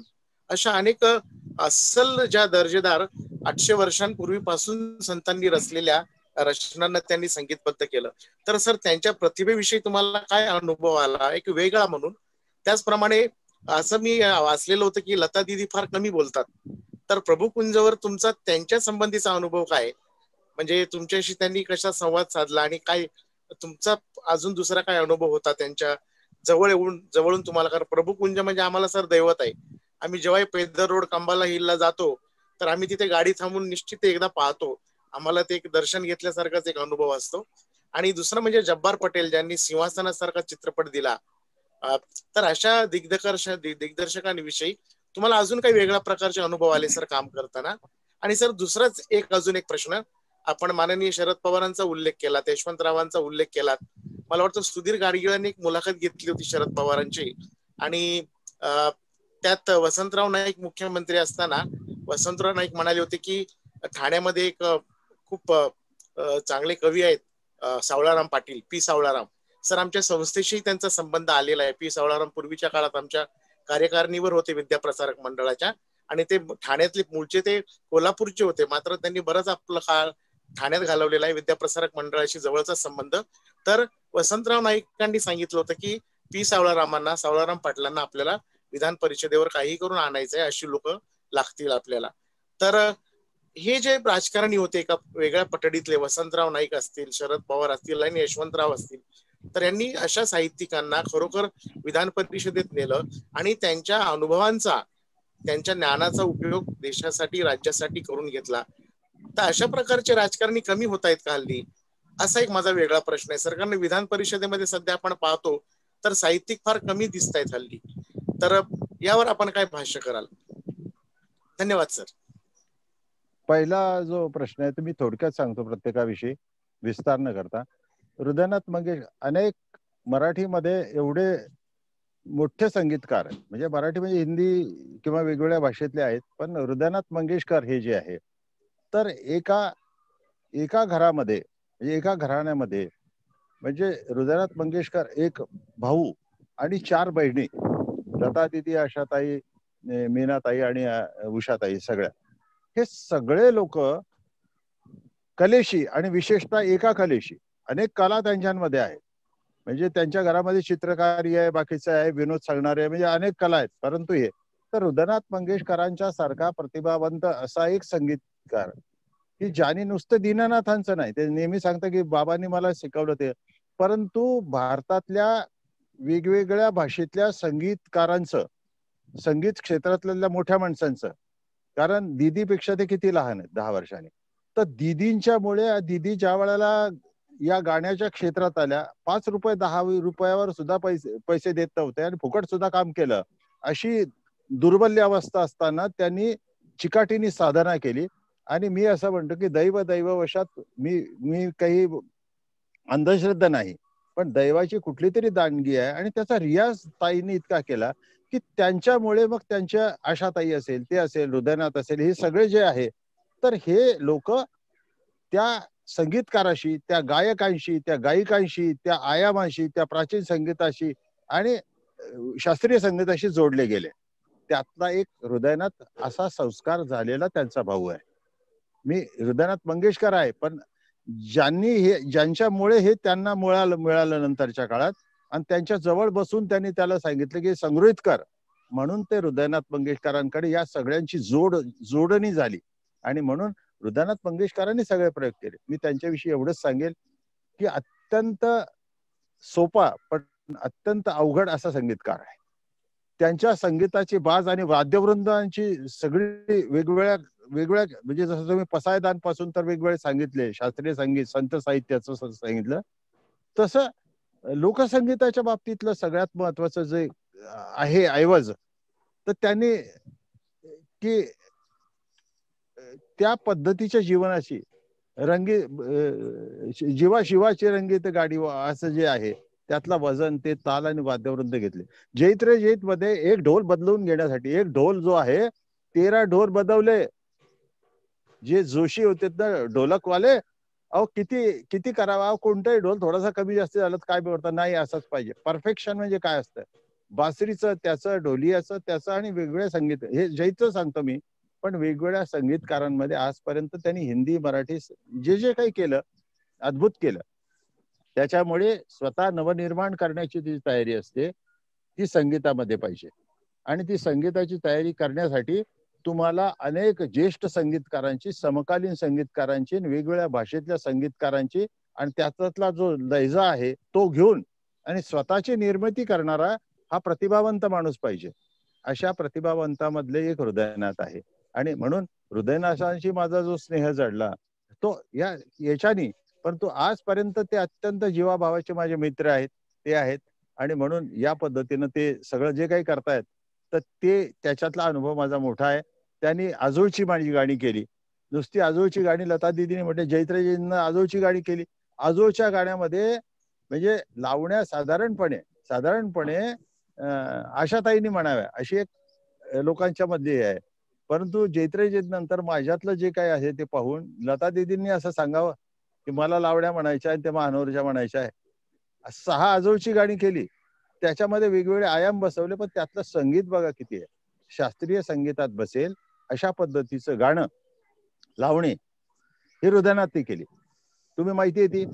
अशा अनेक अस्सल ज्या दर्जेदार आठशे वर्षांपूर्वीपासून संतांनी रचलेल्या रचनांना त्यांनी संगीतबद्ध केलं तर सर त्यांच्या प्रतिभेविषयी तुम्हाला काय अनुभव आला एक वेगळा म्हणून त्याचप्रमाणे असं मी वाचलेलं होतं की लता दिदी फार कमी बोलतात तर प्रभू कुंजवर तुमचा त्यांच्या संबंधीचा अनुभव काय म्हणजे तुमच्याशी त्यांनी कशा संवाद साधला आणि काय तुमचा अजून दुसरा काय अनुभव होता त्यांच्या जवळ येऊन जवळून तुम्हाला कारण प्रभू कुंज म्हणजे आम्हाला सर दैवत आहे आम्ही जेव्हा पेदर रोड कंबाला हिलला जातो तर आम्ही तिथे गाडी थांबून निश्चित एकदा पाहतो आम्हाला ते एक दर्शन घेतल्यासारखाच एक अनुभव असतो आणि दुसरं म्हणजे जब्बार पटेल ज्यांनी सिंहासनासारखा चित्रपट दिला तर अशा दिग्दकर्श दिग्दर्शकांविषयी तुम्हाला अजून काही वेगळ्या प्रकारचे अनुभव आले सर काम करताना आणि सर दुसराच एक अजून एक प्रश्न आपण माननीय शरद पवारांचा उल्लेख केला यशवंतरावांचा उल्लेख केला मला वाटतं सुधीर गाडगिळांनी एक मुलाखत घेतली होती शरद पवारांची आणि त्यात वसंतराव नाईक मुख्यमंत्री असताना वसंतराव नाईक म्हणाले होते की ठाण्यामध्ये एक खूप चांगले कवी आहेत सावळाराम पाटील पी सावळाराम सर आमच्या संस्थेशी त्यांचा संबंध आलेला आहे पी सावळाराम पूर्वीच्या काळात आमच्या कार्यकारिणीवर होते विद्याप्रसारक मंडळाच्या आणि ते ठाण्यातले मूळचे ते कोल्हापूरचे होते मात्र त्यांनी बरंच आपलं काळ ठाण्यात घालवलेला आहे विद्याप्रसारक मंडळाशी जवळचा संबंध तर वसंतराव नाईकांनी सांगितलं होतं की पी सावळारामांना सावळाराम पाटलांना आपल्याला विधान परिषदेवर काही करून आणायचंय अशी लोक लागतील आपल्याला तर हे जे राजकारणी होते एका वेगळ्या पटडीतले वसंतराव नाईक असतील शरद पवार असतील आणि यशवंतराव असतील तर यांनी अशा साहित्यिकांना खरोखर विधान परिषदेत नेलं आणि त्यांच्या अनुभवांचा त्यांच्या ज्ञानाचा उपयोग देशासाठी राज्यासाठी करून घेतला तर अशा प्रकारचे राजकारणी कमी होत आहेत का हल्ली असा एक माझा वेगळा प्रश्न आहे सरकारने विधान परिषदेमध्ये सध्या आपण पाहतो तर साहित्यिक फार कमी दिसत आहेत हल्ली तर यावर आपण काय भाष्य कराल धन्यवाद सर पहिला जो प्रश्न आहे तो मी थोडक्यात सांगतो प्रत्येकाविषयी विस्तार न करता हृदयनाथ मंगेश अनेक मराठीमध्ये एवढे मोठे संगीतकार म्हणजे मराठी म्हणजे हिंदी किंवा वेगवेगळ्या भाषेतले आहेत पण हृदयनाथ मंगेशकर हे जे आहे तर एका एका घरामध्ये म्हणजे एका घराण्यामध्ये म्हणजे हृदयनाथ मंगेशकर एक भाऊ आणि चार बहिणी लता दिदी आशाताई मीनाताई आणि उषाताई सगळ्या हे सगळे लोक कलेशी आणि विशेषतः एका कलेशी अनेक कला त्यांच्यामध्ये आहे म्हणजे त्यांच्या घरामध्ये चित्रकारी आहे बाकीचं आहे विनोद सांगणारे आहे म्हणजे अनेक कला आहेत परंतु हे तर हृदयनाथ मंगेशकरांच्या सारखा प्रतिभावंत असा एक संगीत कारण की ज्याने नुसतं दीनानाथांचं नाही ते नेहमी सांगतं की बाबांनी मला शिकवलं ते परंतु भारतातल्या वेगवेगळ्या भाषेतल्या संगीतकारांचं संगीत क्षेत्रातल्या मोठ्या माणसांचं कारण पेक्षा ते किती लहान आहेत दहा वर्षांनी तर दिदींच्या मुळे दिदी ज्या वेळेला या गाण्याच्या क्षेत्रात आल्या पाच रुपये दहा रुपयावर सुद्धा पैसे पैसे देत नव्हते आणि फुकट सुद्धा काम केलं अशी दुर्बल्य अवस्था असताना त्यांनी चिकाटीने साधना केली आणि मी असं म्हणतो की दैव वशात मी मी काही अंधश्रद्धा नाही पण दैवाची कुठली तरी दानगी आहे आणि त्याचा रियाज ताईने इतका केला की त्यांच्यामुळे मग त्यांच्या आशाताई असेल ते असेल हृदयनाथ असेल हे सगळे जे आहे तर हे लोक त्या संगीतकाराशी त्या गायकांशी त्या गायिकांशी त्या आयामाशी त्या प्राचीन संगीताशी आणि शास्त्रीय संगीताशी जोडले गेले त्यातला एक हृदयनाथ असा संस्कार झालेला त्यांचा भाऊ आहे मी हृदयनाथ मंगेशकर आहे पण ज्यांनी हे ज्यांच्यामुळे हे त्यांना मुळा मिळालं नंतरच्या काळात आणि त्यांच्या जवळ बसून त्यांनी त्याला सांगितलं की संग्रहित कर म्हणून ते हृदयनाथ मंगेशकरांकडे या सगळ्यांची जोड जोडणी झाली आणि म्हणून हृदयनाथ मंगेशकरांनी सगळे प्रयोग केले मी त्यांच्याविषयी एवढंच सांगेल की अत्यंत सोपा पण अत्यंत अवघड असा संगीतकार आहे त्यांच्या संगीताची बाज आणि वाद्यवृंदांची सगळी वेगवेगळ्या वेगवेगळ्या म्हणजे जसं तुम्ही पासून तर वेगवेगळे सांगितले शास्त्रीय संगीत संत साहित्याचं सांगितलं तसं लोकसंगीताच्या बाबतीतलं सगळ्यात महत्वाचं जे आहे ऐवज तर त्यांनी की त्या पद्धतीच्या जीवनाशी रंगी जीवा शिवाची रंगीत गाडी असं जे आहे त्यातला वजन ते ताल आणि वाद्यवृंद घेतले जैत रे जैत मध्ये एक ढोल बदलवून घेण्यासाठी एक ढोल जो आहे तेरा ढोल बदलले जे जोशी होते ना ढोलकवाले अहो किती किती करावा कोणताही ढोल थोडासा कमी जास्त झाला काय बिघडता नाही असंच पाहिजे परफेक्शन म्हणजे काय असतं बासरीचं त्याचं ढोलियाचं त्याचं आणि वेगवेगळ्या संगीत हे जैतचं सांगतो मी पण वेगवेगळ्या संगीतकारांमध्ये आजपर्यंत त्यांनी हिंदी मराठी जे जे काही केलं अद्भुत केलं त्याच्यामुळे स्वतः नवनिर्माण करण्याची जी तयारी असते ती संगीतामध्ये पाहिजे आणि ती संगीताची तयारी करण्यासाठी तुम्हाला अनेक ज्येष्ठ संगीतकारांची समकालीन संगीतकारांची वेगवेगळ्या भाषेतल्या संगीतकारांची आणि त्यातला जो लैजा आहे तो घेऊन आणि स्वतःची निर्मिती करणारा हा प्रतिभावंत माणूस पाहिजे अशा प्रतिभावंतामधले एक हृदयनाथ आहे आणि म्हणून हृदयनाथांशी माझा जो स्नेह जडला तो या याच्यानी परंतु आजपर्यंत ते अत्यंत जीवाभावाचे माझे मित्र आहेत ते आहेत आणि म्हणून या पद्धतीनं ते सगळं जे काही करतायत तर ते त्याच्यातला अनुभव माझा मोठा आहे त्यांनी आजोळची माझी गाणी केली नुसती आजोळची गाणी लता दिदीने म्हटले जैत्रजीनं आजोळची गाणी केली आजोळच्या गाण्यामध्ये म्हणजे लावण्या साधारणपणे साधारणपणे आशाताईंनी म्हणाव्या अशी एक लोकांच्या मध्ये आहे परंतु जैत्रजीत नंतर माझ्यातलं जे काही आहे ते पाहून लता दिदींनी असं सांगावं की मला लावण्या म्हणायच्या आहेत त्या महानोरच्या म्हणायच्या आहे सहा आजोळची गाणी केली त्याच्यामध्ये वेगवेगळे आयाम बसवले पण त्यातलं संगीत बघा किती आहे शास्त्रीय संगीतात बसेल अशा पद्धतीचं गाणं लावणे हे हृदयनाथ ती केली तुम्ही माहिती आहे ती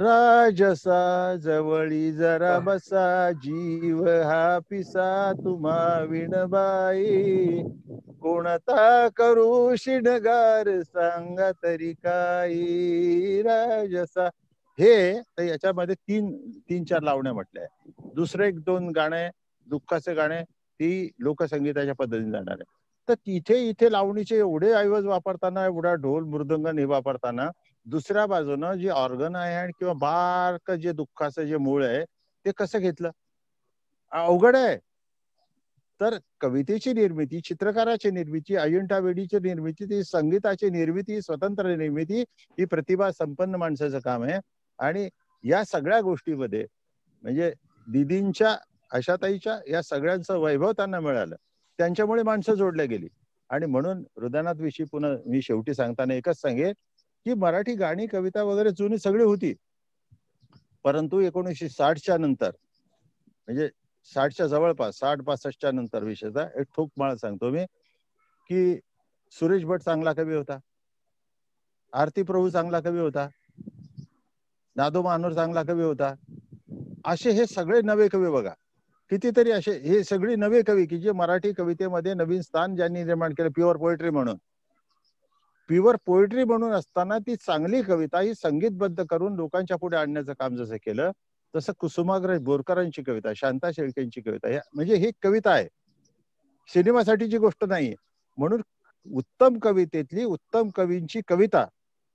राजसा जवळी जरा बसा जीव हा पिसा तुम्हा विणबाई कोणता करू शिणगार सांगा तरी काही राजसा हे याच्यामध्ये तीन तीन चार लावण्या म्हटल्या दुसरे एक दोन गाणे दुःखाचे गाणे ती लोकसंगीताच्या पद्धतीने जाणार आहे तर तिथे इथे लावणीचे एवढे ऐवज वापरताना एवढा ढोल मृदंग नाही वापरताना दुसऱ्या बाजूनं जे ऑर्गन आहे किंवा बारक जे दुःखाचं जे मूळ आहे ते कसं घेतलं अवघड आहे तर कवितेची निर्मिती चित्रकाराची निर्मिती वेडीची निर्मिती ती संगीताची निर्मिती स्वतंत्र निर्मिती ही प्रतिभा संपन्न माणसाचं काम आहे आणि या सगळ्या गोष्टीमध्ये म्हणजे दिदींच्या आशाताईच्या या सगळ्यांचं वैभव त्यांना मिळालं त्यांच्यामुळे माणसं जोडल्या गेली आणि म्हणून हृदयनाथ विषयी पुन्हा मी शेवटी सांगताना एकच सांगेन कि मराठी गाणी कविता वगैरे जुनी सगळी होती परंतु एकोणीसशे साठच्या नंतर म्हणजे साठच्या जवळपास साठ पासष्टच्या नंतर विशेषतः एक ठोक मला सांगतो मी की सुरेश भट चांगला कवी होता आरती प्रभू चांगला कवी होता दादो मानूर चांगला कवी होता असे हे सगळे नवे कवी बघा कितीतरी असे हे सगळी नवे कवी की जे मराठी कवितेमध्ये नवीन स्थान ज्यांनी निर्माण केलं प्युअर पोएट्री म्हणून प्युअर पोएट्री म्हणून असताना ती चांगली कविता ही संगीतबद्ध करून लोकांच्या पुढे आणण्याचं काम जसं केलं तसं कुसुमाग्रज बोरकरांची कविता शांता शेळकेंची कविता म्हणजे ही कविता आहे सिनेमासाठीची गोष्ट नाही म्हणून उत्तम कवितेतली उत्तम कवींची कविता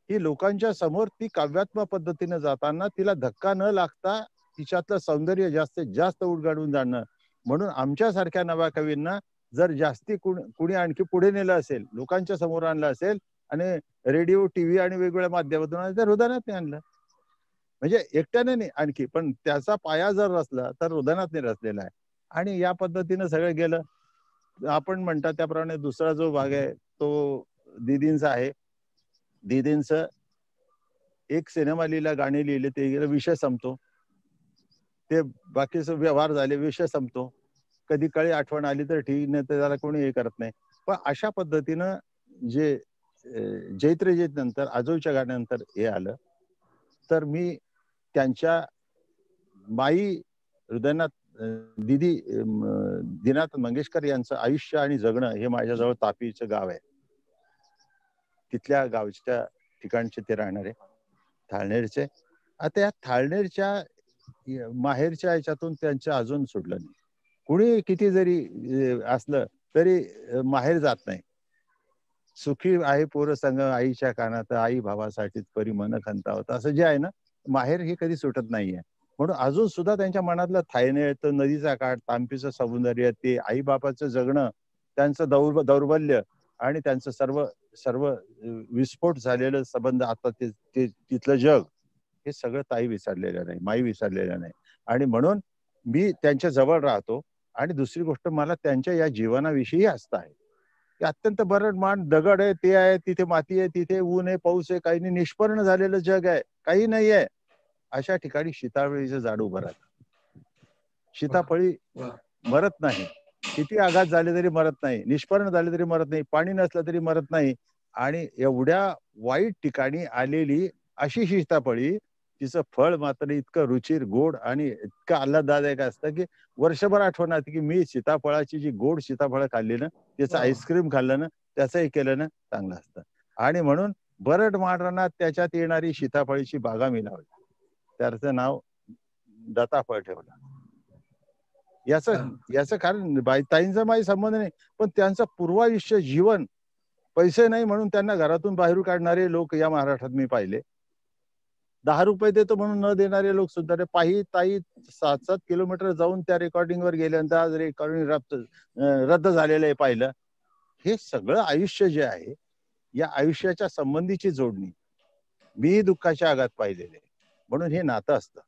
ही लोकांच्या समोर ती काव्यात्म पद्धतीने जाताना तिला धक्का न लागता तिच्यातलं सौंदर्य जास्तीत जास्त उडगाडून जाणं म्हणून आमच्यासारख्या नव्या कवींना जर जास्ती कुणी आणखी पुढे नेलं असेल लोकांच्या समोर आणलं असेल आणि रेडिओ टीव्ही आणि वेगवेगळ्या माध्यमातून ते हृदयात आणलं म्हणजे एकट्याने नाही आणखी पण त्याचा पाया जर रचला तर हृदयात रचलेला आहे आणि या पद्धतीनं सगळं गेलं आपण म्हणतात त्याप्रमाणे दुसरा जो भाग आहे तो दिदींचा आहे दिदींच एक सिनेमा लिहिला गाणी लिहिले ते विषय संपतो ते बाकीचे व्यवहार झाले विषय संपतो कधी काळी आठवण आली तर ठीक नाही तर त्याला कोणी हे करत नाही पण अशा पद्धतीनं जे जैत्र जैत नंतर आजोच्या गाण्यानंतर हे आलं तर मी त्यांच्या माई हृदयनाथ दिदी दिनाथ मंगेशकर यांचं आयुष्य आणि जगणं हे माझ्याजवळ तापीचं गाव आहे तिथल्या गावच्या ठिकाणचे ते राहणारे थाळनेरचे आता या थाळनेरच्या माहेरच्या याच्यातून त्यांच्या अजून सुटलं नाही कुणी किती जरी असलं तरी माहेर जात नाही सुखी आहे पोरं संग आईच्या कानात आई भावासाठी परी मन होता असं जे आहे ना माहेर हे कधी सुटत नाहीये म्हणून अजून सुद्धा त्यांच्या मनातला थायने तो नदीचा काठ तांपीचं सौंदर्य ते आई बापाचं जगणं त्यांचं दौर् दौर्बल्य आणि त्यांचं सर्व सर्व विस्फोट झालेलं संबंध आता ते तिथलं जग हे सगळं ताई विसरलेलं नाही माई विसरलेलं नाही आणि म्हणून मी त्यांच्या जवळ राहतो आणि दुसरी गोष्ट मला त्यांच्या या जीवनाविषयी आस्था आहे की अत्यंत मान दगड आहे ते आहे तिथे माती आहे तिथे ऊन आहे पाऊस आहे काही निष्पर्ण झालेलं जग आहे काही नाही आहे अशा ठिकाणी शीताफळीचं झाड उभं राहत शीताफळी मरत नाही किती आघात झाले तरी मरत नाही निष्पर्ण झाले तरी मरत नाही पाणी नसलं तरी मरत नाही आणि एवढ्या वाईट ठिकाणी आलेली अशी शीताफळी तिचं फळ मात्र इतकं रुचीर गोड आणि इतकं आल्हाददायक असतं की वर्षभर आठवण की मी सीताफळाची जी गोड सीताफळ खाल्ली ना त्याचं हो. आईस्क्रीम खाल्लं ना त्याचंही केल्यानं केलं ना चांगलं असतं आणि म्हणून बरड मारणात त्याच्यात येणारी सीताफळीची बागा मी लावली त्याचं नाव दत्ताफळ ठेवलं याच याच कारण ताईंचा माझी संबंध नाही पण त्यांचं पूर्वायुष्य जीवन पैसे नाही म्हणून त्यांना घरातून बाहेर काढणारे लोक या महाराष्ट्रात मी पाहिले दहा रुपये देतो म्हणून न देणारे लोक सुद्धा ते पायी ताई सात सात किलोमीटर जाऊन त्या रेकॉर्डिंगवर गेल्यानंतर आज रेकॉर्डिंग रद्द रद्द झालेलं आहे पाहिलं हे सगळं आयुष्य जे आहे या आयुष्याच्या संबंधीची जोडणी मी दुःखाच्या आगात पाहिलेले म्हणून हे नातं असतं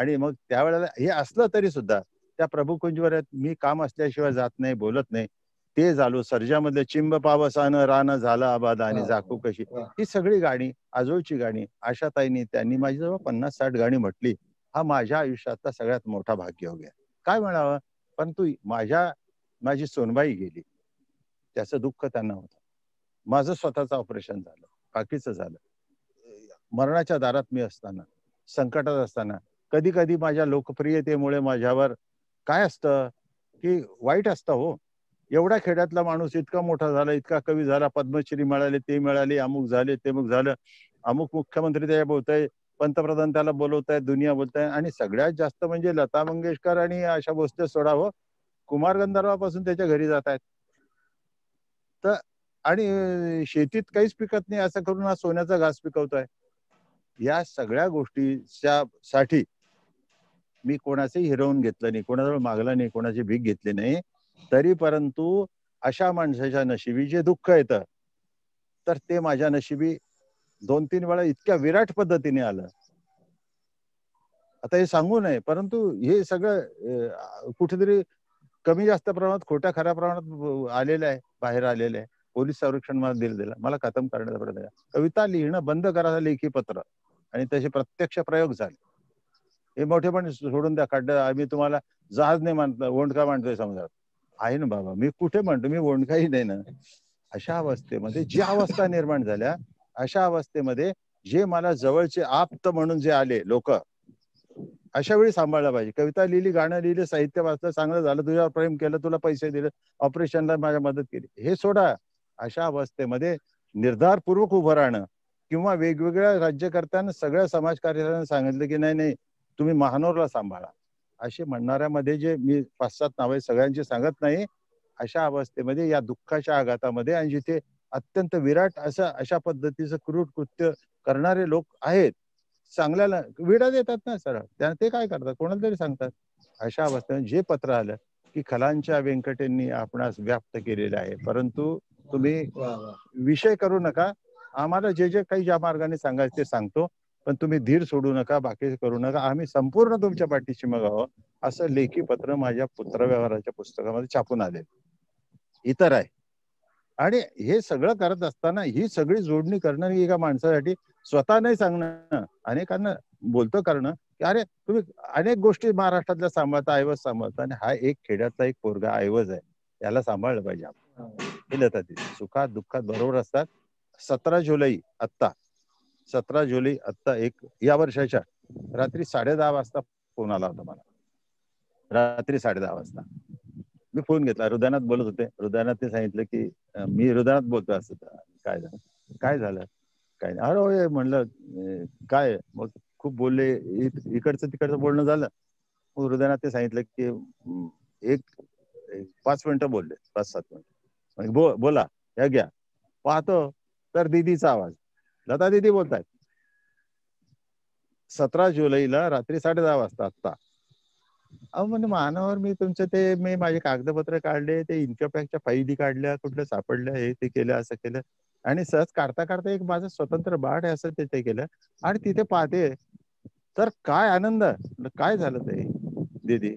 आणि मग त्यावेळेला हे असलं तरी सुद्धा त्या प्रभू कुंजवर मी काम असल्याशिवाय जात नाही बोलत नाही ते झालो सर्जामधलं चिंब पावसानं रान झाला आबाद आणि जाकू कशी ही सगळी गाणी आजोळची गाणी आशाताईंनी त्यांनी माझी जवळ पन्नास साठ गाणी म्हटली हा माझ्या आयुष्यातला सगळ्यात मोठा भाग्य हो काय म्हणावं परंतु माझ्या माझी सोनबाई गेली त्याचं दुःख त्यांना होतं माझं स्वतःच ऑपरेशन झालं बाकीचं झालं मरणाच्या दारात मी असताना संकटात असताना कधी कधी माझ्या लोकप्रियतेमुळे माझ्यावर काय असतं की वाईट असतं हो एवढा खेड्यातला माणूस इतका मोठा झाला इतका कवी झाला पद्मश्री मिळाले ते मिळाले अमुक झाले ते मग झालं अमुक मुख्यमंत्री बोलत बोलताय पंतप्रधान त्याला बोलवत दुनिया बोलत आणि सगळ्यात जास्त म्हणजे लता मंगेशकर आणि अशा भोसले सोडावं हो. कुमार गंधर्वापासून त्याच्या घरी जात आहेत तर आणि शेतीत काहीच पिकत नाही असं करून हा सोन्याचा घास पिकवतोय या सगळ्या गोष्टीच्या साठी मी कोणाचंही हिरवून घेतलं नाही कोणाजवळ मागलं नाही कोणाची भीक घेतली नाही तरी परंतु अशा माणसाच्या नशिबी जे दुःख येतं तर ते माझ्या नशिबी दोन तीन वेळा इतक्या विराट पद्धतीने आलं आता हे सांगू नये परंतु हे सगळं कुठेतरी कमी जास्त प्रमाणात खोट्या खऱ्या प्रमाणात आलेलं आहे बाहेर आलेलं आहे पोलीस संरक्षण मला दिलं दिलं मला खतम करण्याचा प्रयत्न कविता लिहिणं बंद करा लेखी पत्र आणि त्याचे प्रत्यक्ष प्रयोग झाले हे मोठे सोडून द्या खड्डा आम्ही तुम्हाला जहाज नाही मानतो ओंडका मानतोय समजा आहे ना बाबा मी कुठे म्हणतो मी ओंडकाही नाही ना अशा अवस्थेमध्ये जी अवस्था निर्माण झाल्या अशा अवस्थेमध्ये जे मला जवळचे आप्त म्हणून जे आले लोक अशा वेळी सांभाळला पाहिजे कविता लिहिली गाणं लिहिलं साहित्य वाचलं चांगलं झालं तुझ्यावर प्रेम केलं तुला पैसे दिले ऑपरेशनला माझ्या मदत केली हे सोडा अशा अवस्थेमध्ये निर्धारपूर्वक उभं राहणं किंवा वेगवेगळ्या राज्यकर्त्यांना सगळ्या समाजकार्यांना सांगितलं की नाही नाही तुम्ही महानोरला सांभाळा असे म्हणणाऱ्यामध्ये जे मी पाच सात नावे सगळ्यांचे सांगत नाही अशा अवस्थेमध्ये या दुःखाच्या आघातामध्ये आणि जिथे अत्यंत विराट असं अशा पद्धतीचं क्रूर कृत्य करणारे लोक आहेत चांगल्याला विडा देतात ना सरळ त्या ते काय करतात कोणाला तरी सांगतात अशा अवस्थेमध्ये जे पत्र आलं की खलांच्या व्यंकटेंनी आपणास व्याप्त केलेलं आहे परंतु तुम्ही विषय करू नका आम्हाला जे जे काही ज्या मार्गाने सांगायचे ते सांगतो पण तुम्ही धीर सोडू नका बाकी करू नका आम्ही संपूर्ण तुमच्या पाठीशी मग आहोत असं लेखी पत्र माझ्या पुत्रव्यवहाराच्या पुस्तकामध्ये छापून आले इतर आहे आणि हे सगळं करत असताना ही सगळी जोडणी करणं एका माणसासाठी स्वतः नाही सांगणं अनेकांना बोलतो करणं की अरे तुम्ही अनेक गोष्टी महाराष्ट्रातल्या सांभाळता ऐवज सांभाळता आणि हा एक खेड्यातला एक पोरगा ऐवज आहे याला सांभाळलं पाहिजे आपण हो. सुखात दुःखात बरोबर असतात सतरा जुलै आत्ता सतरा जुलै आत्ता एक या वर्षाच्या रात्री साडे दहा वाजता फोन आला होता मला रात्री साडे दहा वाजता मी फोन घेतला हृदयानाथ बोलत होते हृदयानाथने सांगितलं की मी हृदयानाथ बोलतो असं काय झालं काय झालं काय नाही अरे म्हणलं काय मग खूप बोलले इकडचं तिकडचं बोलणं झालं मग ते सांगितलं की एक पाच मिनिटं बोलले पाच सात मिनिटं बोला या घ्या पाहतो तर दिदीचा आवाज लता दिदी बोलतायत सतरा जुलैला रात्री साडे दहा वाजता आता अहो म्हणजे मानावर मी तुमचं ते मी माझे कागदपत्र काढले ते इन्कम टॅक्सच्या फाईली काढल्या कुठल्या सापडल्या हे ते केलं असं केलं आणि सहज काढता काढता एक माझं स्वतंत्र बाट आहे असं ते केलं आणि तिथे पाहते तर काय आनंद काय झालं ते दीदी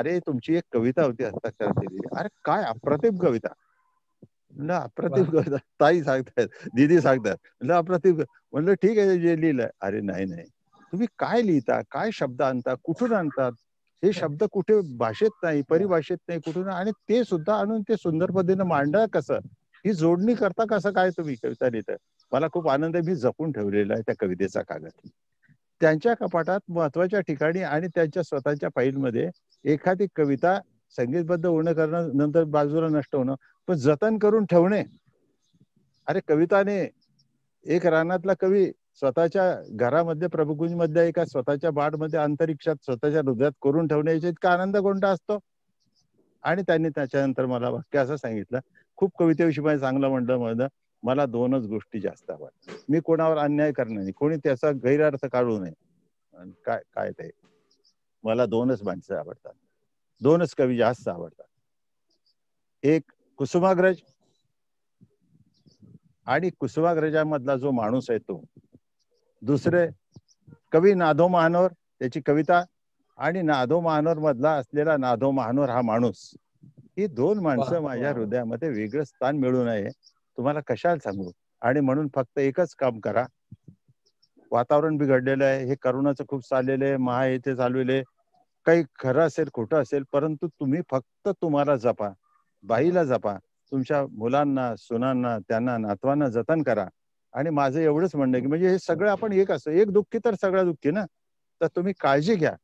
अरे तुमची एक कविता होती हस्ताक्षर दीदी अरे काय अप्रतिम कविता म्हणलं अप्रतिम ताई सांगतायत दिदी सांगतात म्हणलं अप्रतिम म्हणलं ठीक आहे जे लिहिलंय अरे नाही नाही तुम्ही काय लिहिता काय शब्द आणता कुठून आणतात हे शब्द कुठे भाषेत नाही परिभाषेत नाही कुठून आणि ते सुद्धा आणून ते सुंदर पद्धतीने मांडा कसं ही जोडणी करता कसं काय तुम्ही कविता लिहिता मला खूप आनंद मी जपून ठेवलेला आहे त्या कवितेचा कागद त्यांच्या कपाटात महत्वाच्या ठिकाणी आणि त्यांच्या स्वतःच्या फाईलमध्ये एखादी कविता संगीतबद्ध होणं करणं नंतर बाजूला नष्ट होणं पण जतन करून ठेवणे अरे कविताने एक रानातला कवी स्वतःच्या घरामध्ये प्रभुकुंज मध्ये एका स्वतःच्या बाटमध्ये अंतरिक्षात स्वतःच्या हृदयात करून ठेवण्याचा इतका आनंद कोणता असतो आणि त्यांनी त्याच्यानंतर मला वाक्य असं सांगितलं खूप कवितेविषयी माझं चांगलं म्हणलं म्हणलं मला दोनच गोष्टी जास्त आवडतात मी कोणावर अन्याय करणार नाही कोणी त्याचा गैरअर्थ काढू नये काय काय ते मला दोनच माणसं आवडतात दोनच कवी जास्त आवडतात एक कुसुमाग्रज आणि कुसुमाग्रजामधला जो माणूस आहे तो दुसरे कवी नाधो महानोर त्याची कविता आणि नाधो महानोर मधला असलेला नाधो महानोर हा माणूस ही दोन माणसं माझ्या हृदयामध्ये वेगळं स्थान मिळू नये तुम्हाला कशाला सांगू आणि म्हणून फक्त एकच काम करा वातावरण बिघडलेलं आहे हे करोनाचं खूप चाललेलं आहे महा येथे चालवले काही खरं असेल खोटं असेल परंतु तुम्ही फक्त तुम्हाला जपा बाईला जपा तुमच्या मुलांना सुनांना त्यांना नातवांना जतन करा आणि माझं एवढंच म्हणणं की म्हणजे हे सगळं आपण एक असो एक दुःखी तर सगळं दुःखी ना तर तुम्ही काळजी घ्या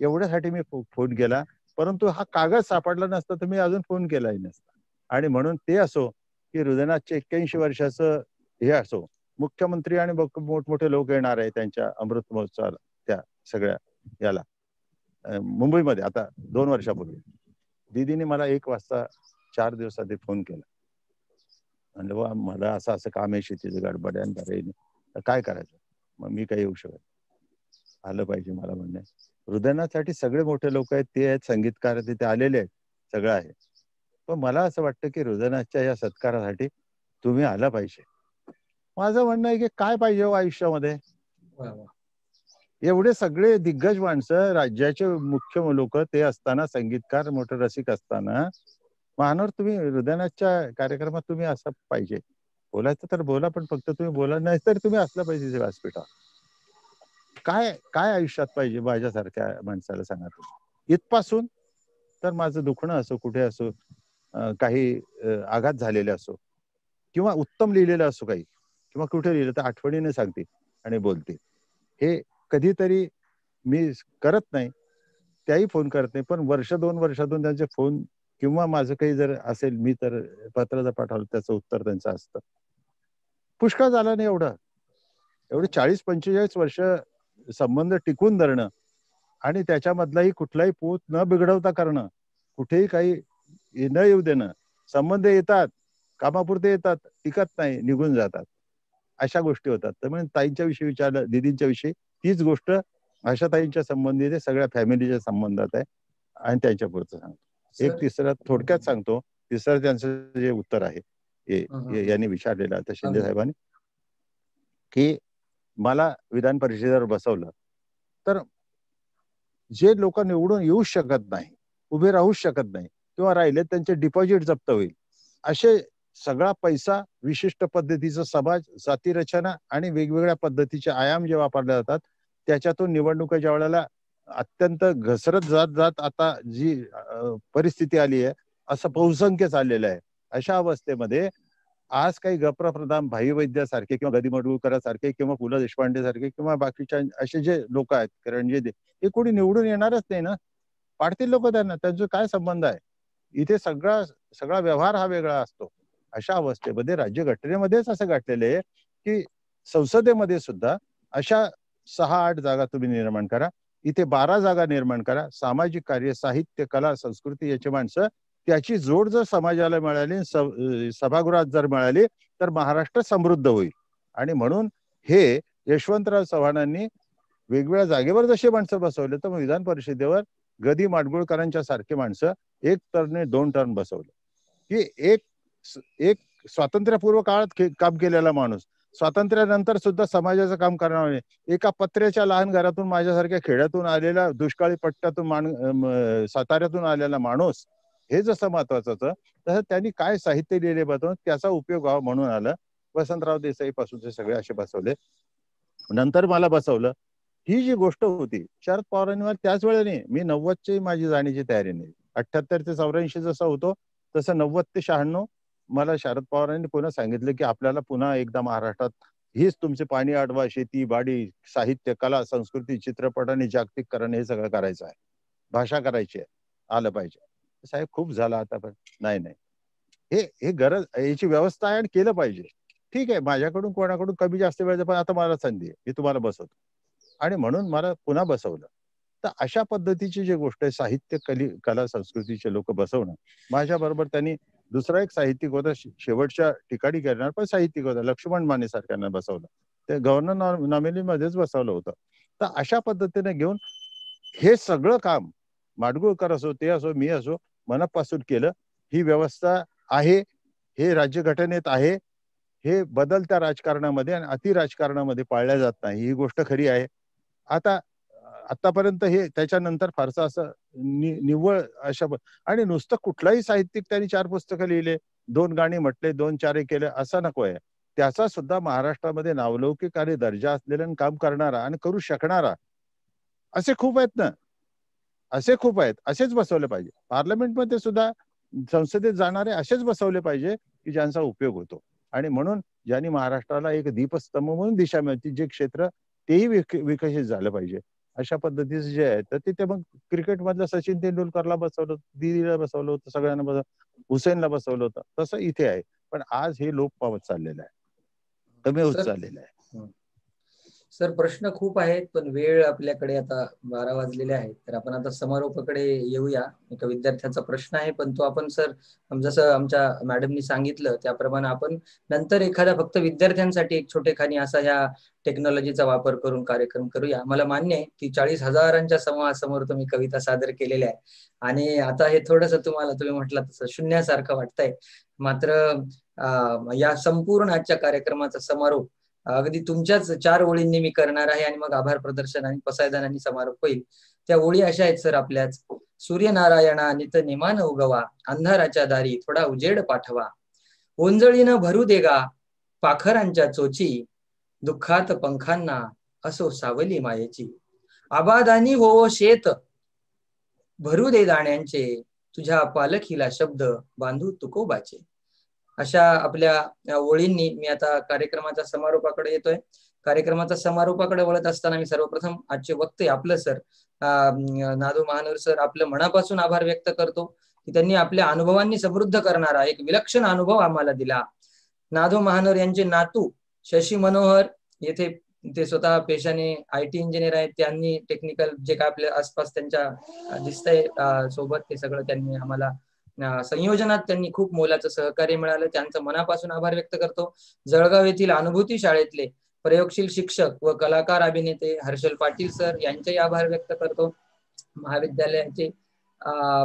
एवढ्यासाठी मी फोन केला परंतु हा कागद सापडला नसता तुम्ही अजून फोन केलाही नसता आणि म्हणून ते असो की हृदयनाथचे एक्क्याऐंशी वर्षाचं हे असो मुख्यमंत्री आणि मोठमोठे लोक येणार आहे त्यांच्या अमृत महोत्सवाला त्या सगळ्या याला मुंबईमध्ये आता दोन वर्षापूर्वी दिदीने मला एक वाजता चार दिवस आधी फोन केला म्हणलं बा मला असं असं काम आहे शेतीचं गडबड आहे काय करायचं मग मी काय येऊ शकत आलं पाहिजे मला म्हणणं साठी सगळे मोठे लोक आहेत ते आहेत संगीतकार तिथे आलेले आहेत सगळं आहे पण मला असं वाटतं की हृदयनाथच्या या सत्कारासाठी तुम्ही आला पाहिजे माझं म्हणणं आहे की काय पाहिजे हो आयुष्यामध्ये एवढे सगळे दिग्गज माणसं राज्याचे मुख्य लोक ते असताना संगीतकार मोठे रसिक असताना मानवर तुम्ही हृदयानाथच्या कार्यक्रमात तुम्ही असा पाहिजे बोलायचं तर बोला पण फक्त तुम्ही बोला नाही तर तुम्ही असलं पाहिजे व्यासपीठावर काय काय आयुष्यात पाहिजे माझ्यासारख्या माणसाला सांगा तुम्ही इथपासून तर माझं दुखणं असो कुठे असो काही आघात झालेले असो किंवा उत्तम लिहिलेलं असो काही किंवा कुठे लिहिलं तर आठवणीने सांगते आणि बोलते हे कधीतरी मी करत नाही त्याही फोन करत नाही पण वर्ष दोन वर्षातून त्यांचे फोन किंवा माझं काही जर असेल मी तर पत्र जर पाठवलं त्याचं उत्तर त्यांचं असतं पुष्कळ झाला नाही एवढं एवढे चाळीस पंचेचाळीस वर्ष संबंध टिकून धरणं आणि त्याच्यामधलाही कुठलाही पोत न बिघडवता करणं कुठेही काही न येऊ देणं संबंध येतात कामापुरते येतात टिकत नाही निघून जातात अशा गोष्टी होतात तर म्हणजे ताईंच्या विषयी विचारलं दिदींच्या विषयी तीच गोष्ट अशा ताईंच्या संबंधी सगळ्या फॅमिलीच्या संबंधात आहे आणि त्यांच्या पुरतं सांगतो एक तिसरा थोडक्यात सांगतो तिसरं त्यांचं जे उत्तर आहे यांनी विचारलेलं आता शिंदे साहेबांनी की मला विधान परिषदेवर बसवलं तर जे लोक निवडून येऊ शकत नाही उभे राहू शकत नाही किंवा राहिले त्यांचे डिपॉझिट जप्त होईल असे सगळा पैसा विशिष्ट पद्धतीचा समाज जाती रचना आणि वेगवेगळ्या पद्धतीचे आयाम जे वापरले जातात त्याच्यातून निवडणुका ज्या वेळेला अत्यंत घसरत जात जात आता जी परिस्थिती आली आहे असं बहुसंख्य चाललेलं आहे अशा अवस्थेमध्ये आज काही गप्रप्रधान भाई वैद्यासारखे किंवा गदी मडगुळकरासारखे किंवा पु ल सारखे किंवा बाकीच्या असे जे लोक आहेत कारण हे कोणी निवडून येणारच नाही ना पाडतील लोक त्यांना त्यांचा काय संबंध आहे इथे सगळा सगळा व्यवहार हा वेगळा असतो अशा अवस्थेमध्ये राज्य घटनेमध्येच असं गाठलेलं आहे की संसदेमध्ये सुद्धा अशा सहा आठ जागा तुम्ही निर्माण करा इथे बारा जागा निर्माण करा सामाजिक कार्य साहित्य कला संस्कृती याची माणसं त्याची जोड जर समाजाला मिळाली सभागृहात जर मिळाली तर महाराष्ट्र समृद्ध होईल आणि म्हणून हे यशवंतराव चव्हाणांनी वेगवेगळ्या जागेवर जसे माणसं बसवले तर विधान परिषदेवर गदी माडगुळकरांच्या सारखे माणसं एक टर्नने दोन टर्न बसवले की एक एक स्वातंत्र्यपूर्व काळात काम केलेला माणूस स्वातंत्र्यानंतर सुद्धा समाजाचं काम नाही एका पत्र्याच्या लहान घरातून माझ्यासारख्या खेड्यातून आलेला दुष्काळी पट्ट्यातून मान साताऱ्यातून आलेला माणूस हे जसं महत्वाचं तसं त्यांनी काय साहित्य लिहिले बसून त्याचा उपयोग व्हावा म्हणून आलं वसंतराव देसाई पासूनचे सगळे असे बसवले नंतर मला बसवलं ही जी गोष्ट होती शरद मला त्याच वेळेने मी नव्वदची माझी जाण्याची तयारी नाही अठ्याहत्तर ते चौऱ्याऐंशी जसा होतो तसं नव्वद ते शहाण्णव मला शरद पवारांनी पुन्हा सांगितलं की आपल्याला पुन्हा एकदा महाराष्ट्रात हीच तुमचे पाणी आडवा शेती बाडी साहित्य कला संस्कृती चित्रपट आणि जागतिककरण हे सगळं करायचं आहे भाषा करायची आहे आलं पाहिजे साहेब खूप झालं आता पण नाही नाही हे हे गरज याची व्यवस्था आहे आणि केलं पाहिजे ठीक आहे माझ्याकडून कोणाकडून कमी जास्त वेळ पण आता मला संधी आहे मी तुम्हाला बसवतो आणि म्हणून मला पुन्हा बसवलं तर अशा पद्धतीची जी गोष्ट आहे साहित्य कली कला संस्कृतीचे लोक बसवणं माझ्याबरोबर त्यांनी दुसरा एक साहित्यिक होता शेवटच्या ठिकाणी करणार पण साहित्यिक होता लक्ष्मण माने सारख्यांना बसवलं ते गव्हर्नर नॉमिनी मध्येच बसवलं होतं तर अशा पद्धतीने घेऊन हे सगळं काम माडगुळकर असो ते असो मी असो मनापासून केलं ही व्यवस्था आहे हे राज्यघटनेत आहे हे बदलत्या राजकारणामध्ये आणि अति राजकारणामध्ये पाळल्या जात नाही ही गोष्ट खरी आहे आता आतापर्यंत हे त्याच्यानंतर फारसं असं निव्वळ अशा आणि नुसतं कुठलाही साहित्यिक त्यांनी चार पुस्तकं लिहिले दोन गाणी म्हटले दोन चारे केले असा नको आहे त्याचा सुद्धा महाराष्ट्रामध्ये नावलौकिक आणि दर्जा असलेला काम करणारा आणि करू शकणारा असे खूप आहेत ना असे खूप आहेत असेच बसवले पाहिजे पार्लमेंटमध्ये सुद्धा संसदेत जाणारे असेच बसवले पाहिजे की ज्यांचा उपयोग होतो आणि म्हणून ज्यांनी महाराष्ट्राला एक दीपस्तंभ म्हणून दिशा मिळते जे क्षेत्र तेही विकसित झालं पाहिजे अशा पद्धतीचं जे आहे तर ते मग क्रिकेट मधलं सचिन तेंडुलकरला बसवलं दिदीला बसवलं होतं सगळ्यांना बसवलं हुसेनला बसवलं होतं तसं इथे आहे पण आज हे लोप पावत चाललेलं आहे कमी होत चाललेलं आहे सर प्रश्न खूप आहेत पण वेळ आपल्याकडे आता बारा वाजलेले आहे तर आपण आता समारोपाकडे येऊया एका विद्यार्थ्याचा प्रश्न आहे पण तो आपण सर जसं आमच्या मॅडमनी सांगितलं त्याप्रमाणे आपण नंतर एखाद्या फक्त विद्यार्थ्यांसाठी एक छोटेखानी असा ह्या टेक्नॉलॉजीचा वापर करून कार्यक्रम करूया मला मान्य आहे की चाळीस हजारांच्या समूहासमोर तुम्ही कविता सादर केलेल्या आहे आणि आता हे थोडस तुम्हाला तुम्ही म्हटलं तसं शून्यासारखं वाटतंय मात्र या संपूर्ण आजच्या कार्यक्रमाचा समारोप अगदी तुमच्याच चार ओळींनी मी करणार आहे आणि मग आभार प्रदर्शन आणि आणि समारोप होईल त्या ओळी अशा आहेत सर आपल्याच सूर्यनारायणा नित निमान उगवा अंधाराच्या दारी थोडा उजेड पाठवा ओंजळीनं भरू देगा पाखरांच्या चोची दुःखात पंखांना असो सावली मायेची आबादानी हो शेत भरू दे दाण्यांचे तुझ्या पालखीला शब्द बांधू तुकोबाचे अशा आपल्या ओळींनी मी आता कार्यक्रमाच्या समारोपाकडे येतोय कार्यक्रमाचा समारोपाकडे वळत असताना मी सर्वप्रथम आजचे वक्ते आपलं सर नादू महानूर सर आपलं मनापासून आभार व्यक्त करतो की त्यांनी आपल्या अनुभवांनी समृद्ध करणारा एक विलक्षण अनुभव आम्हाला दिला नादू महानोर यांचे नातू शशी मनोहर येथे ते स्वतः पेशाने आय टी इंजिनियर आहेत त्यांनी टेक्निकल जे काय आपल्या आसपास त्यांच्या दिसतंय सोबत ते सगळं त्यांनी आम्हाला संयोजनात त्यांनी खूप मोलाचं सहकार्य मिळालं त्यांचा मनापासून आभार व्यक्त करतो जळगाव येथील अनुभूती शाळेतले प्रयोगशील शिक्षक व कलाकार अभिनेते हर्षल पाटील सर यांचेही आभार व्यक्त करतो महाविद्यालयाचे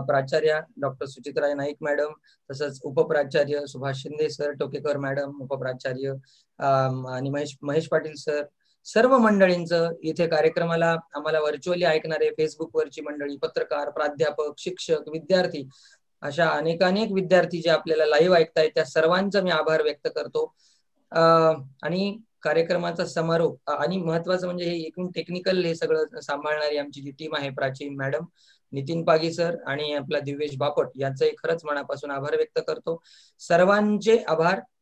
प्राचार्य डॉक्टर सुचित्राय नाईक मॅडम तसंच उपप्राचार्य सुभाष शिंदे सर टोकेकर मॅडम उपप्राचार्य आणि महेश महेश पाटील सर सर्व मंडळींचं इथे कार्यक्रमाला आम्हाला व्हर्च्युअली ऐकणारे फेसबुकवरची मंडळी पत्रकार प्राध्यापक शिक्षक विद्यार्थी अशा अनेकानेक विद्यार्थी जे आपल्याला लाईव्ह ऐकतायत त्या सर्वांचा मी आभार व्यक्त करतो आणि कार्यक्रमाचा समारोप आणि महत्वाचं म्हणजे हे एकूण टेक्निकल हे सगळं सांभाळणारी आमची जी टीम आहे प्राचीन मॅडम नितीन पागी सर आणि आपला दिवेश बापट यांचाही खरंच मनापासून आभार व्यक्त करतो सर्वांचे आभार